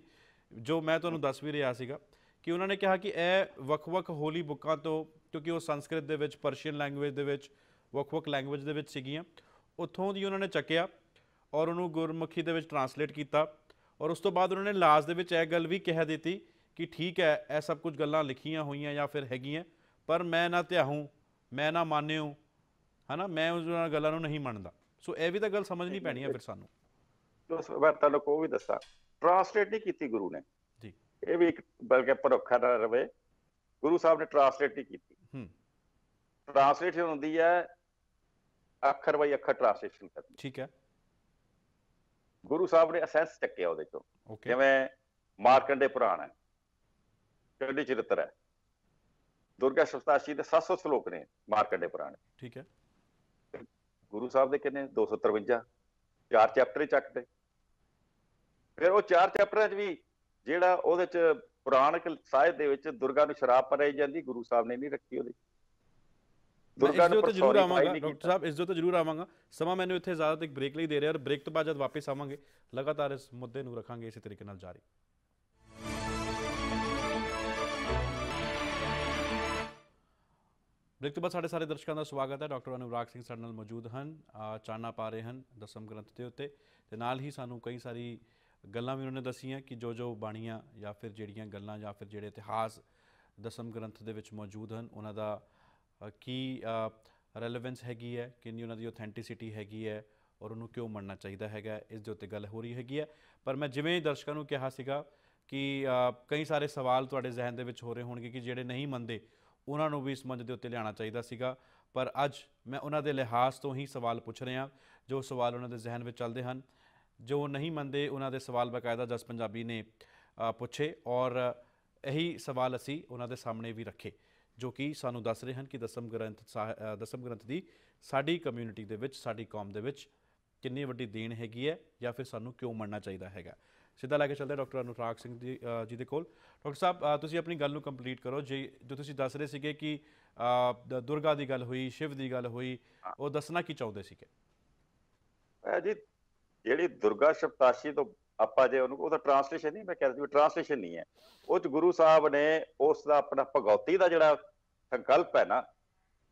ਜੋ ਮੈਂ ਤੁਹਾਨੂੰ ਦੱਸ ਵੀ ਰਿਹਾ ਸੀਗਾ ਕਿ ਉਹਨਾਂ ਨੇ ਕਿਹਾ ਕਿ ਇਹ ਵੱਖ-ਵੱਖ ਹੋਲੀ ਬੁੱਕਾਂ ਤੋਂ ਕਿਉਂਕਿ ਉਹ ਸੰਸਕ੍ਰਿਤ ਦੇ ਵਿੱਚ ਪਰਸ਼ੀਅਨ ਲੈਂਗੁਏਜ ਦੇ ਵਿੱਚ ਵੱਖ-ਵੱਖ ਲੈਂਗੁਏਜ ਦੇ ਵਿੱਚ ਸੀਗੀਆਂ ਉੱਥੋਂ ਦੀ ਉਹਨਾਂ ਨੇ ਚੱਕਿਆ ਔਰ ਉਹਨੂੰ ਗੁਰਮੁਖੀ ਦੇ ਵਿੱਚ ਟਰਾਂਸਲੇਟ ਕੀਤਾ ਔਰ ਉਸ ਤੋਂ ਬਾਅਦ ਉਹਨਾਂ ਨੇ ਲਾਸਟ ਦੇ ਵਿੱਚ ਇਹ ਗੱਲ ਵੀ ਕਹਿ ਦਿੱਤੀ ਕਿ ਠੀਕ ਹੈ ਇਹ ਸਭ ਕੁਝ ਗੱਲਾਂ ਲਿਖੀਆਂ ਹੋਈਆਂ ਜਾਂ ਫਿਰ ਹੈਗੀਆਂ ਪਰ ਮੈਂ ਨਾ ਧਿਆਹੂੰ ਮੈਂ ਨਾ ਮੰਨਿਓ ਹਨਾ ਮੈਂ ਉਸ ਗੱਲਾਂ ਨੂੰ ਨਹੀਂ ਮੰਨਦਾ ਸੋ ਇਹ ਵੀ ਤਾਂ ਗੱਲ ਸਮਝਣੀ ਪੈਣੀ ਹੈ ਫਿਰ ਸਾਨੂੰ ਲੋਕ ਉਹ ਵੀ ਦੱਸਾਂ ਟ੍ਰਾਂਸਲੇਟ ਨਹੀਂ ਕੀਤੀ ਗੁਰੂ ਨੇ ਜੀ ਇਹ ਵੀ ਇੱਕ ਬਲਕਿ ਪਰੋਖਾ ਦਾ ਰਵੇ ਗੁਰੂ ਸਾਹਿਬ ਨੇ ਟ੍ਰਾਂਸਲੇਟ ਨਹੀਂ ਕੀਤੀ ਹੂੰ ਟ੍ਰਾਂਸਲੇਸ਼ਨ ਹੁੰਦੀ ਹੈ ਅੱਖਰ ਬਈ ਅੱਖਰ ਟ੍ਰਾਂਸਲੇਸ਼ਨ ਕਰਨੀ ਠੀਕ ਹੈ ਗੁਰੂ ਸਾਹਿਬ ਨੇ ਅਸੈਂਸ ਚੱਕਿਆ ਉਹਦੇ ਚੋਂ ਜਿਵੇਂ ਮਾਰਕੰਡੇ ਪੁਰਾਣ ਹੈ ਕੜੀ ਚਿਰਤਰ ਹੈ ਦੁਰਗਾ ਸ਼ਸਤਾਸ਼ੀ ਦੇ 700 ਸ਼ਲੋਕ ਨੇ ਮਾਰਕੰਡੇ ਪੁਰਾਣ ਠੀਕ ਹੈ ਗੁਰੂ ਸਾਹਿਬ ਦੇ ਕਿੰਨੇ 253 ਚਾਰ ਚੈਪਟਰ ਚੱਕਦੇ ਫਿਰ ਉਹ ਚਾਰ ਚੈਪਟਰਾਂ 'ਚ ਵੀ ਜਿਹੜਾ ਉਹਦੇ 'ਚ ਪੁਰਾਣਕ ਸਾਹਿਤ ਦੇ ਵਿੱਚ ਦੁਰਗਾ ਨੂੰ ਸ਼ਰਾਬ ਪਰਾਈ ਜਾਂਦੀ ਗੁਰੂ ਸਾਹਿਬ ਨੇ ਨਹੀਂ ਰੱਖੀ ਉਹਦੇ ਦੁਰਗਾ ਨੂੰ ਜ਼ਰੂਰ ਆਵਾਂਗਾ ਡਾਕਟਰ ਸਾਹਿਬ ਇਸ ਦੇ ਤਾਂ ਜ਼ਰੂਰ ਆਵਾਂਗਾ ਸਮਾਂ ਮੈਨੂੰ ਇੱਥੇ ਜ਼ਿਆਦਾ ਤੱਕ ਬ੍ਰੇਕ ਲਈ ਦੇ ਰਿਹਾ ਔਰ ਬ੍ਰੇਕ ਤੋਂ ਬਾਅਦ ਜਦ ਵਾਪਸ ਆਵਾਂਗੇ ਲਗਾਤਾਰ ਇਸ ਮੁੱਦੇ ਨੂੰ ਰੱਖਾਂਗੇ ਇਸੇ ਤਰੀਕੇ ਨਾਲ ਜਾਰੀ ਬ੍ਰੇਕ ਤੋਂ ਬਾਅਦ ਸਾਡੇ ਸਾਰੇ ਦਰਸ਼ਕਾਂ ਦਾ ਸਵਾਗਤ ਹੈ ਡਾਕਟਰ ਅਨੁਰਾਗ ਸਿੰਘ ਸਾਡੇ ਨਾਲ ਮੌਜੂਦ ਹਨ ਚਾਨਾ ਪਾ ਰਹੇ ਹਨ ਦਸਮ ਗ੍ਰੰਥ ਦੇ ਉੱਤੇ ਤੇ ਨਾਲ ਹੀ ਸਾਨੂੰ ਕਈ ਸਾਰੀ ਗੱਲਾਂ ਵੀ ਉਹਨਾਂ ਨੇ ਦਸੀਆਂ ਕਿ ਜੋ ਜੋ ਬਾਣੀਆਂ ਜਾਂ ਫਿਰ ਜਿਹੜੀਆਂ ਗੱਲਾਂ ਜਾਂ ਫਿਰ ਜਿਹੜੇ ਇਤਿਹਾਸ ਦਸਮ ਗ੍ਰੰਥ ਦੇ ਵਿੱਚ ਮੌਜੂਦ ਹਨ ਉਹਨਾਂ ਦਾ ਕੀ ਰੈਲੇਵੈਂਸ ਹੈਗੀ ਹੈ ਕਿੰਨੀ ਉਹਨਾਂ ਦੀ ਆਥੈਂਟਿਸਿਟੀ ਹੈਗੀ ਹੈ ਔਰ ਉਹਨੂੰ ਕਿਉਂ ਮੰਨਣਾ ਚਾਹੀਦਾ ਹੈਗਾ ਇਸ ਦੇ ਉੱਤੇ ਗੱਲ ਹੋ ਰਹੀ ਹੈਗੀ ਹੈ ਪਰ ਮੈਂ ਜਿਵੇਂ ਦਰਸ਼ਕਾਂ ਨੂੰ ਕਿਹਾ ਸੀਗਾ ਕਿ ਕਈ ਸਾਰੇ ਸਵਾਲ ਤੁਹਾਡੇ ਜ਼ਿਹਨ ਦੇ ਵਿੱਚ ਹੋ ਰਹੇ ਹੋਣਗੇ ਕਿ ਜਿਹੜੇ ਨਹੀਂ ਮੰਨਦੇ ਉਹਨਾਂ ਨੂੰ ਵੀ ਇਸ ਮੰਜ ਦੇ ਉੱਤੇ ਲਿਆਣਾ ਚਾਹੀਦਾ ਸੀਗਾ ਪਰ ਅੱਜ ਮੈਂ ਉਹਨਾਂ ਦੇ ਲਿਹਾਜ਼ ਤੋਂ ਹੀ ਸਵਾਲ ਪੁੱਛ ਰਿਹਾ ਜੋ ਸਵਾਲ ਉਹਨਾਂ ਦੇ ਜ਼ਿਹਨ ਵਿੱਚ ਚੱਲਦੇ ਹਨ ਜੋ ਨਹੀਂ ਮੰਨਦੇ ਉਹਨਾਂ ਦੇ ਸਵਾਲ ਬਕਾਇਦਾ ਜਸ ਪੰਜਾਬੀ ਨੇ ਪੁੱਛੇ ਔਰ ਇਹੀ ਸਵਾਲ ਅਸੀਂ ਉਹਨਾਂ ਦੇ ਸਾਹਮਣੇ ਵੀ ਰੱਖੇ ਜੋ ਕਿ ਸਾਨੂੰ ਦੱਸ ਰਹੇ ਹਨ ਕਿ ਦਸਮ ਗ੍ਰੰਥ ਦਸਮ ਗ੍ਰੰਥ ਦੀ ਸਾਡੀ ਕਮਿਊਨਿਟੀ ਦੇ ਵਿੱਚ ਸਾਡੀ ਕੌਮ ਦੇ ਵਿੱਚ ਕਿੰਨੀ ਵੱਡੀ ਦੇਣ ਹੈਗੀ ਹੈ ਜਾਂ ਫਿਰ ਸਾਨੂੰ ਕਿਉਂ ਮੰਨਣਾ ਚਾਹੀਦਾ ਹੈਗਾ ਸਿੱਧਾ ਲੈ ਕੇ ਚੱਲਦੇ ਡਾਕਟਰ ਅਨੁਰਾਗ ਸਿੰਘ ਜੀ ਦੇ ਕੋਲ ਡਾਕਟਰ ਸਾਹਿਬ ਤੁਸੀਂ ਆਪਣੀ ਗੱਲ ਨੂੰ ਕੰਪਲੀਟ ਕਰੋ ਜੇ ਜੋ ਤੁਸੀਂ ਦੱਸ ਰਹੇ ਸੀਗੇ ਕਿ ਦੁਰਗਾ ਦੀ ਗੱਲ ਹੋਈ ਸ਼ਿਵ ਦੀ ਗੱਲ ਹੋਈ ਉਹ ਦੱਸਣਾ ਕੀ ਚਾਹੁੰਦੇ ਸੀਗੇ ਜੀ ਜਿਹੜੀ ਦੁਰਗਾ ਸ਼ਬਤਾਸ਼ੀ ਤੋਂ ਆਪਾਂ ਜੇ ਉਹਨੂੰ ਉਹਦਾ ਟ੍ਰਾਂਸਲੇਸ਼ਨ ਨਹੀਂ ਮੈਂ ਕਹਿ ਰਿਹਾ ਟ੍ਰਾਂਸਲੇਸ਼ਨ ਨਹੀਂ ਹੈ ਉਹ ਚ ਗੁਰੂ ਸਾਹਿਬ ਨੇ ਉਸ ਦਾ ਆਪਣਾ ਭਗਉਤੀ ਦਾ ਜਿਹੜਾ ਸੰਕਲਪ ਹੈ ਨਾ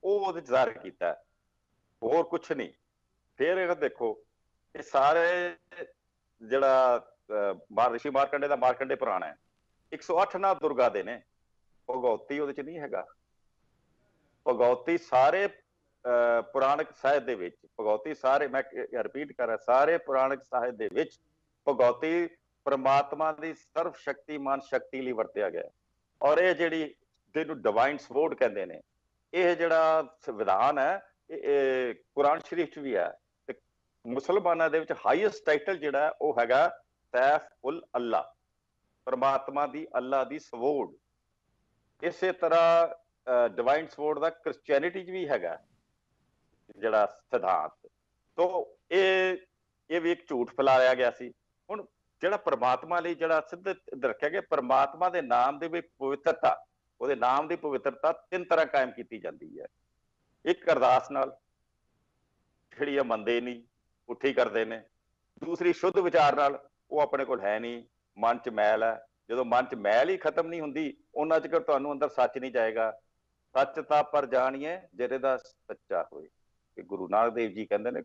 ਉਹ ਉਹਦੇ ਜ਼ਾਹਰ ਕੀਤਾ ਹੋਰ ਕੁਝ ਨਹੀਂ ਫਿਰ ਇਹ ਦੇਖੋ ਇਹ ਸਾਰੇ ਜਿਹੜਾ ਮਾਰ ਰਿਸ਼ੀ ਮਾਰਕੰਡੇ ਦਾ ਮਾਰਕੰਡੇ ਪੁਰਾਣਾ ਹੈ 108 ਨਾ ਦੁਰਗਾ ਦੇ ਨੇ ਭਗਉਤੀ ਉਹਦੇ ਚ ਨਹੀਂ ਹੈਗਾ ਭਗਉਤੀ ਸਾਰੇ ਪੁਰਾਣਕ ਸਾਹਿਤ ਦੇ ਵਿੱਚ ਭਗਉਤੀ ਸਾਰੇ ਮੈਂ ਰਿਪੀਟ ਕਰ ਰਿਹਾ ਸਾਰੇ ਪੁਰਾਣਕ ਸਾਹਿਤ ਦੇ ਵਿੱਚ ਭਗਉਤੀ ਪ੍ਰਮਾਤਮਾ ਦੀ ਸਰਵ ਸ਼ਕਤੀਮਾਨ ਸ਼ਕਤੀ ਲਈ ਵਰਤਿਆ ਗਿਆ ਔਰ ਇਹ ਜਿਹੜੀ ਜਿਹਨੂੰ ਡਿਵਾਈਨ ਸਪੋਰਟ ਕਹਿੰਦੇ ਨੇ ਇਹ ਜਿਹੜਾ ਸੰਵਿਧਾਨ ਹੈ ਇਹ ਕੁਰਾਨ ਸ਼ਰੀਫ ਚ ਵੀ ਹੈ ਤੇ ਮੁਸਲਮਾਨਾਂ ਦੇ ਵਿੱਚ ਹਾਈਐਸਟ ਟਾਈਟਲ ਜਿਹੜਾ ਉਹ ਹੈਗਾ ਸੈਫ ਉਲ ਅੱਲਾ ਪਰਮਾਤਮਾ ਦੀ ਅੱਲਾ ਦੀ ਸਵੋਰਡ ਇਸੇ ਤਰ੍ਹਾਂ ਡਿਵਾਈਨ ਸਵੋਰਡ ਦਾ ਕ੍ਰਿਸਚੀਅਨਿਟੀ 'ਚ ਵੀ ਹੈਗਾ ਜਿਹੜਾ ਸਿਧਾਂਤ ਤੋਂ ਇਹ ਇਹ ਵੀ ਇੱਕ ਝੂਠ ਫਲਾਇਆ ਗਿਆ ਸੀ ਹੁਣ ਜਿਹੜਾ ਪ੍ਰਮਾਤਮਾ ਲਈ ਜਿਹੜਾ ਸਿੱਧ ਰੱਖਿਆ ਗਿਆ ਪ੍ਰਮਾਤਮਾ ਦੇ ਨਾਮ ਦੇ ਵਿੱਚ ਪਵਿੱਤਰਤਾ ਉਹਦੇ ਨਾਮ ਦੀ ਪਵਿੱਤਰਤਾ ਤਿੰਨ ਤਰ੍ਹਾਂ ਕਾਇਮ ਕੀਤੀ ਜਾਂਦੀ ਹੈ ਇੱਕ ਅਰਦਾਸ ਨਾਲ ਜਿਹੜੀ ਇਹ ਮੰਦੇ ਨਹੀਂ ਉੱਠੀ ਕਰਦੇ ਨੇ ਦੂਸਰੀ ਸ਼ੁੱਧ ਵਿਚਾਰ ਨਾਲ ਉਹ ਆਪਣੇ ਕੋਲ ਹੈ ਨਹੀਂ ਮਨ 'ਚ ਮੈਲ ਹੈ ਜਦੋਂ ਮਨ 'ਚ ਮੈਲ ਹੀ ਖਤਮ ਨਹੀਂ ਹੁੰਦੀ ਉਹਨਾਂ ਚਿਰ ਤੁਹਾਨੂੰ ਅੰਦਰ ਸੱਚ ਨਹੀਂ ਜਾਏਗਾ ਸੱਚ ਤਾਂ ਪਰ ਜਾਣੀਏ ਜਿਹਦੇ ਦਾ ਸੱਚਾ ਹੋਏ ਕਿ ਗੁਰੂ ਨਾਨਕ ਦੇਵ ਜੀ ਕਹਿੰਦੇ ਨੇ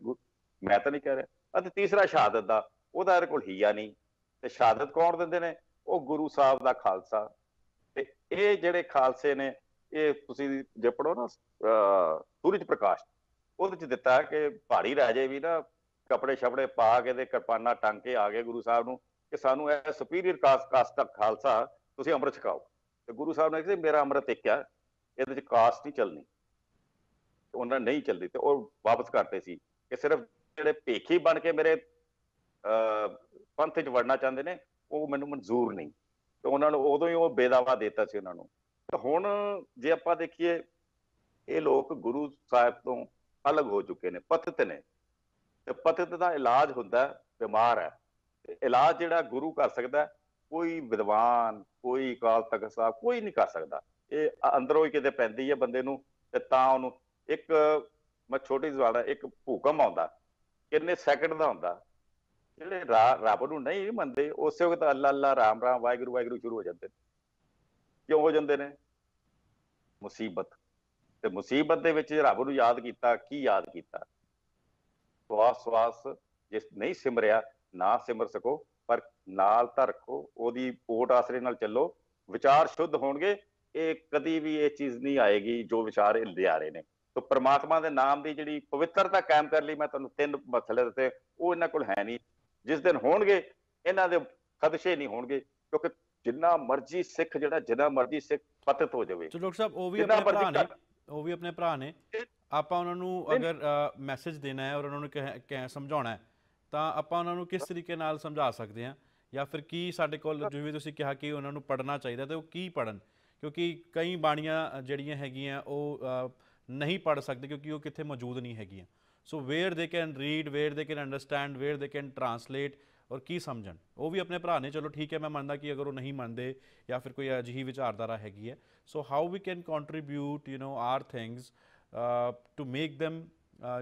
ਮੈਂ ਤਾਂ ਨਹੀਂ ਕਹਿ ਰਿਹਾ ਅਤੇ ਤੀਸਰਾ ਸ਼ਹਾਦਤ ਦਾ ਉਹਦਾ ਇਹਦੇ ਕੋਲ ਹੀਆ ਨਹੀਂ ਤੇ ਸ਼ਹਾਦਤ ਕੌਣ ਦਿੰਦੇ ਨੇ ਉਹ ਗੁਰੂ ਸਾਹਿਬ ਦਾ ਖਾਲਸਾ ਤੇ ਇਹ ਜਿਹੜੇ ਖਾਲਸੇ ਨੇ ਇਹ ਤੁਸੀਂ ਜੇ ਪੜੋ ਨਾ ਸੂਰਜ ਪ੍ਰਕਾਸ਼ ਉਹਦੇ ਚ ਦਿੱਤਾ ਕਿ ਪਹਾੜੀ ਰਾਜੇ ਵੀ ਨਾ ਕਪੜੇ ਛਪੜੇ ਪਾ ਕੇ ਤੇ ਕਿਰਪਾਨਾ ਟੰਗ ਕੇ ਆ ਗਏ ਗੁਰੂ ਸਾਹਿਬ ਨੂੰ ਕਿ ਸਾਨੂੰ ਇਹ ਸੁਪੀਰੀਅਰ ਕਾਸਟ ਕਾਸਟ ਦਾ ਖਾਲਸਾ ਤੁਸੀਂ ਅੰਮ੍ਰਿਤ ਛਕਾਓ ਤੇ ਗੁਰੂ ਸਾਹਿਬ ਨੇ ਕਿਹਾ ਮੇਰਾ ਅੰਮ੍ਰਿਤ ਇੱਕ ਆ ਇਹਦੇ ਚ ਕਾਸਟ ਨਹੀਂ ਚੱਲਣੀ ਉਹਨਾਂ ਨਹੀਂ ਚੱਲਦੀ ਤੇ ਉਹ ਵਾਪਸ ਕਰਦੇ ਸੀ ਕਿ ਸਿਰਫ ਜਿਹੜੇ ਭੇਖੀ ਬਣ ਕੇ ਮੇਰੇ ਅ ਪੰਥ ਵਿੱਚ ਵੜਨਾ ਚਾਹੁੰਦੇ ਨੇ ਉਹ ਮੈਨੂੰ ਮਨਜ਼ੂਰ ਨਹੀਂ ਤੇ ਉਹਨਾਂ ਨੂੰ ਉਦੋਂ ਹੀ ਉਹ ਬੇਦਾਵਾ ਦਿੱਤਾ ਸੀ ਉਹਨਾਂ ਨੂੰ ਤੇ ਹੁਣ ਜੇ ਆਪਾਂ ਦੇਖੀਏ ਇਹ ਲੋਕ ਗੁਰੂ ਸਾਹਿਬ ਤੋਂ ਅਲੱਗ ਹੋ ਚੁੱਕੇ ਨੇ ਪਤਿਤ ਨੇ ਤੇ ਪਤਿਤ ਦਾ ਇਲਾਜ ਹੁੰਦਾ ਬਿਮਾਰ ਹੈ ਇਲਾਜ ਜਿਹੜਾ ਗੁਰੂ ਕਰ ਸਕਦਾ ਕੋਈ ਵਿਦਵਾਨ ਕੋਈ ਕਾਲ ਤਖਤ ਸਾਹਿਬ ਕੋਈ ਨਹੀਂ ਕਰ ਸਕਦਾ ਇਹ ਅੰਦਰੋਂ ਹੀ ਕਿਤੇ ਪੈਂਦੀ ਹੈ ਬੰਦੇ ਨੂੰ ਤੇ ਤਾਂ ਉਹਨੂੰ ਇੱਕ ਮੈਂ ਛੋਟੀ ਜਵਾਲਾ ਇੱਕ ਭੂਕੰਪ ਆਉਂਦਾ ਕਿੰਨੇ ਸੈਕਿੰਡ ਦਾ ਹੁੰਦਾ ਜਿਹੜੇ ਰੱਬ ਨੂੰ ਨਹੀਂ ਮੰਨਦੇ ਉਸੇ ਵਕਤ ਅੱਲਾ ਅੱਲਾ ਰਾਮ ਰਾਮ ਵਾਹਿਗੁਰੂ ਵਾਹਿਗੁਰੂ ਸ਼ੁਰੂ ਹੋ ਜਾਂਦੇ ਨੇ ਕਿਉਂ ਹੋ ਜਾਂਦੇ ਨੇ ਮੁਸੀਬਤ ਤੇ ਮੁਸੀਬਤ ਦੇ ਵਿੱਚ ਰੱਬ ਨੂੰ ਯਾਦ ਕੀਤਾ ਕੀ ਯਾਦ ਕੀਤਾ ਸਵਾਸ ਸਵਾਸ ਜਿਸ ਨਹੀਂ ਸਿਮਰਿਆ ਨਾ ਸਿਮਰ ਸਕੋ ਪਰ ਨਾਲ ਤਾਂ ਰੱਖੋ ਉਹਦੀ ਪੋਟ ਆਸਰੇ ਨਾਲ ਚੱਲੋ ਵਿਚਾਰ ਸ਼ੁੱਧ ਹੋਣਗੇ ਇਹ ਕਦੀ ਵੀ ਇਹ ਚੀਜ਼ ਨਹੀਂ ਆਏਗੀ ਜੋ ਵਿਚਾਰ ਇਹ ਲਿਆ ਰਹੇ ਨੇ ਤੋ ਪ੍ਰਮਾਤਮਾ ਦੇ ਨਾਮ ਦੀ ਜਿਹੜੀ ਪਵਿੱਤਰਤਾ ਕਾਇਮ ਕਰਨ ਲਈ ਮੈਂ ਤੁਹਾਨੂੰ ਤਿੰਨ ਮਸਲੇ ਦਿੱਤੇ ਉਹ ਇਹਨਾਂ ਕੋਲ ਹੈ ਨਹੀਂ ਜਿਸ ਦਿਨ ਹੋਣਗੇ ਇਹਨਾਂ ਦੇ ਖਦਸ਼ੇ ਨਹੀਂ ਹੋਣਗੇ ਕਿਉਂਕਿ ਜਿੰਨਾ ਮਰਜ਼ੀ ਸਿੱਖ ਜਿਹੜਾ ਜਿੰਨਾ ਮਰਜ਼ੀ ਸਿੱਖ ਪਤਿਤ ਹੋ ਜਾਵੇ ਸੋ ਡਾਕਟਰ ਸਾਹਿਬ ਉਹ ਵੀ ਆਪਣੇ ਭਰਾ ਨੇ ਉਹ ਵੀ ਆਪਣੇ ਭਰਾ ਨੇ ਆਪਾਂ ਉਹਨਾਂ ਨੂੰ ਅਗਰ ਮੈਸੇਜ ਦੇਣਾ ਹੈ ਔਰ ਉਹਨਾਂ ਨੂੰ ਕਹਿ ਸਮਝਾਉਣਾ ਹੈ ਤਾਂ ਆਪਾਂ ਉਹਨਾਂ ਨੂੰ ਕਿਸ ਤਰੀਕੇ ਨਾਲ ਸਮਝਾ ਸਕਦੇ ਹਾਂ ਜਾਂ ਫਿਰ ਕੀ ਸਾਡੇ ਕੋਲ ਜਿਵੇਂ ਤੁਸੀਂ ਕਿਹਾ ਕਿ ਉਹਨਾਂ ਨੂੰ ਪੜਨਾ ਚਾਹੀਦਾ ਤੇ ਉਹ ਕੀ ਪੜਨ ਕਿਉਂਕਿ ਕਈ ਬਾਣੀਆਂ ਜਿਹੜੀਆਂ ਹੈਗੀਆਂ ਉਹ ਨਹੀਂ ਪੜ ਸਕਦੇ ਕਿਉਂਕਿ ਉਹ ਕਿੱਥੇ ਮੌਜੂਦ ਨਹੀਂ ਹੈਗੀਆਂ so where they can read where they can understand where they can translate ਔਰ ਕੀ ਸਮਝਣ ਉਹ ਵੀ ਆਪਣੇ ਭਰਾ ਨੇ ਚਲੋ ਠੀਕ ਹੈ ਮੈਂ ਮੰਨਦਾ ਕਿ ਅਗਰ ਉਹ ਨਹੀਂ ਮੰਨਦੇ ਜਾਂ ਫਿਰ ਕੋਈ ਅਜਿਹੀ ਵਿਚਾਰਧਾਰਾ ਹੈਗੀ ਹੈ so how we can contribute you know or things to make them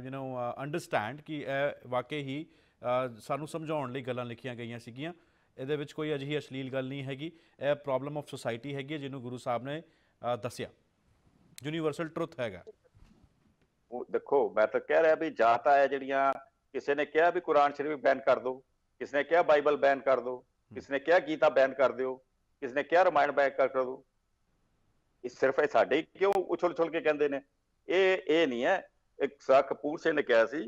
you know understand ਕਿ ਇਹ ਵਾਕਈ ਹੀ ਸਾਨੂੰ ਸਮਝਾਉਣ ਲਈ ਗੱਲਾਂ ਲਿਖੀਆਂ ਗਈਆਂ ਸੀਗੀਆਂ ਇਹਦੇ ਵਿੱਚ ਕੋਈ ਅਜਿਹੀ ਅਸ਼ਲੀਲ ਗੱਲ ਨਹੀਂ ਹੈਗੀ ਇਹ ਪ੍ਰੋਬਲਮ ਆਫ ਸੋਸਾਇਟੀ ਹੈਗੀ ਜਿਹਨੂੰ ਗੁਰੂ ਸਾਹਿਬ ਨੇ ਦੱਸਿਆ ਯੂਨੀਵਰਸਲ ਟਰੁੱਥ ਹੈਗਾ ਉਹ ਦੇਖੋ ਮੈਂ ਤਾਂ ਕਹਿ ਰਿਹਾ ਵੀ ਜਾਤ ਹੈ ਜਿਹੜੀਆਂ ਕਿਸੇ ਨੇ ਕਿਹਾ ਵੀ ਕੁਰਾਨ ਸ਼ਰੀਫ ਬੈਨ ਕਰ ਦਿਓ ਕਿਸ ਨੇ ਕਿਹਾ ਬਾਈਬਲ ਬੈਨ ਕਰ ਦਿਓ ਕਿਸ ਨੇ ਕਿਹਾ ਗੀਤਾ ਬੈਨ ਕਰ ਦਿਓ ਕਿਸ ਨੇ ਕਿਹਾ ਰਮਾਇਣ ਬੈਨ ਕਰ ਦਿਓ ਇਹ ਸਿਰਫ ਇਹ ਸਾਡੇ ਕਿਉਂ ਉਛਲ ਉਛਲ ਕੇ ਕਹਿੰਦੇ ਨੇ ਇਹ ਇਹ ਨਹੀਂ ਹੈ ਇੱਕ ਸਾ ਕਪੂਰ ਸਿੰਘ ਨੇ ਕਿਹਾ ਸੀ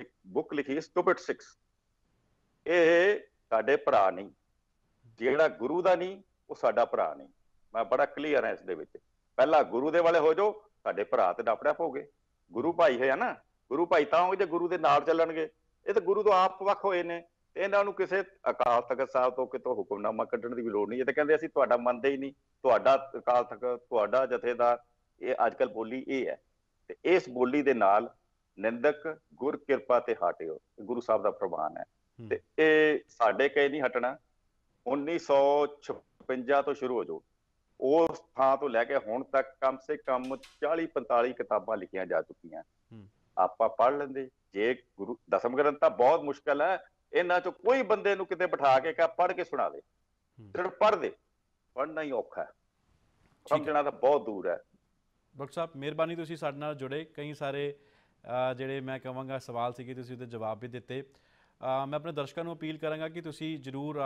ਇੱਕ ਬੁੱਕ ਲਿਖੀ ਸਟੂਪਿਡ ਸਿਕਸ ਇਹ ਸਾਡੇ ਭਰਾ ਨਹੀਂ ਜਿਹੜਾ ਗੁਰੂ ਦਾ ਨਹੀਂ ਉਹ ਸਾਡਾ ਭਰਾ ਨਹੀਂ ਮੈਂ ਬੜਾ ਕਲੀਅਰ ਹਾਂ ਇਸ ਦੇ ਵਿੱਚ ਪਹਿਲਾਂ ਗੁਰੂ ਦੇ ਵਾਲੇ ਹੋ ਜਾਓ ਤੁਹਾਡੇ ਭਰਾ ਤੇ ਡਾਪੜਾ ਹੋਗੇ ਗੁਰੂ ਭਾਈ ਹੈ ਨਾ ਗੁਰੂ ਭਾਈ ਤਾਂ ਹੋਗੇ ਜੇ ਗੁਰੂ ਦੇ ਨਾਲ ਚੱਲਣਗੇ ਇਹ ਤਾਂ ਗੁਰੂ ਤੋਂ ਆਪ ਵੱਖ ਹੋਏ ਨੇ ਇਹਨਾਂ ਨੂੰ ਕਿਸੇ ਅਕਾਲ ਤਖਤ ਸਾਹਿਬ ਤੋਂ ਕਿਤੋਂ ਹੁਕਮਨਾਮਾ ਕੱਢਣ ਦੀ ਵੀ ਲੋੜ ਨਹੀਂ ਇਹ ਤਾਂ ਕਹਿੰਦੇ ਅਸੀਂ ਤੁਹਾਡਾ ਮੰਨਦੇ ਹੀ ਨਹੀਂ ਤੁਹਾਡਾ ਅਕਾਲ ਤਖਤ ਤੁਹਾਡਾ ਜਥੇਦਾਰ ਇਹ ਅੱਜਕੱਲ ਬੋਲੀ ਇਹ ਹੈ ਤੇ ਇਸ ਬੋਲੀ ਦੇ ਨਾਲ ਨਿੰਦਕ ਗੁਰ ਕਿਰਪਾ ਤੇ ਹਟਿਓ ਗੁਰੂ ਸਾਹਿਬ ਦਾ ਪ੍ਰਮਾਨ ਹੈ ਤੇ ਇਹ ਸਾਡੇ ਕਹੇ ਨਹੀਂ ਹਟਣਾ 1956 ਤੋਂ ਸ਼ੁਰੂ ਹੋ ਜੋ ਉਸ ਥਾਂ ਤੋਂ ਲੈ ਕੇ ਹੁਣ ਤੱਕ ਕਮ ਸੇ ਕਮ 40 45 ਕਿਤਾਬਾਂ ਲਿਖੀਆਂ ਜਾ ਚੁੱਕੀਆਂ ਆਪਾਂ ਪੜ ਲੈਂਦੇ ਜੇ ਗੁਰੂ ਦਸਮ ਗ੍ਰੰਥ ਤਾਂ ਬਹੁਤ ਮੁਸ਼ਕਲ ਹੈ ਇਹਨਾਂ ਚੋਂ ਕੋਈ ਬੰਦੇ ਨੂੰ ਕਿਤੇ ਬਿਠਾ ਕੇ ਕਹ ਪੜ ਕੇ ਸੁਣਾ ਦੇ ਸਿਰਫ ਪੜ ਦੇ ਪੜਨਾ ਹੀ ਔਖਾ ਹੈ ਸਮਝਣਾ ਤਾਂ ਬਹੁਤ ਦੂਰ ਹੈ ਬਖਸ਼ ਸਾਹਿਬ ਮਿਹਰਬਾਨੀ ਤੁਸੀਂ ਸਾਡੇ ਨਾਲ ਜੁੜੇ ਕਈ ਸਾਰੇ ਜਿਹੜੇ ਮੈਂ ਕਹਾਂਗਾ ਸਵਾਲ ਸੀਗੇ ਤੁਸੀਂ ਉਹਦੇ ਜਵਾਬ ਵੀ ਦਿੱਤੇ ਮੈਂ ਆਪਣੇ ਦਰਸ਼ਕਾਂ ਨੂੰ ਅਪੀਲ ਕਰਾਂਗਾ ਕਿ ਤੁਸੀਂ ਜਰੂਰ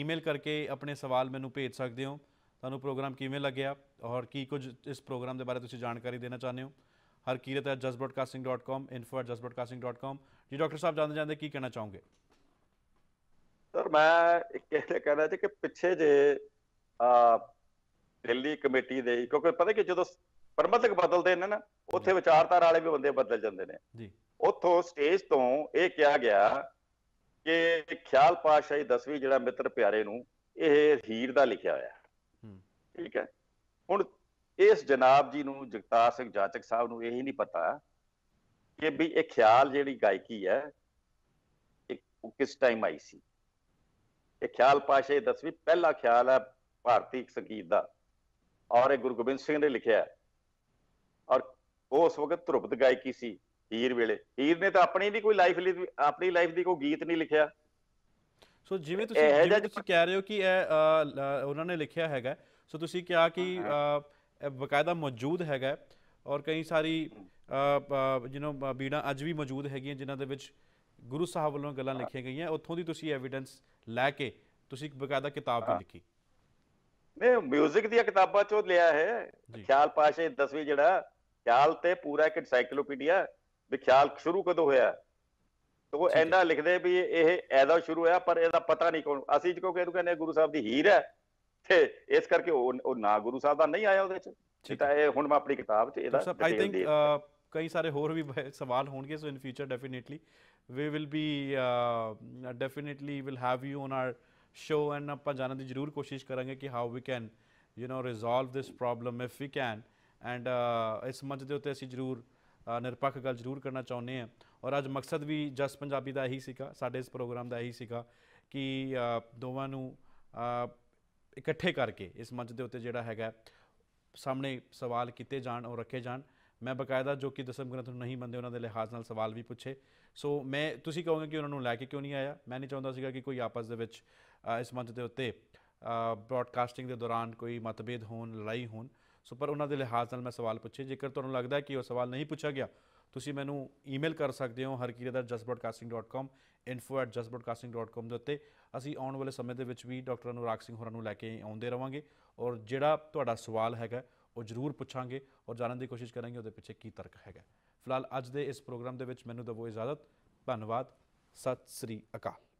ਈਮੇਲ ਕਰਕੇ ਆਪਣੇ ਸਵਾਲ ਮੈਨੂੰ ਭੇਜ ਸਕਦੇ ਹੋ ਤੁਹਾਨੂੰ ਪ੍ਰੋਗਰਾਮ ਕਿਵੇਂ ਲੱਗਿਆ ਔਰ ਕੀ ਕੁਝ ਇਸ ਪ੍ਰੋਗਰਾਮ ਦੇ ਬਾਰੇ ਤੁਸੀਂ ਜਾਣਕਾਰੀ ਦੇਣਾ ਚਾਹੁੰਦੇ ਹੋ harkirat@justbroadcasting.com info@justbroadcasting.com ਜੀ ਡਾਕਟਰ ਸਾਹਿਬ ਜਾਣਦੇ ਜਾਂਦੇ ਕੀ ਕਹਿਣਾ ਚਾਹੋਗੇ ਸਰ ਮੈਂ ਇੱਕ ਇਹ ਕਹਿਣਾ ਸੀ ਕਿ ਪਿੱਛੇ ਜੇ ਆ ਦਿੱਲੀ ਕਮੇਟੀ ਦੇ ਕਿਉਂਕਿ ਪਤਾ ਕਿ ਜਦੋਂ ਪਰਮਤਕ ਬਦਲਦੇ ਨੇ ਨਾ ਉੱਥੇ ਵਿਚਾਰਧਾਰਾ ਵਾਲੇ ਵੀ ਬੰਦੇ ਬਦਲ ਜਾਂਦੇ ਨੇ ਜੀ ਉੱਥੋਂ ਸਟੇਜ ਤੋਂ ਇਹ ਕਿਹਾ ਗਿਆ ਕਿ ਖਿਆਲ ਪਾਸ਼ਾਹੀ 10ਵੀਂ ਜਿਹੜਾ ਮਿੱਤਰ ਪਿਆਰੇ ਨੂੰ ਇਹ ਹੀਰ ਦਾ ਲਿਖਿਆ ਹੋਇਆ ਠੀਕ ਹੈ ਹੁਣ ਇਸ ਜਨਾਬ ਜੀ ਨੂੰ ਜਗਤਾਰ ਸਿੰਘ ਜਾਚਕ ਸਾਹਿਬ ਨੂੰ ਇਹ ਨਹੀਂ ਪਤਾ ਕਿ ਵੀ ਇਹ ਖਿਆਲ ਜਿਹੜੀ ਗਾਇਕੀ ਹੈ ਉਹ ਕਿਸ ਟਾਈਮ ਆਈ ਸੀ ਇਹ ਖਿਆਲ ਪਾਸ਼ੇ ਦਸਵੀਂ ਪਹਿਲਾ ਖਿਆਲ ਹੈ ਭਾਰਤੀ ਸੰਗੀਤ ਦਾ ਔਰ ਇਹ ਗੁਰੂ ਗੋਬਿੰਦ ਸਿੰਘ ਨੇ ਲਿਖਿਆ ਔਰ ਉਸ ਵਕਤ ਧਰੁਪਦ ਗਾਇਕੀ ਸੀ ਹੀਰ ਵੇਲੇ ਹੀਰ ਨੇ ਤਾਂ ਆਪਣੀ ਦੀ ਕੋਈ ਲਾਈਫ ਲਈ ਆਪਣੀ ਲਾਈਫ ਦੀ ਕੋਈ ਗੀਤ ਨਹੀਂ ਲਿਖਿਆ ਸੋ ਜਿਵੇਂ ਤੁਸੀਂ ਜਿਵੇਂ ਤੁਸੀਂ ਕਹਿ ਰਹੇ ਹੋ ਕਿ ਇਹ ਉਹਨਾਂ ਨੇ ਲਿਖਿਆ ਹੈਗਾ ਸੋ ਤੁਸੀਂ ਕਿਹਾ ਕਿ ਬਕਾਇਦਾ ਮੌਜੂਦ ਹੈਗਾ ਔਰ ਕਈ ਸਾਰੀ ਜਿਨੋ ਬੀੜਾਂ ਅੱਜ ਵੀ ਮੌਜੂਦ ਹੈਗੀਆਂ ਜਿਨ੍ਹਾਂ ਦੇ ਵਿੱਚ ਗੁਰੂ ਸਾਹਿਬ ਵੱਲੋਂ ਗੱਲਾਂ ਲਿਖੀਆਂ ਗਈਆਂ ਉੱਥੋਂ ਦੀ ਤੁਸੀਂ ਐਵੀਡੈਂਸ ਲੈ ਕੇ ਤੁਸੀਂ ਬਕਾਇਦਾ ਕਿਤਾਬ ਵੀ ਲਿਖੀ ਮੈਂ 뮤직 ਦੀਆਂ ਕਿਤਾਬਾਂ ਚੋਂ ਲਿਆ ਹੈ ਖਿਆਲ ਪਾਸ਼ੇ 10ਵੀਂ ਜਿਹੜਾ ਖਿਆਲ ਤੇ ਪੂਰਾ ਇੱਕ ਐਨਸਾਈਕਲੋਪੀਡੀਆ ਵੀ ਖਿਆਲ ਸ਼ੁਰੂ ਕਦੋਂ ਹੋਇਆ ਤੋ ਐਂਦਾ ਲਿਖਦੇ ਵੀ ਇਹ ਐਦਾ ਸ਼ੁਰੂ ਹੋਇਆ ਪਰ ਇਹਦਾ ਪਤਾ ਨਹੀਂ ਕੌਣ ਅਸੀਂ ਕਿਉਂਕਿ ਇਹਨੂੰ ਕਹਿੰਦੇ ਗੁਰੂ ਸਾਹਿਬ ਦੀ ਹੀਰ ਹੈ ਤੇ ਇਸ ਕਰਕੇ ਉਹ ਨਾ ਗੁਰੂ ਸਾਹਿਬ ਦਾ ਨਹੀਂ ਆਇਆ ਉਹਦੇ ਚ ਤਾਂ ਇਹ ਹੁਣ ਮੈਂ ਆਪਣੀ ਕਿਤਾਬ 'ਚ ਇਹਦਾ ਆਈ ਥਿੰਕ ਕਈ ਸਾਰੇ ਹੋਰ ਵੀ ਸਵਾਲ ਹੋਣਗੇ so in future definitely we will be definitely will have you on our show and ਆਪਾਂ ਜਾਣਨ ਦੀ ਜ਼ਰੂਰ ਕੋਸ਼ਿਸ਼ ਕਰਾਂਗੇ ਕਿ how we can you know resolve this problem if we can and ਇਸ ਮੰਚ ਦੇ ਉੱਤੇ ਅਸੀਂ ਜ਼ਰੂਰ ਨਿਰਪੱਖ ਗੱਲ ਜ਼ਰੂਰ ਕਰਨਾ ਚਾਹੁੰਦੇ ਹਾਂ ਔਰ ਅੱਜ ਮਕਸਦ ਵੀ ਜਸ ਪੰਜਾਬੀ ਦਾ ਹੀ ਸੀਗਾ ਸਾਡੇ ਇਸ ਪ੍ਰੋਗਰਾਮ ਦਾ ਹੀ ਸੀਗਾ ਕਿ ਦੋਵਾਂ ਨੂੰ ਇਕੱਠੇ ਕਰਕੇ ਇਸ ਮੰਚ ਦੇ ਉੱਤੇ ਜਿਹੜਾ ਹੈਗਾ ਸਾਹਮਣੇ ਸਵਾਲ ਕੀਤੇ ਜਾਣ ਔਰ ਰੱਖੇ ਜਾਣ ਮੈਂ ਬਕਾਇਦਾ ਜੋ ਕਿ ਦਸਮ ਗ੍ਰੰਥ ਨੂੰ ਨਹੀਂ ਮੰਨਦੇ ਉਹਨਾਂ ਦੇ ਲਿਹਾਜ਼ ਨਾਲ ਸਵਾਲ ਵੀ ਪੁੱਛੇ ਸੋ ਮੈਂ ਤੁਸੀਂ ਕਹੋਗੇ ਕਿ ਉਹਨਾਂ ਨੂੰ ਲੈ ਕੇ ਕਿਉਂ ਨਹੀਂ ਆਇਆ ਮੈਂ ਨਹੀਂ ਚਾਹੁੰਦਾ ਸੀਗਾ ਕਿ ਕੋਈ ਆਪਸ ਦੇ ਵਿੱਚ ਇਸ ਮੰਚ ਦੇ ਉੱਤੇ ਬ੍ਰਾਡਕਾਸਟਿੰਗ ਦੇ ਦੌਰਾਨ ਕੋਈ ਮਤਭੇਦ ਹੋਣ ਲੜਾਈ ਹੋਣ ਸੋ ਪਰ ਉਹਨਾਂ ਦੇ ਲਿਹਾਜ਼ ਨਾਲ ਮੈਂ ਸਵਾਲ ਪੁੱਛੇ ਜੇਕਰ ਤੁਹਾਨੂੰ ਲੱਗਦਾ ਹੈ ਕਿ ਉਹ ਸਵਾਲ ਨਹੀਂ ਪੁੱਛਿਆ ਗਿਆ ਤੁਸੀਂ ਮੈਨੂੰ ਈਮੇਲ ਕਰ ਸਕਦੇ ਹੋ harkiradar@justbroadcasting.com info@justbroadcasting.com ਦੇ ਉੱਤੇ ਅਸੀਂ ਆਉਣ ਵਾਲੇ ਸਮੇਂ ਦੇ ਵਿੱਚ ਵੀ ਡਾਕਟਰ ਅਨੁਰਾਗ ਸਿੰਘ ਹੋਰਾਂ ਨੂੰ ਲੈ ਕੇ ਆਉਂਦੇ ਰਵਾਂਗੇ ਔਰ ਜਿਹੜਾ ਤੁਹਾਡਾ ਸਵਾਲ ਹੈਗਾ ਉਹ ਜ਼ਰੂਰ ਪੁੱਛਾਂਗੇ ਔਰ ਜਾਣਨ ਦੀ ਕੋਸ਼ਿਸ਼ ਕਰਾਂਗੇ ਉਹਦੇ ਪਿੱਛੇ ਕੀ ਤਰਕ ਹੈਗਾ ਫਿਲਹਾਲ ਅੱਜ ਦੇ ਇਸ ਪ੍ਰੋਗਰਾਮ ਦੇ ਵਿੱਚ ਮੈਨੂੰ ਦਵੋ ਇਜਾਜ਼ਤ ਧੰਨਵਾਦ ਸਤਿ ਸ੍ਰੀ ਅਕਾਲ